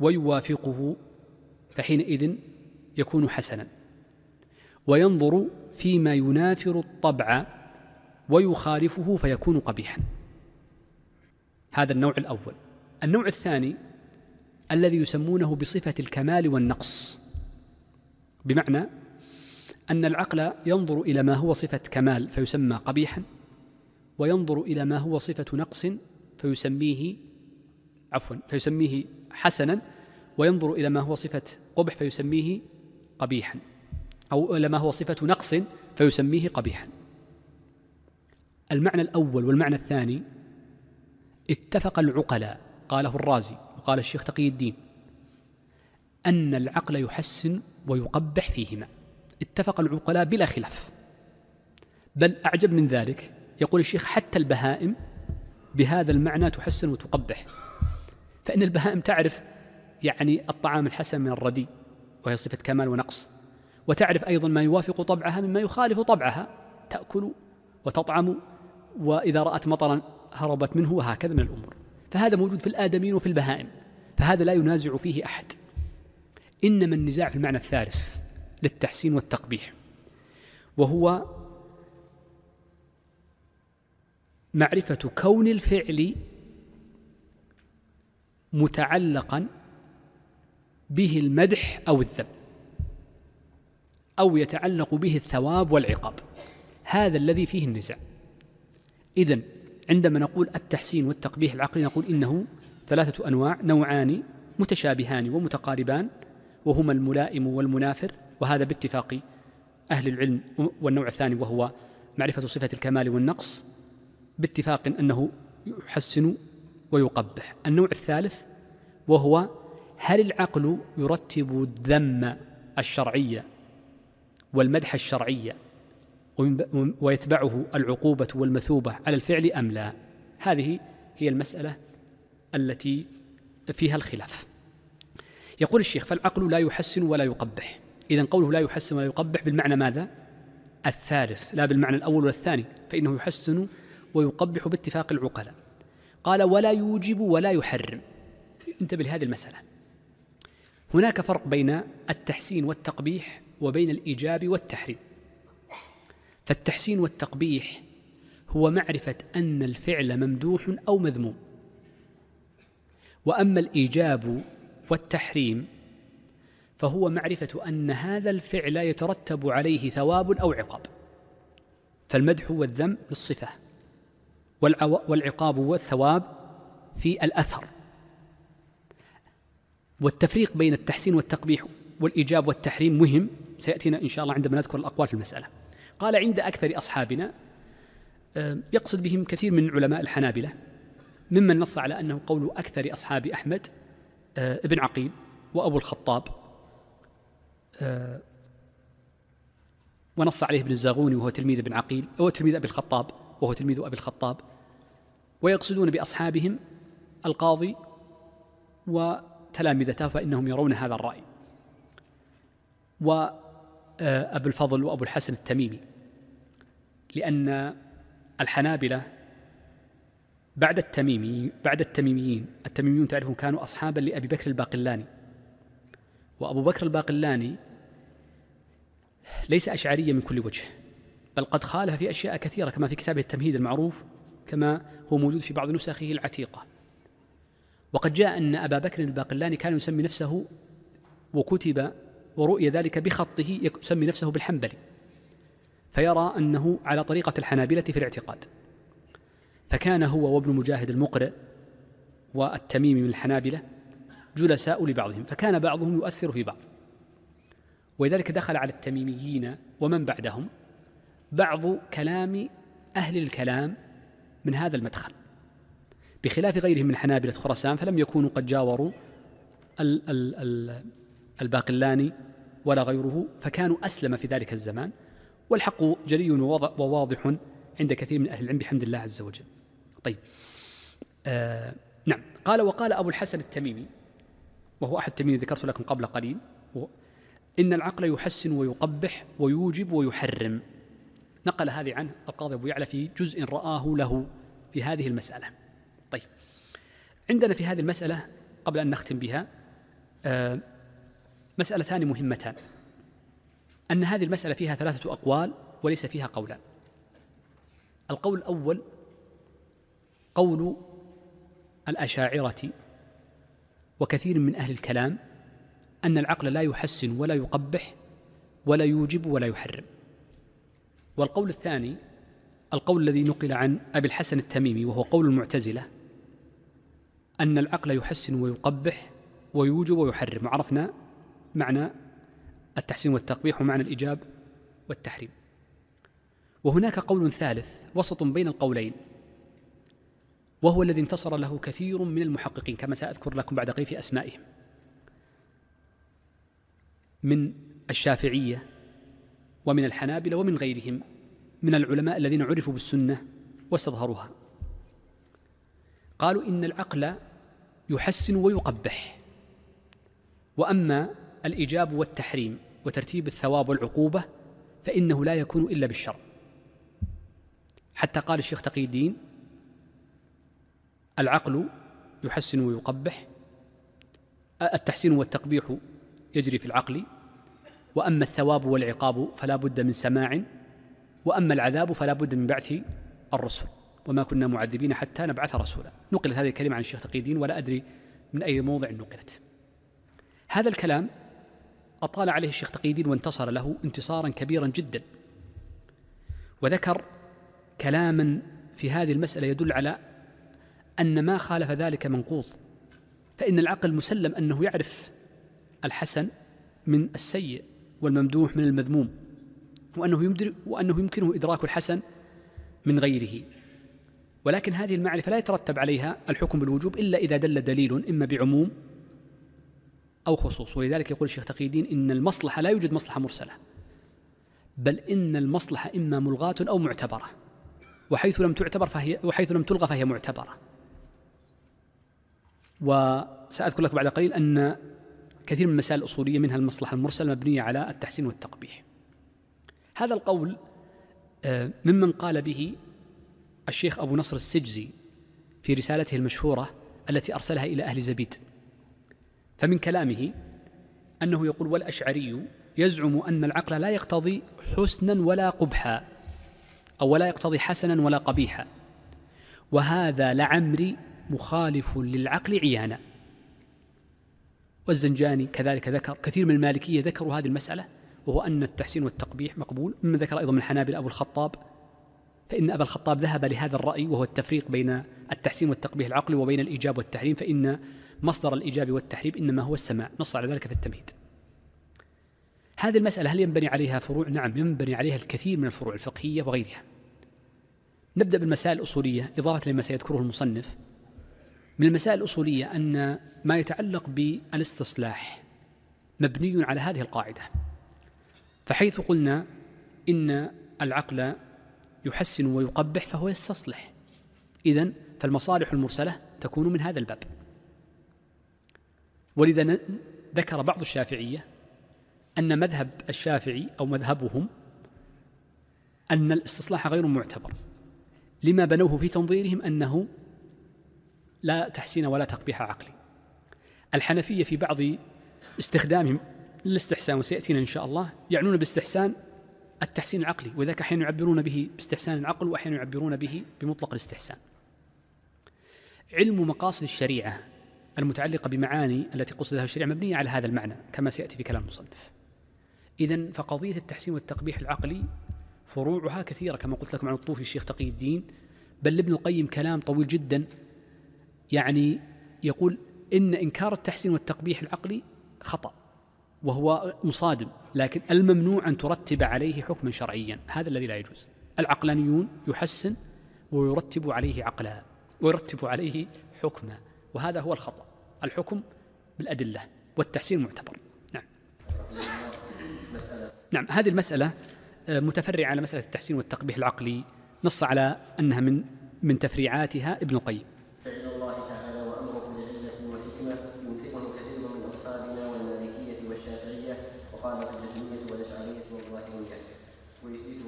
A: ويوافقه فحينئذ يكون حسنا وينظر فيما ينافر الطبع ويخالفه فيكون قبيحا هذا النوع الاول النوع الثاني الذي يسمونه بصفه الكمال والنقص بمعنى ان العقل ينظر الى ما هو صفه كمال فيسمى قبيحا وينظر الى ما هو صفه نقص فيسميه عفوا فيسميه حسنا وينظر الى ما هو صفه قبح فيسميه قبيحا او الى ما هو صفه نقص فيسميه قبيحا المعنى الأول والمعنى الثاني اتفق العقلاء قاله الرازي وقال الشيخ تقي الدين أن العقل يحسن ويقبح فيهما اتفق العقلاء بلا خلاف بل أعجب من ذلك يقول الشيخ حتى البهائم بهذا المعنى تحسن وتقبح فإن البهائم تعرف يعني الطعام الحسن من الردي وهي صفة كمال ونقص وتعرف أيضا ما يوافق طبعها مما يخالف طبعها تأكل وتطعم وإذا رأت مطرا هربت منه وهكذا من الأمور فهذا موجود في الآدمين وفي البهائم فهذا لا ينازع فيه أحد إنما النزاع في المعنى الثالث للتحسين والتقبيح وهو معرفة كون الفعل متعلقا به المدح أو الذم أو يتعلق به الثواب والعقاب هذا الذي فيه النزاع إذا عندما نقول التحسين والتقبيح العقلي نقول إنه ثلاثة أنواع نوعان متشابهان ومتقاربان وهما الملائم والمنافر وهذا باتفاق أهل العلم والنوع الثاني وهو معرفة صفة الكمال والنقص باتفاق أنه يحسن ويقبح النوع الثالث وهو هل العقل يرتب الذم الشرعية والمدح الشرعية ويتبعه العقوبة والمثوبة على الفعل أم لا هذه هي المسألة التي فيها الخلاف يقول الشيخ فالعقل لا يحسن ولا يقبح إذا قوله لا يحسن ولا يقبح بالمعنى ماذا؟ الثالث لا بالمعنى الأول والثاني فإنه يحسن ويقبح باتفاق العقلاء قال ولا يوجب ولا يحرم انتبه لهذه المسألة هناك فرق بين التحسين والتقبيح وبين الإيجاب والتحريم فالتحسين والتقبيح هو معرفة أن الفعل ممدوح أو مذموم وأما الإيجاب والتحريم فهو معرفة أن هذا الفعل يترتب عليه ثواب أو عقاب فالمدح والذم للصفة والعقاب والثواب في الأثر والتفريق بين التحسين والتقبيح والإيجاب والتحريم مهم سيأتينا إن شاء الله عندما نذكر الأقوال في المسألة قال عند أكثر أصحابنا آه، يقصد بهم كثير من علماء الحنابلة ممن نص على أنه قول أكثر أصحاب أحمد آه، ابن عقيل وأبو الخطاب آه، ونص عليه ابن الزاغوني وهو تلميذ ابن عقيل أو تلميذ أبي الخطاب وهو تلميذ أبي الخطاب ويقصدون بأصحابهم القاضي وتلامذته فإنهم يرون هذا الرأي و آه، أبو الفضل وأبو الحسن التميمي لأن الحنابلة بعد التميمي بعد التميميين التميميون تعرفون كانوا أصحابا لأبي بكر الباقلاني وأبو بكر الباقلاني ليس أشعريا من كل وجه بل قد خالف في أشياء كثيرة كما في كتابه التمهيد المعروف كما هو موجود في بعض نسخه العتيقة وقد جاء أن أبا بكر الباقلاني كان يسمي نفسه وكتب ورؤي ذلك بخطه يسمي نفسه بالحنبلي فيرى أنه على طريقة الحنابلة في الاعتقاد فكان هو وابن مجاهد المقرئ والتميمي من الحنابلة جلساء لبعضهم فكان بعضهم يؤثر في بعض ولذلك دخل على التميميين ومن بعدهم بعض كلام أهل الكلام من هذا المدخل بخلاف غيرهم من حنابلة خراسان فلم يكونوا قد جاوروا الباقلاني ولا غيره فكانوا أسلم في ذلك الزمان والحق جلي وواضح عند كثير من أهل العلم بحمد الله عز وجل طيب آه نعم قال وقال أبو الحسن التميمي وهو أحد التميمي ذكرت لكم قبل قليل إن العقل يحسن ويقبح ويوجب ويحرم نقل هذه عنه القاضي أبو يعلى في جزء رآه له في هذه المسألة طيب عندنا في هذه المسألة قبل أن نختم بها آه مسألتان مهمتان أن هذه المسألة فيها ثلاثة أقوال وليس فيها قولان القول الأول قول الأشاعرة وكثير من أهل الكلام أن العقل لا يحسن ولا يقبح ولا يوجب ولا يحرم والقول الثاني القول الذي نقل عن أبي الحسن التميمي وهو قول المعتزلة أن العقل يحسن ويقبح ويوجب ويحرم وعرفنا معنى التحسين والتقبيح ومعنى الإيجاب والتحريم وهناك قول ثالث وسط بين القولين وهو الذي انتصر له كثير من المحققين كما سأذكر لكم بعد قليل في أسمائهم من الشافعية ومن الحنابلة ومن غيرهم من العلماء الذين عرفوا بالسنة واستظهروها قالوا إن العقل يحسن ويقبح وأما الايجاب والتحريم وترتيب الثواب والعقوبه فانه لا يكون الا بالشرع حتى قال الشيخ تقي الدين العقل يحسن ويقبح التحسين والتقبيح يجري في العقل واما الثواب والعقاب فلا بد من سماع واما العذاب فلا بد من بعث الرسل وما كنا معذبين حتى نبعث رسولا نقلت هذه الكلمه عن الشيخ تقي الدين ولا ادري من اي موضع نقلت هذا الكلام أطال عليه الشيخ تقييدين وانتصر له انتصارا كبيرا جدا وذكر كلاما في هذه المسألة يدل على أن ما خالف ذلك منقوض فإن العقل مسلم أنه يعرف الحسن من السيء والممدوح من المذموم وأنه, يمدر وأنه يمكنه إدراك الحسن من غيره ولكن هذه المعرفة لا يترتب عليها الحكم بالوجوب إلا إذا دل دليل إما بعموم أو خصوص ولذلك يقول الشيخ تقيدين إن المصلحة لا يوجد مصلحة مرسلة بل إن المصلحة إما ملغاة أو معتبرة وحيث لم تعتبر فهي وحيث لم تلغى فهي معتبرة وسأذكر لك بعد قليل أن كثير من المسائل الأصولية منها المصلحة المرسلة مبنية على التحسين والتقبيح هذا القول آه، ممن قال به الشيخ أبو نصر السجزي في رسالته المشهورة التي أرسلها إلى أهل زبيد فمن كلامه أنه يقول والأشعري يزعم أن العقل لا يقتضي حسنا ولا قبحا أو لا يقتضي حسنا ولا قبيحا وهذا لعمري مخالف للعقل عيانا والزنجاني كذلك ذكر كثير من المالكية ذكروا هذه المسألة وهو أن التحسين والتقبيح مقبول مما ذكر أيضا من الحنابلة أبو الخطاب فإن أبا الخطاب ذهب لهذا الرأي وهو التفريق بين التحسين والتقبيح العقلي وبين الإيجاب والتحريم فإن مصدر الإيجاب والتحريم إنما هو السماع نص على ذلك في التمهيد هذه المسألة هل ينبني عليها فروع؟ نعم ينبني عليها الكثير من الفروع الفقهية وغيرها نبدأ بالمسائل الأصولية إضافة لما سيذكره المصنف من المسائل الأصولية أن ما يتعلق بالاستصلاح مبني على هذه القاعدة فحيث قلنا إن العقل يحسن ويقبح فهو يستصلح إذا فالمصالح المرسلة تكون من هذا الباب ولذا ذكر بعض الشافعية أن مذهب الشافعي أو مذهبهم أن الاستصلاح غير معتبر لما بنوه في تنظيرهم أنه لا تحسين ولا تقبيح عقلي الحنفية في بعض استخدامهم للاستحسان وسيأتينا إن شاء الله يعنون باستحسان التحسين العقلي وذاك أحيانا يعبرون به باستحسان العقل وأحيانا يعبرون به بمطلق الاستحسان علم مقاصد الشريعة المتعلقة بمعاني التي قصدها الشريعة مبنية على هذا المعنى كما سيأتي في كلام المصنف إذا فقضية التحسين والتقبيح العقلي فروعها كثيرة كما قلت لكم عن الطوفي الشيخ تقي الدين بل ابن القيم كلام طويل جدا يعني يقول إن إنكار التحسين والتقبيح العقلي خطأ وهو مصادم لكن الممنوع أن ترتب عليه حكما شرعيا هذا الذي لا يجوز العقلانيون يحسن ويرتب عليه عقلا ويرتب عليه حكما وهذا هو الخطأ الحكم بالأدلة والتحسين معتبر نعم نعم هذه المسألة آه، متفرعة على مسألة التحسين والتقبيح العقلي نص على أنها من من تفريعاتها ابن القيم الله تعالى وأمره كثير من أصحابنا والمالكية والشافعية والأشعرية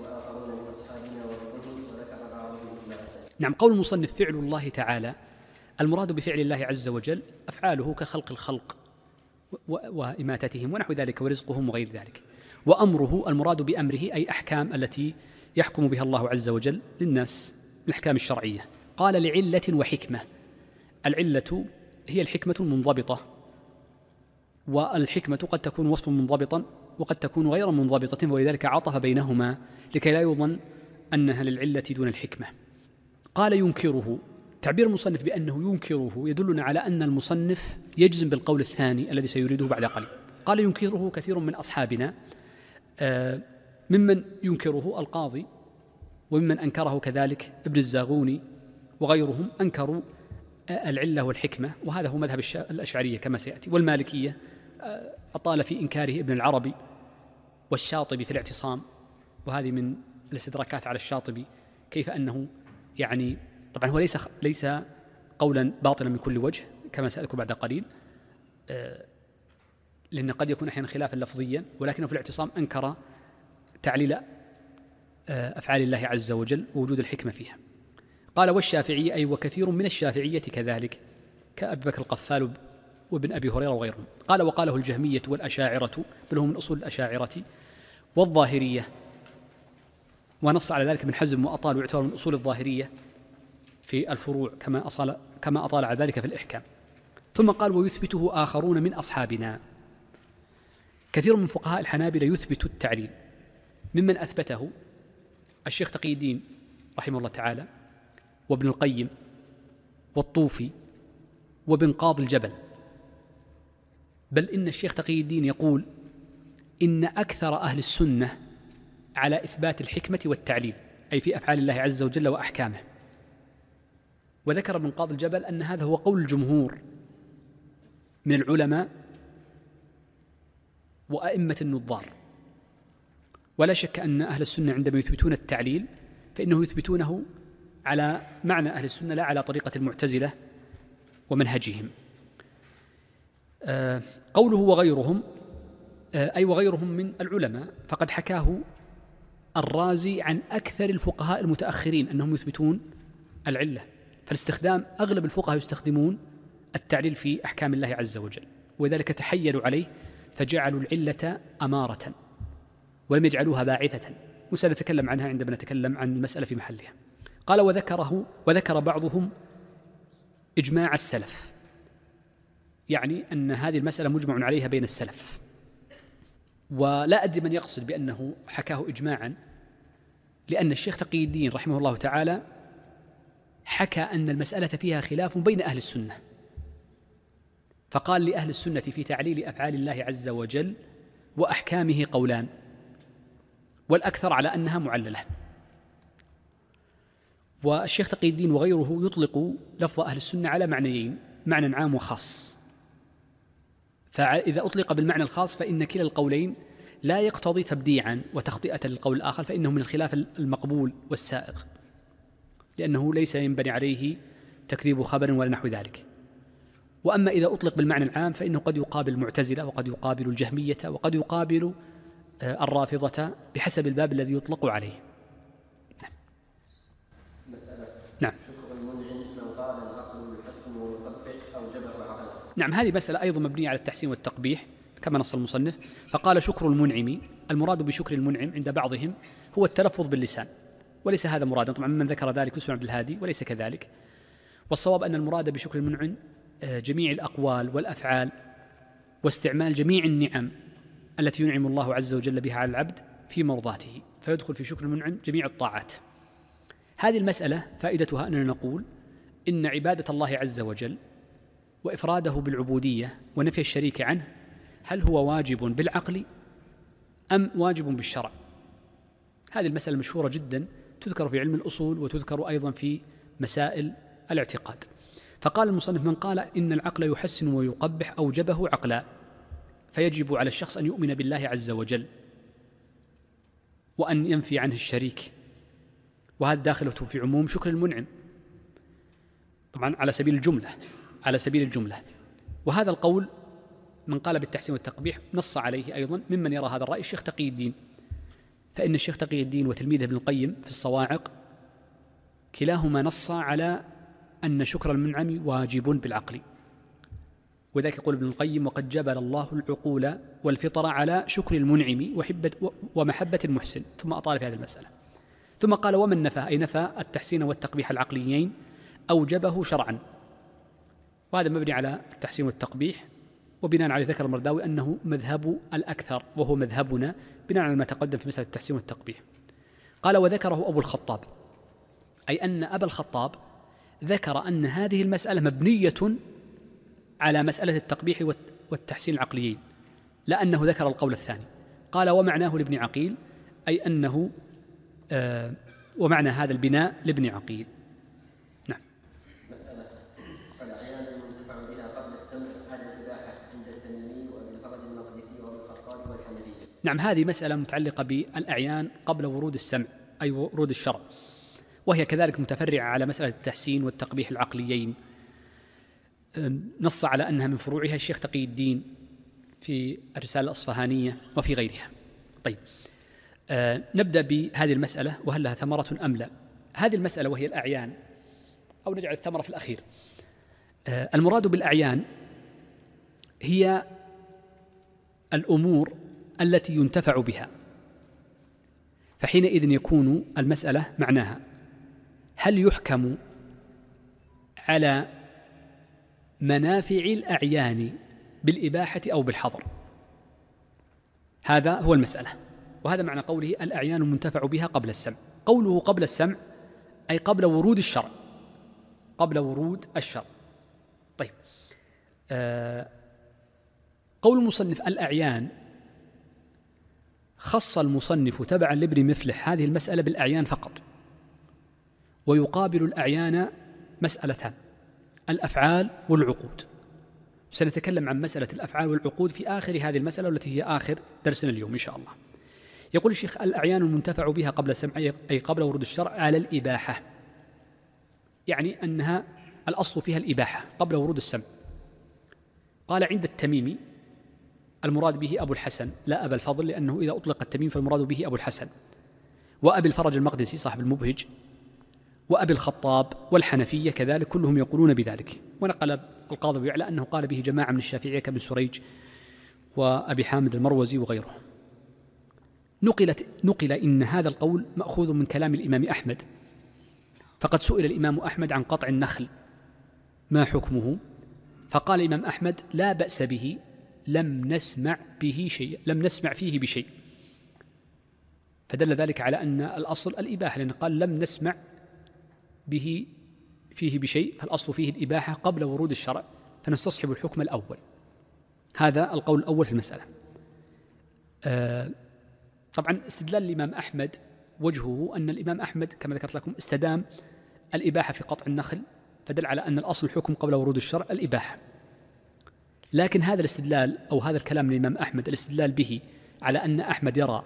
A: آخرون من أصحابنا وغيرهم بعضهم نعم قول المصنف فعل الله تعالى المراد بفعل الله عز وجل أفعاله كخلق الخلق وإماتتهم ونحو ذلك ورزقهم وغير ذلك وأمره المراد بأمره أي أحكام التي يحكم بها الله عز وجل للناس الأحكام الشرعية قال لعلة وحكمة العلة هي الحكمة المنضبطة والحكمة قد تكون وصفا منضبطا وقد تكون غير منضبطة ولذلك عطف بينهما لكي لا يظن أنها للعلة دون الحكمة قال ينكره تعبير المصنف بأنه ينكره يدلنا على أن المصنف يجزم بالقول الثاني الذي سيريده بعد قليل قال ينكره كثير من أصحابنا آه، ممن ينكره القاضي وممن أنكره كذلك ابن الزاغوني وغيرهم أنكروا آه، العلة والحكمة وهذا هو مذهب الأشعرية كما سيأتي والمالكية آه، أطال في إنكاره ابن العربي والشاطبي في الاعتصام وهذه من الاستدراكات على الشاطبي كيف أنه يعني طبعا هو ليس ليس قولا باطلا من كل وجه كما سأذكر بعد قليل آه، لأن قد يكون أحيانا خلافا لفظيا ولكنه في الاعتصام أنكر تعليل آه، أفعال الله عز وجل ووجود الحكمة فيها قال والشافعية أي وكثير من الشافعية كذلك كأبي بكر القفال وابن أبي هريرة وغيرهم قال وقاله الجهمية والأشاعرة بل هم من أصول الأشاعرة والظاهرية ونص على ذلك ابن حزم وأطال ويعتبر من أصول الظاهرية في الفروع كما أصال كما أطالع ذلك في الإحكام ثم قال ويثبته آخرون من أصحابنا كثير من فقهاء الحنابلة يثبت التعليل ممن أثبته الشيخ تقي الدين رحمه الله تعالى وابن القيم والطوفي وابن قاضي الجبل بل إن الشيخ تقي الدين يقول إن أكثر أهل السنة على إثبات الحكمة والتعليل أي في أفعال الله عز وجل وأحكامه وذكر ابن قاضي الجبل أن هذا هو قول الجمهور من العلماء وأئمة النظار ولا شك أن أهل السنة عندما يثبتون التعليل فإنه يثبتونه على معنى أهل السنة لا على طريقة المعتزلة ومنهجهم آه، قوله وغيرهم آه، أي وغيرهم من العلماء فقد حكاه الرازي عن أكثر الفقهاء المتأخرين أنهم يثبتون العلة فالاستخدام أغلب الفقهاء يستخدمون التعليل في أحكام الله عز وجل ولذلك تحيلوا عليه فجعلوا العلة أمارة ولم يجعلوها باعثة وسنتكلم عنها عندما نتكلم عن المسألة في محلها قال وذكره وذكر بعضهم إجماع السلف يعني أن هذه المسألة مجمع عليها بين السلف ولا أدري من يقصد بأنه حكاه إجماعا لأن الشيخ تقي الدين رحمه الله تعالى حكى أن المسألة فيها خلاف بين أهل السنة فقال لأهل السنة في تعليل أفعال الله عز وجل وأحكامه قولان والأكثر على أنها معللة والشيخ تقي الدين وغيره يطلق لفظ أهل السنة على معنيين معنى عام وخاص فإذا أطلق بالمعنى الخاص فإن كلا القولين لا يقتضي تبديعا وتخطئة للقول الآخر فإنه من الخلاف المقبول والسائق لأنه ليس ينبني عليه تكذيب خبر ولا نحو ذلك وأما إذا أطلق بالمعنى العام فإنه قد يقابل المعتزلة وقد يقابل الجهمية وقد يقابل آه، الرافضة بحسب الباب الذي يطلق عليه نعم مسألة نعم نعم هذه مسألة أيضا مبنية على التحسين والتقبيح كما نص المصنف فقال شكر المنعم المراد بشكر المنعم عند بعضهم هو التلفظ باللسان وليس هذا مرادا طبعا من ذكر ذلك اسمه عبد الهادي وليس كذلك والصواب أن المراد بشكر المنعم آه، جميع الأقوال والأفعال واستعمال جميع النعم التي ينعم الله عز وجل بها على العبد في مرضاته فيدخل في شكر المنعم جميع الطاعات هذه المسألة فائدتها أننا نقول إن عبادة الله عز وجل وإفراده بالعبودية ونفي الشريك عنه هل هو واجب بالعقل أم واجب بالشرع هذه المسألة مشهورة جدا تذكر في علم الأصول وتذكر أيضا في مسائل الاعتقاد فقال المصنف من قال إن العقل يحسن ويقبح أوجبه عقلا فيجب على الشخص أن يؤمن بالله عز وجل وأن ينفي عنه الشريك وهذا داخله في عموم شكر المنعم طبعا على سبيل الجملة على سبيل الجملة وهذا القول من قال بالتحسين والتقبيح نص عليه أيضا ممن يرى هذا الرأي الشيخ تقي الدين فإن الشيخ تقي الدين وتلميذه ابن القيم في الصواعق كلاهما نص على أن شكر المنعم واجب بالعقل وذلك يقول ابن القيم وقد جبل الله العقول والفطر على شكر المنعم وحبة ومحبة المحسن ثم أطال في هذه المسألة ثم قال ومن نفى أي نفى التحسين والتقبيح العقليين أوجبه شرعا وهذا مبني على التحسين والتقبيح وبناء عليه ذكر المرداوي أنه مذهب الأكثر وهو مذهبنا بناء على ما تقدم في مسألة التحسين والتقبيح قال وذكره أبو الخطاب أي أن أبا الخطاب ذكر أن هذه المسألة مبنية على مسألة التقبيح والتحسين العقليين لا أنه ذكر القول الثاني قال ومعناه لابن عقيل أي أنه آه ومعنى هذا البناء لابن عقيل نعم هذه مسألة متعلقة بالأعيان قبل ورود السمع أي ورود الشرع وهي كذلك متفرعة على مسألة التحسين والتقبيح العقليين نص على أنها من فروعها الشيخ تقي الدين في الرسالة الأصفهانية وفي غيرها طيب آه نبدأ بهذه المسألة وهل لها ثمرة أم لا هذه المسألة وهي الأعيان أو نجعل الثمرة في الأخير آه المراد بالأعيان هي الأمور التي ينتفع بها فحينئذ يكون المسألة معناها هل يحكم على منافع الأعيان بالإباحة أو بالحظر هذا هو المسألة وهذا معنى قوله الأعيان منتفع بها قبل السمع قوله قبل السمع أي قبل ورود الشرع قبل ورود الشرع طيب آه قول المصنف الأعيان خص المصنف تبعا لابن مفلح هذه المسألة بالأعيان فقط ويقابل الأعيان مسألتان الأفعال والعقود سنتكلم عن مسألة الأفعال والعقود في آخر هذه المسألة والتي هي آخر درسنا اليوم إن شاء الله يقول الشيخ الأعيان المنتفع بها قبل سمع أي قبل ورود الشرع على الإباحة يعني أنها الأصل فيها الإباحة قبل ورود السمع قال عند التميمي المراد به أبو الحسن لا أبا الفضل لأنه إذا أطلق التميم فالمراد به أبو الحسن وأبي الفرج المقدسي صاحب المبهج وأبي الخطاب والحنفية كذلك كلهم يقولون بذلك ونقل القاضي يعلى أنه قال به جماعة من الشافعية كابن سريج وأبي حامد المروزي وغيره نقلت نقل إن هذا القول مأخوذ من كلام الإمام أحمد فقد سئل الإمام أحمد عن قطع النخل ما حكمه فقال الإمام أحمد لا بأس به لم نسمع به شيء لم نسمع فيه بشيء فدل ذلك على أن الأصل الإباحة لأن قال لم نسمع به فيه بشيء فالأصل فيه الإباحة قبل ورود الشرع فنستصحب الحكم الأول هذا القول الأول في المسألة آه طبعا استدلال الإمام أحمد وجهه أن الإمام أحمد كما ذكرت لكم استدام الإباحة في قطع النخل فدل على أن الأصل الحكم قبل ورود الشرع الإباحة لكن هذا الاستدلال أو هذا الكلام للإمام أحمد الاستدلال به على أن أحمد يرى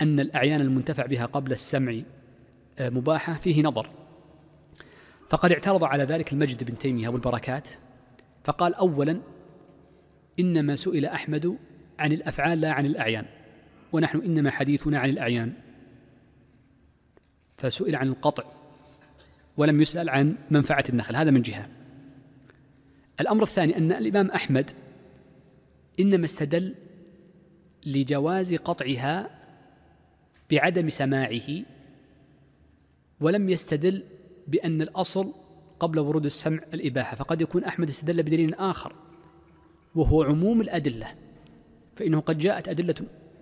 A: أن الأعيان المنتفع بها قبل السمع آه، مباحة فيه نظر فقد اعترض على ذلك المجد بن تيمية أبو البركات فقال أولا إنما سئل أحمد عن الأفعال لا عن الأعيان ونحن إنما حديثنا عن الأعيان فسئل عن القطع ولم يسأل عن منفعة النخل هذا من جهة الأمر الثاني أن الإمام أحمد إنما استدل لجواز قطعها بعدم سماعه ولم يستدل بأن الأصل قبل ورود السمع الإباحة فقد يكون أحمد استدل بدليل آخر وهو عموم الأدلة فإنه قد جاءت أدلة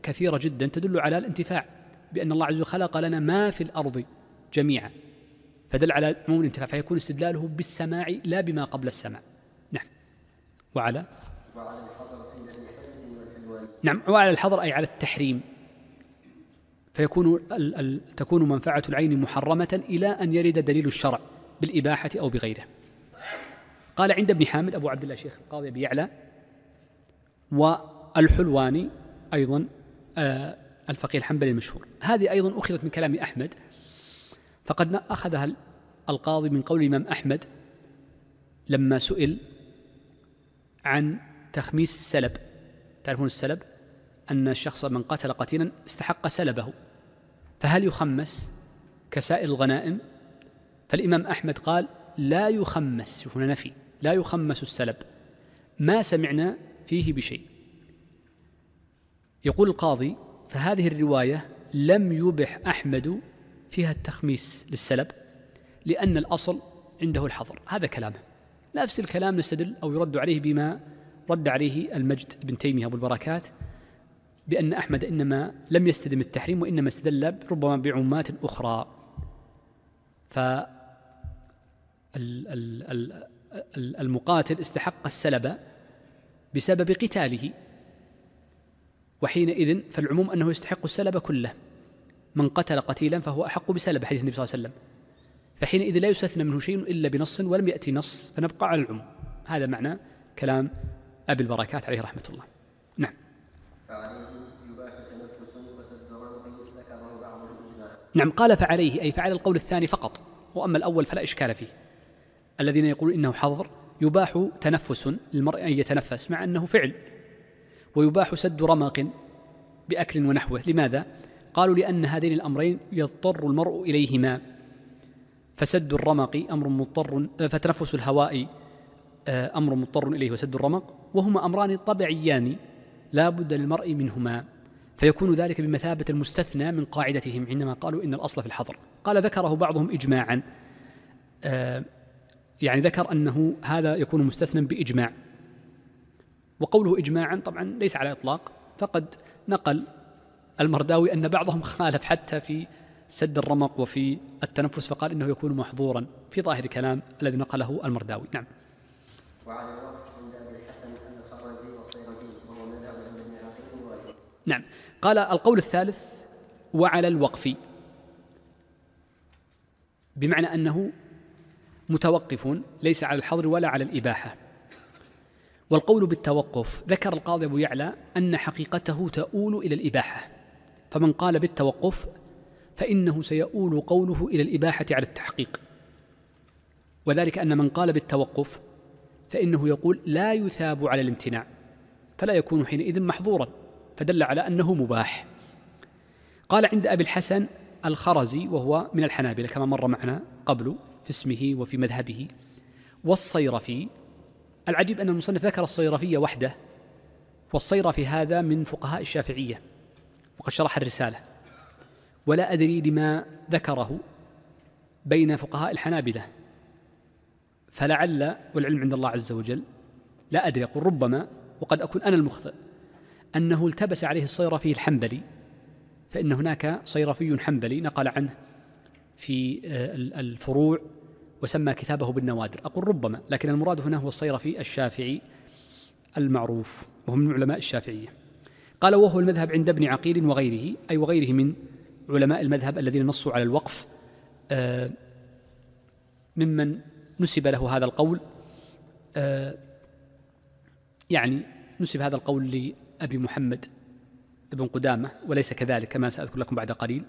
A: كثيرة جدا تدل على الانتفاع بأن الله عز وجل خلق لنا ما في الأرض جميعا فدل على عموم الانتفاع فيكون استدلاله بالسماع لا بما قبل السماع وعلى وعلى الحظر نعم وعلى الحظر أي على التحريم فيكون ال ال تكون منفعة العين محرمة إلى أن يرد دليل الشرع بالإباحة أو بغيره قال عند ابن حامد أبو عبد الله شيخ القاضي أبي يعلى والحلواني أيضا آه الفقيه الحنبلي المشهور هذه أيضا أخذت من كلام أحمد فقد أخذها القاضي من قول الإمام أحمد لما سئل عن تخميس السلب تعرفون السلب أن الشخص من قتل قتيلا استحق سلبه فهل يخمس كسائر الغنائم فالإمام أحمد قال لا يخمس شوفنا نفي لا يخمس السلب ما سمعنا فيه بشيء يقول القاضي فهذه الرواية لم يبح أحمد فيها التخميس للسلب لأن الأصل عنده الحظر هذا كلامه نفس الكلام نستدل أو يرد عليه بما رد عليه المجد بن تيمية أبو البركات بأن أحمد إنما لم يستدم التحريم وإنما استدل ربما بعمات أخرى ف المقاتل استحق السلب بسبب قتاله وحينئذ فالعموم أنه يستحق السلب كله من قتل قتيلا فهو أحق بسلب حديث النبي صلى الله عليه وسلم فحينئذ لا يستثنى منه شيء إلا بنص ولم يأتي نص فنبقى على العموم هذا معنى كلام أبي البركات عليه رحمة الله نعم نعم قال فعليه أي فعل القول الثاني فقط وأما الأول فلا إشكال فيه الذين يقولون إنه حظر يباح تنفس للمرء أن يتنفس مع أنه فعل ويباح سد رمق بأكل ونحوه لماذا؟ قالوا لأن هذين الأمرين يضطر المرء إليهما فسد الرمق أمر مضطر فتنفس الهواء آه، أمر مضطر إليه وسد الرمق وهما أمران طبيعيان لا بد للمرء منهما فيكون ذلك بمثابة المستثنى من قاعدتهم عندما قالوا إن الأصل في الحظر قال ذكره بعضهم إجماعا آه، يعني ذكر أنه هذا يكون مستثنى بإجماع وقوله إجماعا طبعا ليس على إطلاق فقد نقل المرداوي أن بعضهم خالف حتى في سد الرمق وفي التنفس فقال إنه يكون محظورا في ظاهر الكلام الذي نقله المرداوي نعم وعلى الحسن وهو مذهب نعم قال القول الثالث وعلى الوقف بمعنى أنه متوقف ليس على الحظر ولا على الإباحة والقول بالتوقف ذكر القاضي أبو يعلى أن حقيقته تؤول إلى الإباحة فمن قال بالتوقف فإنه سيؤول قوله إلى الإباحة على التحقيق وذلك أن من قال بالتوقف فإنه يقول لا يثاب على الامتناع فلا يكون حينئذ محظورا فدل على أنه مباح قال عند أبي الحسن الخرزي وهو من الحنابلة كما مر معنا قبل في اسمه وفي مذهبه والصيرفي العجيب أن المصنف ذكر الصيرفية وحده والصيرفي هذا من فقهاء الشافعية وقد شرح الرسالة ولا أدري لما ذكره بين فقهاء الحنابلة فلعل والعلم عند الله عز وجل لا أدري أقول ربما وقد أكون أنا المخطئ أنه التبس عليه الصيرفي الحنبلي فإن هناك صيرفي حنبلي نقل عنه في آه، الفروع وسمى كتابه بالنوادر أقول ربما لكن المراد هنا هو الصيرفي الشافعي المعروف وهو من علماء الشافعية قال وهو المذهب عند ابن عقيل وغيره أي وغيره من علماء المذهب الذين نصوا على الوقف آه، ممن نسب له هذا القول آه، يعني نسب هذا القول لأبي محمد ابن قدامة وليس كذلك كما سأذكر لكم بعد قليل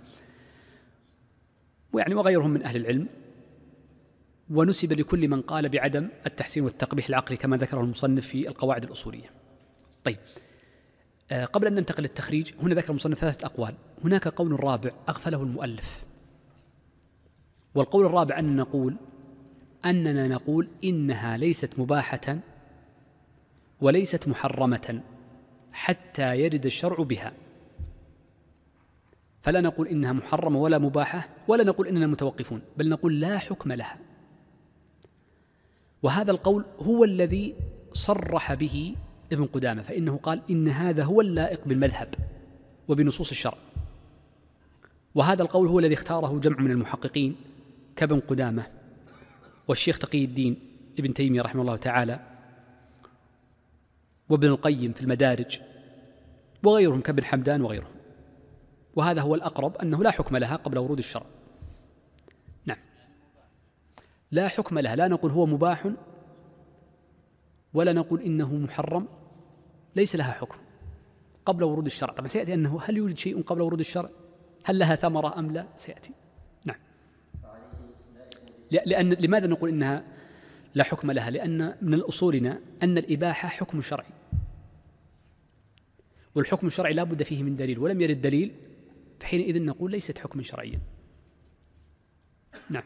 A: ويعني وغيرهم من أهل العلم ونسب لكل من قال بعدم التحسين والتقبيح العقلي كما ذكره المصنف في القواعد الأصولية طيب آه، قبل أن ننتقل للتخريج هنا ذكر المصنف ثلاثة أقوال هناك قول رابع أغفله المؤلف والقول الرابع أن نقول أننا نقول إنها ليست مباحة وليست محرمة حتى يرد الشرع بها فلا نقول إنها محرمة ولا مباحة ولا نقول إننا متوقفون بل نقول لا حكم لها وهذا القول هو الذي صرح به ابن قدامة فإنه قال إن هذا هو اللائق بالمذهب وبنصوص الشرع وهذا القول هو الذي اختاره جمع من المحققين كابن قدامة والشيخ تقي الدين ابن تيمية رحمه الله تعالى وابن القيم في المدارج وغيرهم كابن حمدان وغيرهم وهذا هو الأقرب أنه لا حكم لها قبل ورود الشرع نعم لا حكم لها لا نقول هو مباح ولا نقول إنه محرم ليس لها حكم قبل ورود الشرع طبعا سيأتي أنه هل يوجد شيء قبل ورود الشرع هل لها ثمرة أم لا سيأتي نعم لأن لماذا نقول إنها لا حكم لها لأن من أصولنا أن الإباحة حكم شرعي والحكم الشرعي لا بد فيه من دليل ولم يرد دليل فحينئذ نقول ليست حكما شرعيا نعم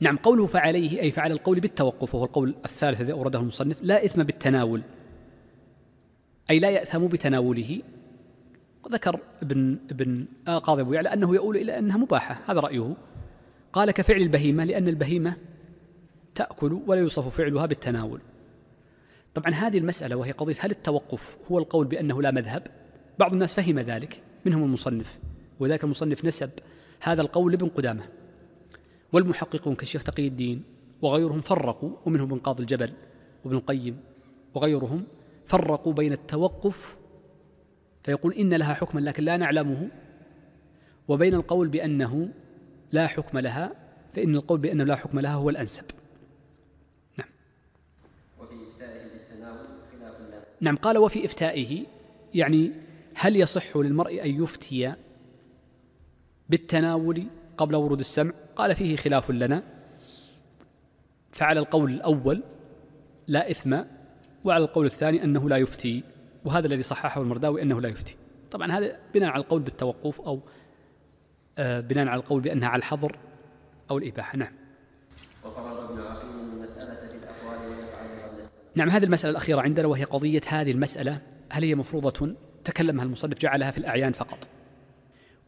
A: نعم قوله فعليه أي فعل القول بالتوقف وهو القول الثالث الذي أورده المصنف لا إثم بالتناول أي لا يأثم بتناوله ذكر ابن ابن قاضي أبو يعلى أنه يؤول إلى أنها مباحة هذا رأيه قال كفعل البهيمة لأن البهيمة تأكل ولا يوصف فعلها بالتناول طبعا هذه المسألة وهي قضية هل التوقف هو القول بأنه لا مذهب بعض الناس فهم ذلك منهم المصنف وذلك المصنف نسب هذا القول لابن قدامة والمحققون كالشيخ تقي الدين وغيرهم فرقوا ومنهم ابن قاضي الجبل وابن القيم وغيرهم فرقوا بين التوقف فيقول إن لها حكما لكن لا نعلمه وبين القول بأنه لا حكم لها فإن القول بأنه لا حكم لها هو الأنسب نعم وفي إفتائه بالتناول خلاف نعم قال وفي إفتائه يعني هل يصح للمرء أن يفتي بالتناول قبل ورود السمع قال فيه خلاف لنا فعلى القول الأول لا إثم وعلى القول الثاني أنه لا يفتي وهذا الذي صححه المرداوي أنه لا يفتي طبعا هذا بناء على القول بالتوقف أو آه، بناء على القول بأنها على الحظر أو الإباحة نعم نعم هذه المسألة الأخيرة عندنا وهي قضية هذه المسألة هل هي مفروضة تكلمها المصنف جعلها في الأعيان فقط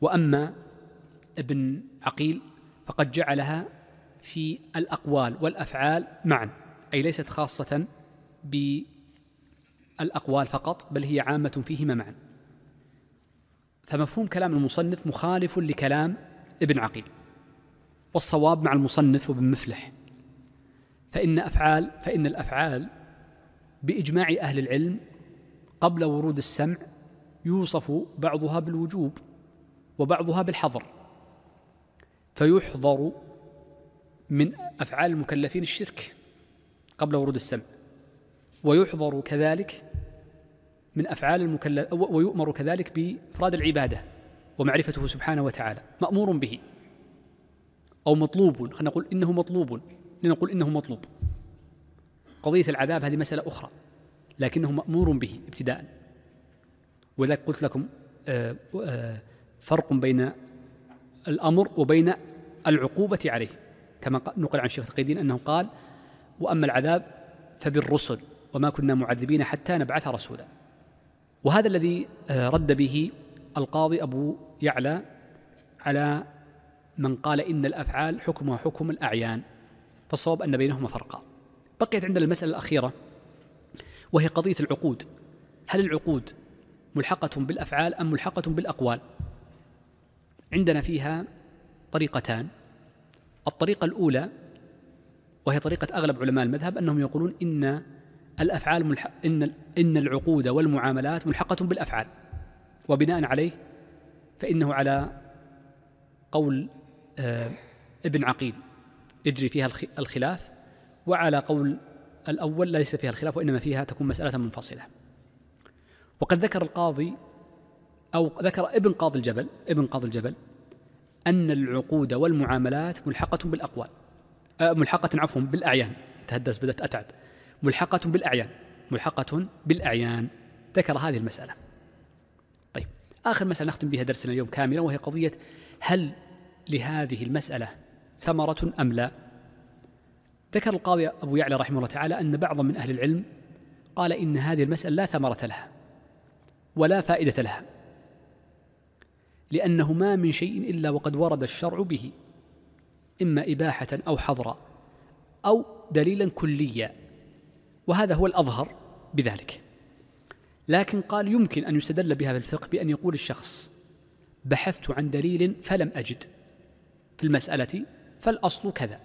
A: وأما ابن عقيل فقد جعلها في الأقوال والأفعال معا أي ليست خاصة بالأقوال فقط بل هي عامة فيهما معا فمفهوم كلام المصنف مخالف لكلام ابن عقيل والصواب مع المصنف وابن مفلح فإن أفعال فإن الأفعال بإجماع أهل العلم قبل ورود السمع يوصف بعضها بالوجوب وبعضها بالحظر فيحظر من أفعال المكلفين الشرك قبل ورود السمع ويحظر كذلك من أفعال المكلف ويؤمر كذلك بإفراد العبادة ومعرفته سبحانه وتعالى مأمور به أو مطلوب خلينا نقول إنه مطلوب لنقول إنه مطلوب قضية العذاب هذه مسألة أخرى لكنه مأمور به ابتداء ولذلك قلت لكم آه، آه، فرق بين الأمر وبين العقوبة عليه كما نقل عن شيخ القيدين أنه قال وأما العذاب فبالرسل وما كنا معذبين حتى نبعث رسولا وهذا الذي آه، رد به القاضي أبو يعلى على من قال إن الأفعال حكمها حكم الأعيان فالصواب أن بينهما فرقا بقيت عندنا المسألة الأخيرة وهي قضية العقود هل العقود ملحقة بالأفعال أم ملحقة بالأقوال عندنا فيها طريقتان الطريقة الأولى وهي طريقة أغلب علماء المذهب أنهم يقولون إن الأفعال ملح... إن إن العقود والمعاملات ملحقة بالأفعال وبناء عليه فإنه على قول آه، ابن عقيل يجري فيها الخلاف وعلى قول الأول ليس فيها الخلاف وإنما فيها تكون مسألة منفصلة وقد ذكر القاضي أو ذكر ابن قاضي الجبل ابن قاضي الجبل أن العقود والمعاملات ملحقة بالأقوال آه، ملحقة عفوا بالأعيان تهدس بدأت أتعب ملحقة بالأعيان ملحقة بالأعيان ذكر هذه المسألة طيب آخر مسألة نختم بها درسنا اليوم كاملا وهي قضية هل لهذه المسألة ثمرة أم لا ذكر القاضي أبو يعلى رحمه الله تعالى أن بعضا من أهل العلم قال إن هذه المسألة لا ثمرة لها ولا فائدة لها لأنه ما من شيء إلا وقد ورد الشرع به إما إباحة أو حظرا أو دليلا كليا وهذا هو الأظهر بذلك لكن قال يمكن أن يستدل بها في الفقه بأن يقول الشخص بحثت عن دليل فلم أجد في المسألة فالأصل كذا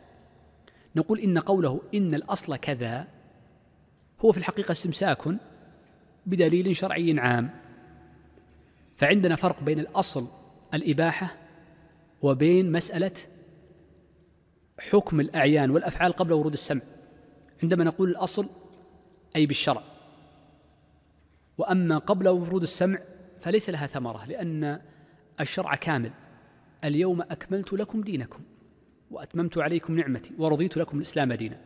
A: نقول إن قوله إن الأصل كذا هو في الحقيقة استمساك بدليل شرعي عام فعندنا فرق بين الاصل الاباحه وبين مساله حكم الاعيان والافعال قبل ورود السمع عندما نقول الاصل اي بالشرع واما قبل ورود السمع فليس لها ثمره لان الشرع كامل اليوم اكملت لكم دينكم واتممت عليكم نعمتي ورضيت لكم الاسلام دينا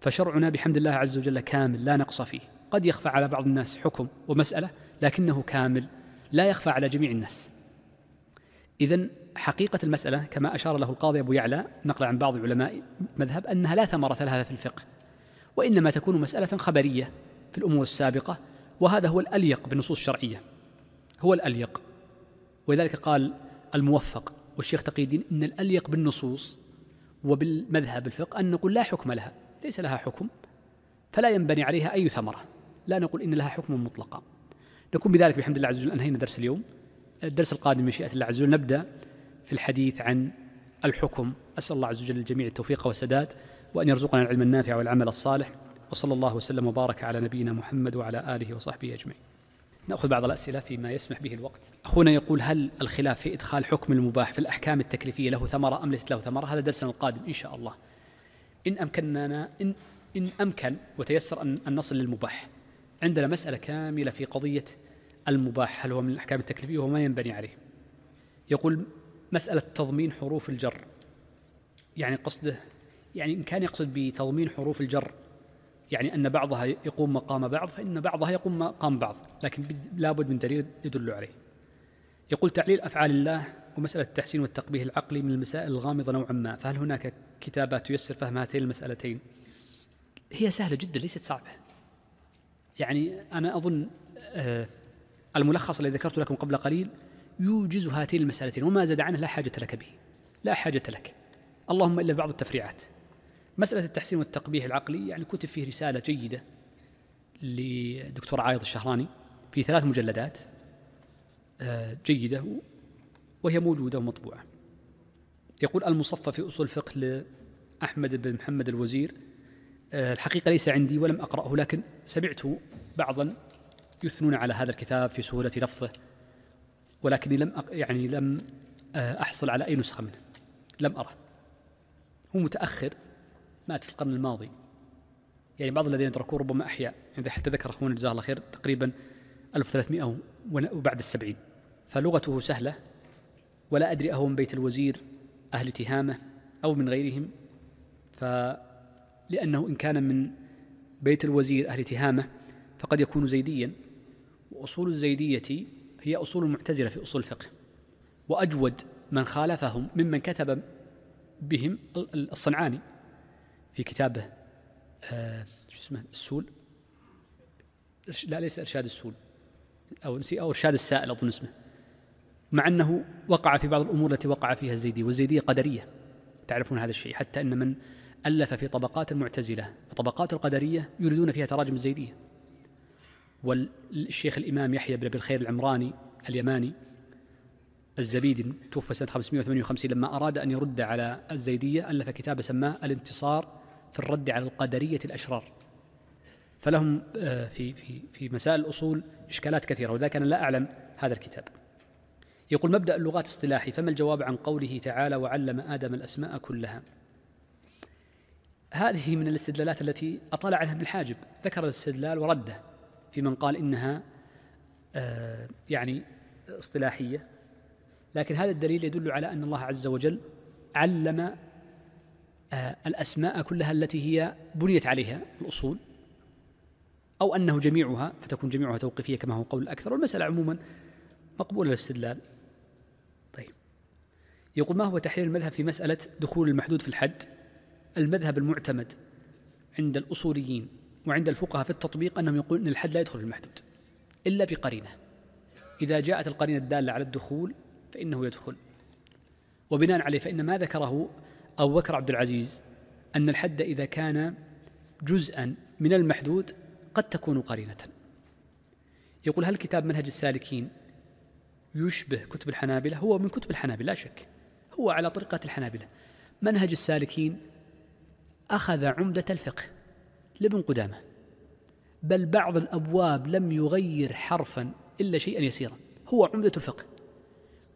A: فشرعنا بحمد الله عز وجل كامل لا نقص فيه قد يخفى على بعض الناس حكم ومساله لكنه كامل لا يخفى على جميع الناس إذا حقيقة المسألة كما أشار له القاضي أبو يعلى نقل عن بعض علماء مذهب أنها لا ثمرة لها في الفقه وإنما تكون مسألة خبرية في الأمور السابقة وهذا هو الأليق بالنصوص الشرعية هو الأليق ولذلك قال الموفق والشيخ تقي الدين إن الأليق بالنصوص وبالمذهب الفقه أن نقول لا حكم لها ليس لها حكم فلا ينبني عليها أي ثمرة لا نقول إن لها حكم مطلقا نكون بذلك بحمد الله عز وجل أنهينا درس اليوم الدرس القادم مشيئة الله عز وجل نبدأ في الحديث عن الحكم أسأل الله عز وجل للجميع التوفيق والسداد وأن يرزقنا العلم النافع والعمل الصالح وصلى الله وسلم وبارك على نبينا محمد وعلى آله وصحبه أجمعين
B: نأخذ بعض الأسئلة
A: فيما يسمح به الوقت أخونا يقول هل الخلاف في إدخال حكم المباح في الأحكام التكليفية له ثمرة أم ليست له ثمرة هذا درسنا القادم إن شاء الله إن أمكننا إن, إن أمكن وتيسر أن نصل للمباح عندنا مسألة كاملة في قضية المباح هل هو من الأحكام التكليفية وما ينبني عليه يقول مسألة تضمين حروف الجر يعني قصده يعني إن كان يقصد بتضمين حروف الجر يعني أن بعضها يقوم مقام بعض فإن بعضها يقوم مقام بعض لكن لابد من دليل يدل عليه يقول تعليل أفعال الله ومسألة التحسين والتقبيه العقلي من المسائل الغامضة نوعا ما فهل هناك كتابة تيسر فهم هاتين المسألتين هي سهلة جدا ليست صعبة يعني أنا أظن آه الملخص الذي ذكرت لكم قبل قليل يوجز هاتين المسألتين وما زاد عنه لا حاجة لك به لا حاجة لك اللهم إلا بعض التفريعات مسألة التحسين والتقبيح العقلي يعني كتب فيه رسالة جيدة لدكتور عايض الشهراني في ثلاث مجلدات آه، جيدة وهي موجودة ومطبوعة يقول المصفى في أصول الفقه لأحمد بن محمد الوزير آه، الحقيقة ليس عندي ولم أقرأه لكن سمعت بعضا يثنون على هذا الكتاب في سهولة لفظه ولكني لم أق... يعني لم آه، أحصل على أي نسخة منه لم أره هو متأخر مات في القرن الماضي يعني بعض الذين أدركوه ربما أحيا يعني حتى ذكر أخونا جزاه الله خير تقريبا 1300 وبعد السبعين فلغته سهلة ولا أدري أهو من بيت الوزير أهل تهامة أو من غيرهم ف لأنه إن كان من بيت الوزير أهل تهامة فقد يكون زيديا أصول الزيدية هي أصول المعتزلة في أصول الفقه وأجود من خالفهم ممن كتب بهم الصنعاني في كتابه آه شو اسمه السول لا ليس إرشاد السول أو نسي أو إرشاد السائل أظن اسمه مع أنه وقع في بعض الأمور التي وقع فيها الزيدي والزيدية قدرية تعرفون هذا الشيء حتى أن من ألف في طبقات المعتزلة وطبقات القدرية يريدون فيها تراجم الزيدية والشيخ الإمام يحيى بن أبي الخير العمراني اليماني الزبيدي توفى سنة 558 لما أراد أن يرد على الزيدية ألف كتاب سماه الانتصار في الرد على القدرية الأشرار فلهم آه، في في في مسائل الأصول إشكالات كثيرة وذلك أنا لا أعلم هذا الكتاب يقول مبدأ اللغات اصطلاحي فما الجواب عن قوله تعالى وعلم آدم الأسماء كلها هذه من الاستدلالات التي أطال عليها ابن الحاجب ذكر الاستدلال ورده في من قال إنها آه، يعني اصطلاحية لكن هذا الدليل يدل على أن الله عز وجل علم آه، الأسماء كلها التي هي بنيت عليها الأصول أو أنه جميعها فتكون جميعها توقيفية كما هو قول الأكثر والمسألة عموما مقبولة الاستدلال طيب يقول ما هو تحرير المذهب في مسألة دخول المحدود في الحد المذهب المعتمد عند الأصوليين وعند الفقهاء في التطبيق أنهم يقولون أن الحد لا يدخل في المحدود إلا بقرينة إذا جاءت القرينة الدالة على الدخول فإنه يدخل وبناء عليه فإن ما ذكره أبو بكر عبد العزيز أن الحد إذا كان جزءا من المحدود قد تكون قرينة يقول هل كتاب منهج السالكين يشبه كتب الحنابلة هو من كتب الحنابلة لا شك هو على طريقة الحنابلة منهج السالكين أخذ عمدة الفقه لابن قدامة بل بعض الأبواب لم يغير حرفا إلا شيئا يسيرا هو عمدة الفقه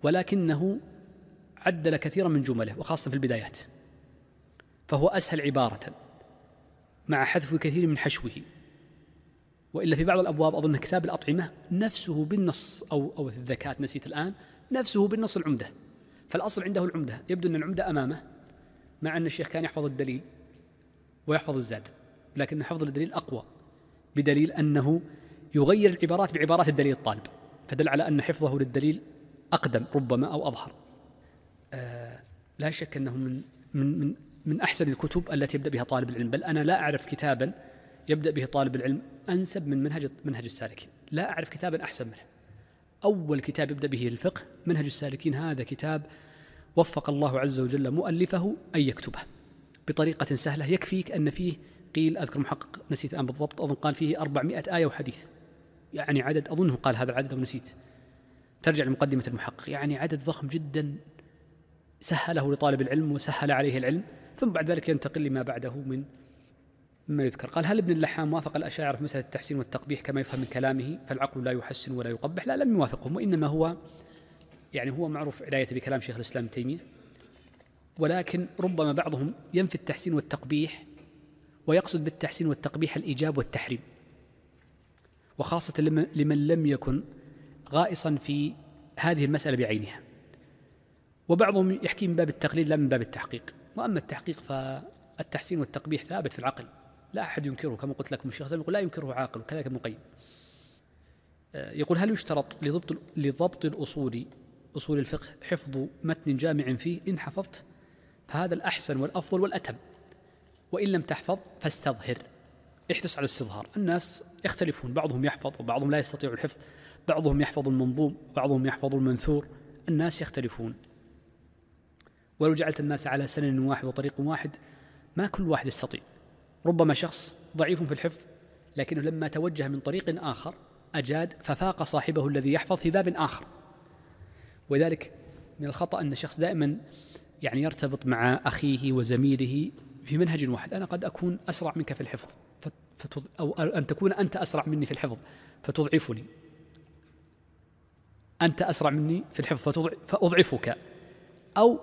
A: ولكنه عدل كثيرا من جمله وخاصة في البدايات فهو أسهل عبارة مع حذف كثير من حشوه وإلا في بعض الأبواب أظن كتاب الأطعمة نفسه بالنص أو أو الذكاة نسيت الآن نفسه بالنص العمدة فالأصل عنده العمدة يبدو أن العمدة أمامه مع أن الشيخ كان يحفظ الدليل ويحفظ الزاد لكن حفظ الدليل أقوى بدليل أنه يغير العبارات بعبارات الدليل الطالب فدل على أن حفظه للدليل أقدم ربما أو أظهر آه لا شك أنه من, من, من, من أحسن الكتب التي يبدأ بها طالب العلم بل أنا لا أعرف كتابا يبدأ به طالب العلم أنسب من منهج منهج السالكين لا أعرف كتابا أحسن منه أول كتاب يبدأ به الفقه منهج السالكين هذا كتاب وفق الله عز وجل مؤلفه أن يكتبه بطريقة سهلة يكفيك أن فيه قيل أذكر محقق نسيت الآن بالضبط أظن قال فيه 400 آية وحديث يعني عدد أظنه قال هذا العدد أو نسيت ترجع لمقدمة المحقق يعني عدد ضخم جدا سهله لطالب العلم وسهل عليه العلم ثم بعد ذلك ينتقل لما بعده من ما يذكر قال هل ابن اللحام وافق الأشاعرة في مسألة التحسين والتقبيح كما يفهم من كلامه فالعقل لا يحسن ولا يقبح لا لم يوافقهم وإنما هو يعني هو معروف عنايته بكلام شيخ الإسلام تيمية ولكن ربما بعضهم ينفي التحسين والتقبيح ويقصد بالتحسين والتقبيح الإيجاب والتحريم وخاصة لمن لم يكن غائصا في هذه المسألة بعينها وبعضهم يحكي من باب التقليد لا من باب التحقيق وأما التحقيق فالتحسين والتقبيح ثابت في العقل لا أحد ينكره كما قلت لكم الشيخ يقول لا ينكره عاقل وكذلك ابن القيم آه، يقول هل يشترط لضبط لضبط الأصول أصول الفقه حفظ متن جامع فيه إن حفظت فهذا الأحسن والأفضل والأتم وإن لم تحفظ فاستظهر احرص على الاستظهار الناس يختلفون بعضهم يحفظ وبعضهم لا يستطيع الحفظ بعضهم يحفظ المنظوم بعضهم يحفظ المنثور الناس يختلفون ولو جعلت الناس على سنن واحد وطريق واحد ما كل واحد يستطيع ربما شخص ضعيف في الحفظ لكنه لما توجه من طريق آخر أجاد ففاق صاحبه الذي يحفظ في باب آخر وذلك من الخطأ أن الشخص دائما يعني يرتبط مع أخيه وزميله في منهج واحد أنا قد أكون أسرع منك في الحفظ فتض... أو أن تكون أنت أسرع مني في الحفظ فتضعفني أنت أسرع مني في الحفظ فتضع... فأضعفك أو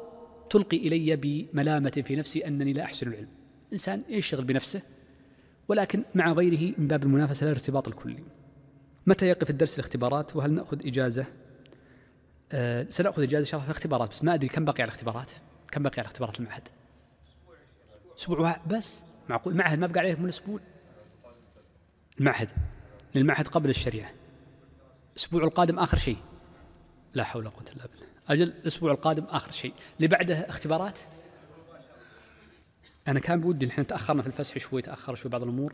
A: تلقي إلي بملامة في نفسي أنني لا أحسن العلم إنسان يشتغل بنفسه ولكن مع غيره من باب المنافسة لا الارتباط الكلي متى يقف الدرس الاختبارات وهل نأخذ إجازة أه سنأخذ إجازة شرح الاختبارات بس ما أدري كم بقي على الاختبارات كم بقي على اختبارات المعهد اسبوع واحد بس معقول معهد ما بقى عليه من اسبوع المعهد للمعهد قبل الشريعه الاسبوع القادم اخر شيء لا حول ولا قوه الا بالله اجل الاسبوع القادم اخر شيء اللي بعده اختبارات انا كان بودي احنا تاخرنا في الفسح شوي تاخر شوي بعض الامور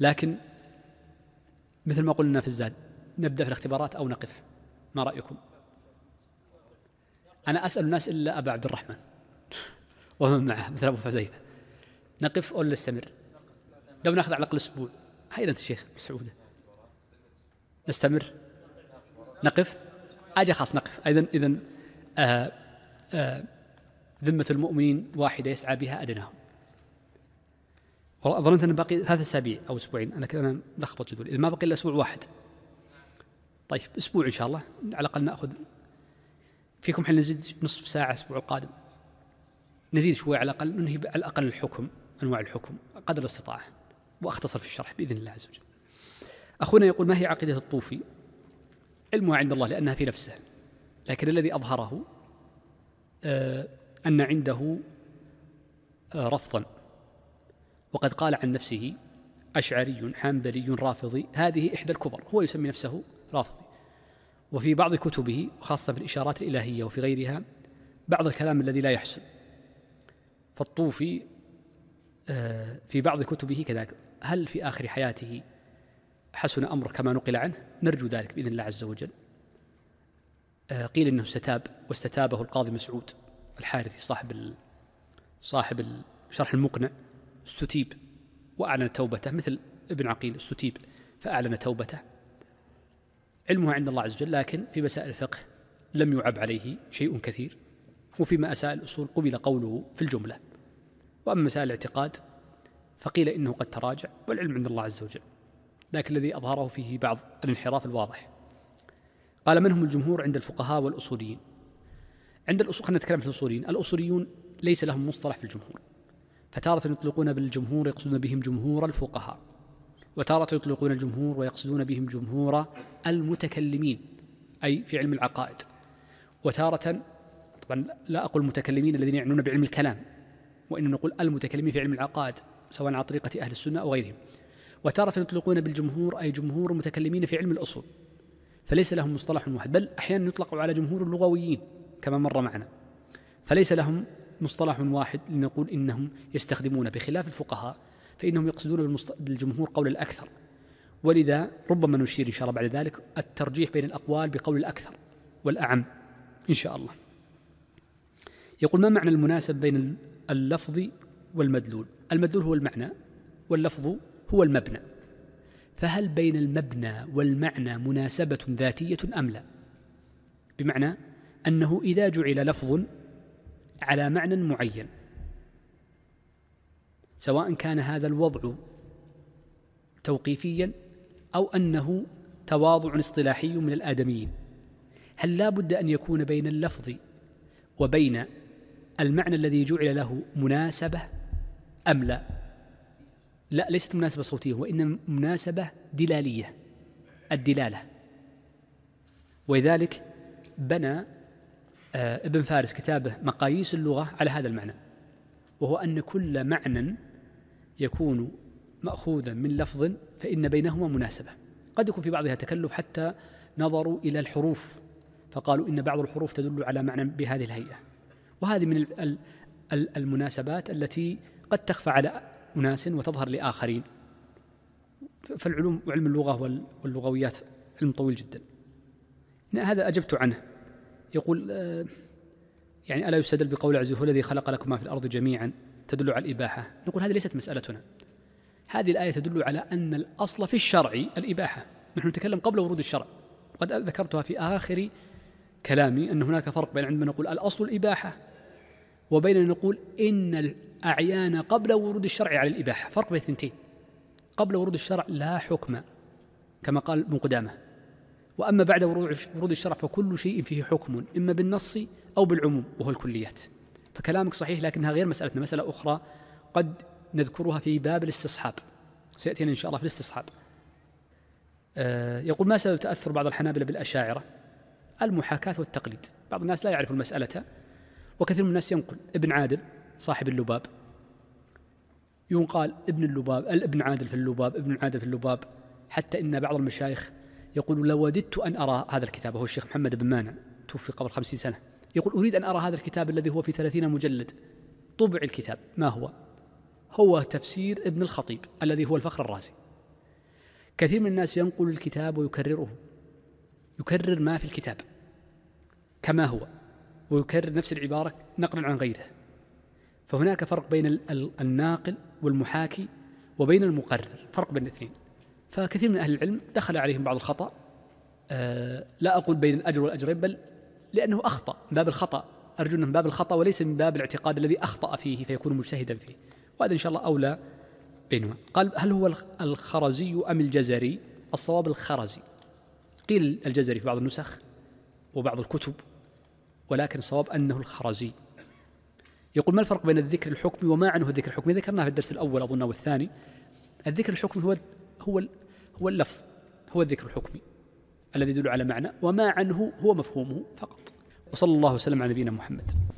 A: لكن مثل ما قلنا في الزاد نبدا في الاختبارات او نقف ما رايكم انا اسال الناس الا ابا عبد الرحمن ومن معه مثل ابو حذيفه نقف او نستمر لو ناخذ على الاقل اسبوع هاي انت شيخ سعودة نستمر نقف اجي خلاص نقف اذا اذا آه آه ذمه المؤمنين واحده يسعى بها ادناهم والله ظننت أن باقي ثلاث اسابيع او اسبوعين انا انا لخبط جدول اذا ما بقي الا اسبوع واحد طيب اسبوع ان شاء الله على الاقل ناخذ فيكم حين نزيد نصف ساعه الاسبوع القادم نزيد شوي على الاقل ننهي على الاقل الحكم أنواع الحكم قدر الاستطاعة وأختصر في الشرح بإذن الله عز وجل أخونا يقول ما هي عقيدة الطوفي علمها عند الله لأنها في نفسه لكن الذي أظهره آه، أن عنده آه، رفضا وقد قال عن نفسه أشعري حنبلي رافضي هذه إحدى الكبر هو يسمي نفسه رافضي وفي بعض كتبه خاصة في الإشارات الإلهية وفي غيرها بعض الكلام الذي لا يحسن فالطوفي في بعض كتبه كذلك هل في آخر حياته حسن أمره كما نقل عنه نرجو ذلك بإذن الله عز وجل آه، قيل انه استتاب واستتابه القاضي مسعود الحارثي صاحب ال... صاحب الشرح المقنع استتيب واعلن توبته مثل ابن عقيل استتيب فاعلن توبته علمها عند الله عز وجل لكن في مسائل الفقه لم يعب عليه شيء كثير وفيما اساء الاصول قبل قوله في الجمله وأما مسائل الاعتقاد فقيل إنه قد تراجع والعلم عند الله عز وجل لكن الذي أظهره فيه بعض الانحراف الواضح قال من هم الجمهور عند الفقهاء والأصوليين عند الأصول خلينا نتكلم في الأصوليين الأصوليون ليس لهم مصطلح في الجمهور فتارة يطلقون بالجمهور يقصدون بهم جمهور الفقهاء وتارة يطلقون الجمهور ويقصدون بهم جمهور المتكلمين أي في علم العقائد وتارة طبعا لا أقول المتكلمين الذين يعنون بعلم الكلام وإنما نقول المتكلمين في علم العقائد سواء على طريقة أهل السنة أو غيرهم وتارة يطلقون بالجمهور أي جمهور المتكلمين في علم الأصول فليس لهم مصطلح واحد بل أحيانا يطلق على جمهور اللغويين كما مر معنا فليس لهم مصطلح واحد لنقول إنهم يستخدمونه بخلاف الفقهاء فإنهم يقصدون بالجمهور قول الأكثر ولذا ربما نشير إن شاء الله بعد ذلك الترجيح بين الأقوال بقول الأكثر والأعم إن شاء الله يقول ما معنى المناسب بين اللفظ والمدلول المدلول هو المعنى واللفظ هو المبنى فهل بين المبنى والمعنى مناسبة ذاتية أم لا؟ بمعنى أنه إذا جعل لفظ على معنى معين سواء كان هذا الوضع توقيفيا أو أنه تواضع اصطلاحي من الآدميين هل لا بد أن يكون بين اللفظ وبين المعنى الذي جعل له مناسبة أم لا لا ليست مناسبة صوتية وإنما مناسبة دلالية الدلالة ولذلك بنى آه، ابن فارس كتابه مقاييس اللغة على هذا المعنى وهو أن كل معنى يكون مأخوذا من لفظ فإن بينهما مناسبة قد يكون في بعضها تكلف حتى نظروا إلى الحروف فقالوا إن بعض الحروف تدل على معنى بهذه الهيئة وهذه من المناسبات التي قد تخفى على أناس وتظهر لآخرين فالعلوم وعلم اللغة واللغويات علم طويل جدا هذا أجبت عنه يقول آه، يعني ألا يستدل بقول عزيز هو الذي خلق لكم ما في الأرض جميعا تدل على الإباحة نقول هذه ليست مسألتنا هذه الآية تدل على أن الأصل في الشرع الإباحة نحن نتكلم قبل ورود الشرع وقد ذكرتها في آخر كلامي أن هناك فرق بين عندما نقول الأصل الإباحة وبين أن نقول إن الأعيان قبل ورود الشرع على الإباحة فرق بين الثنتين قبل ورود الشرع لا حكم كما قال ابن قدامة وأما بعد ورود الشرع فكل شيء فيه حكم إما بالنص أو بالعموم وهو الكليات فكلامك صحيح لكنها غير مسألتنا مسألة أخرى قد نذكرها في باب الاستصحاب سيأتينا إن شاء الله في الاستصحاب آه، يقول ما سبب تأثر بعض الحنابلة بالأشاعرة المحاكاة والتقليد بعض الناس لا يعرف المسألة وكثير من الناس ينقل ابن عادل صاحب اللباب ينقال ابن اللباب الابن عادل في اللباب ابن عادل في اللباب حتى ان بعض المشايخ يقول لوددت ان ارى هذا الكتاب هو الشيخ محمد بن مانع توفي قبل خمسين سنه يقول اريد ان ارى هذا الكتاب الذي هو في ثلاثين مجلد طبع الكتاب ما هو هو تفسير ابن الخطيب الذي هو الفخر الرازي كثير من الناس ينقل الكتاب ويكرره يكرر ما في الكتاب كما هو ويكرر نفس العبارة نقلا عن غيره فهناك فرق بين الناقل والمحاكي وبين المقرر فرق بين الاثنين فكثير من أهل العلم دخل عليهم بعض الخطأ أه لا أقول بين الأجر والأجرين بل لأنه أخطأ من باب الخطأ أرجو أنه من باب الخطأ وليس من باب الاعتقاد الذي أخطأ فيه فيكون مجتهدا فيه وهذا إن شاء الله أولى بينهما قال هل هو الخرزي أم الجزري الصواب الخرزي قيل الجزري في بعض النسخ وبعض الكتب ولكن الصواب أنه الخرزي يقول ما الفرق بين الذكر الحكمي وما عنه الذكر الحكمي ذكرناه في الدرس الأول أظن أو الثاني الذكر الحكمي هو هو هو اللفظ هو الذكر الحكمي الذي يدل على معنى وما عنه هو مفهومه فقط وصلى الله وسلم على نبينا محمد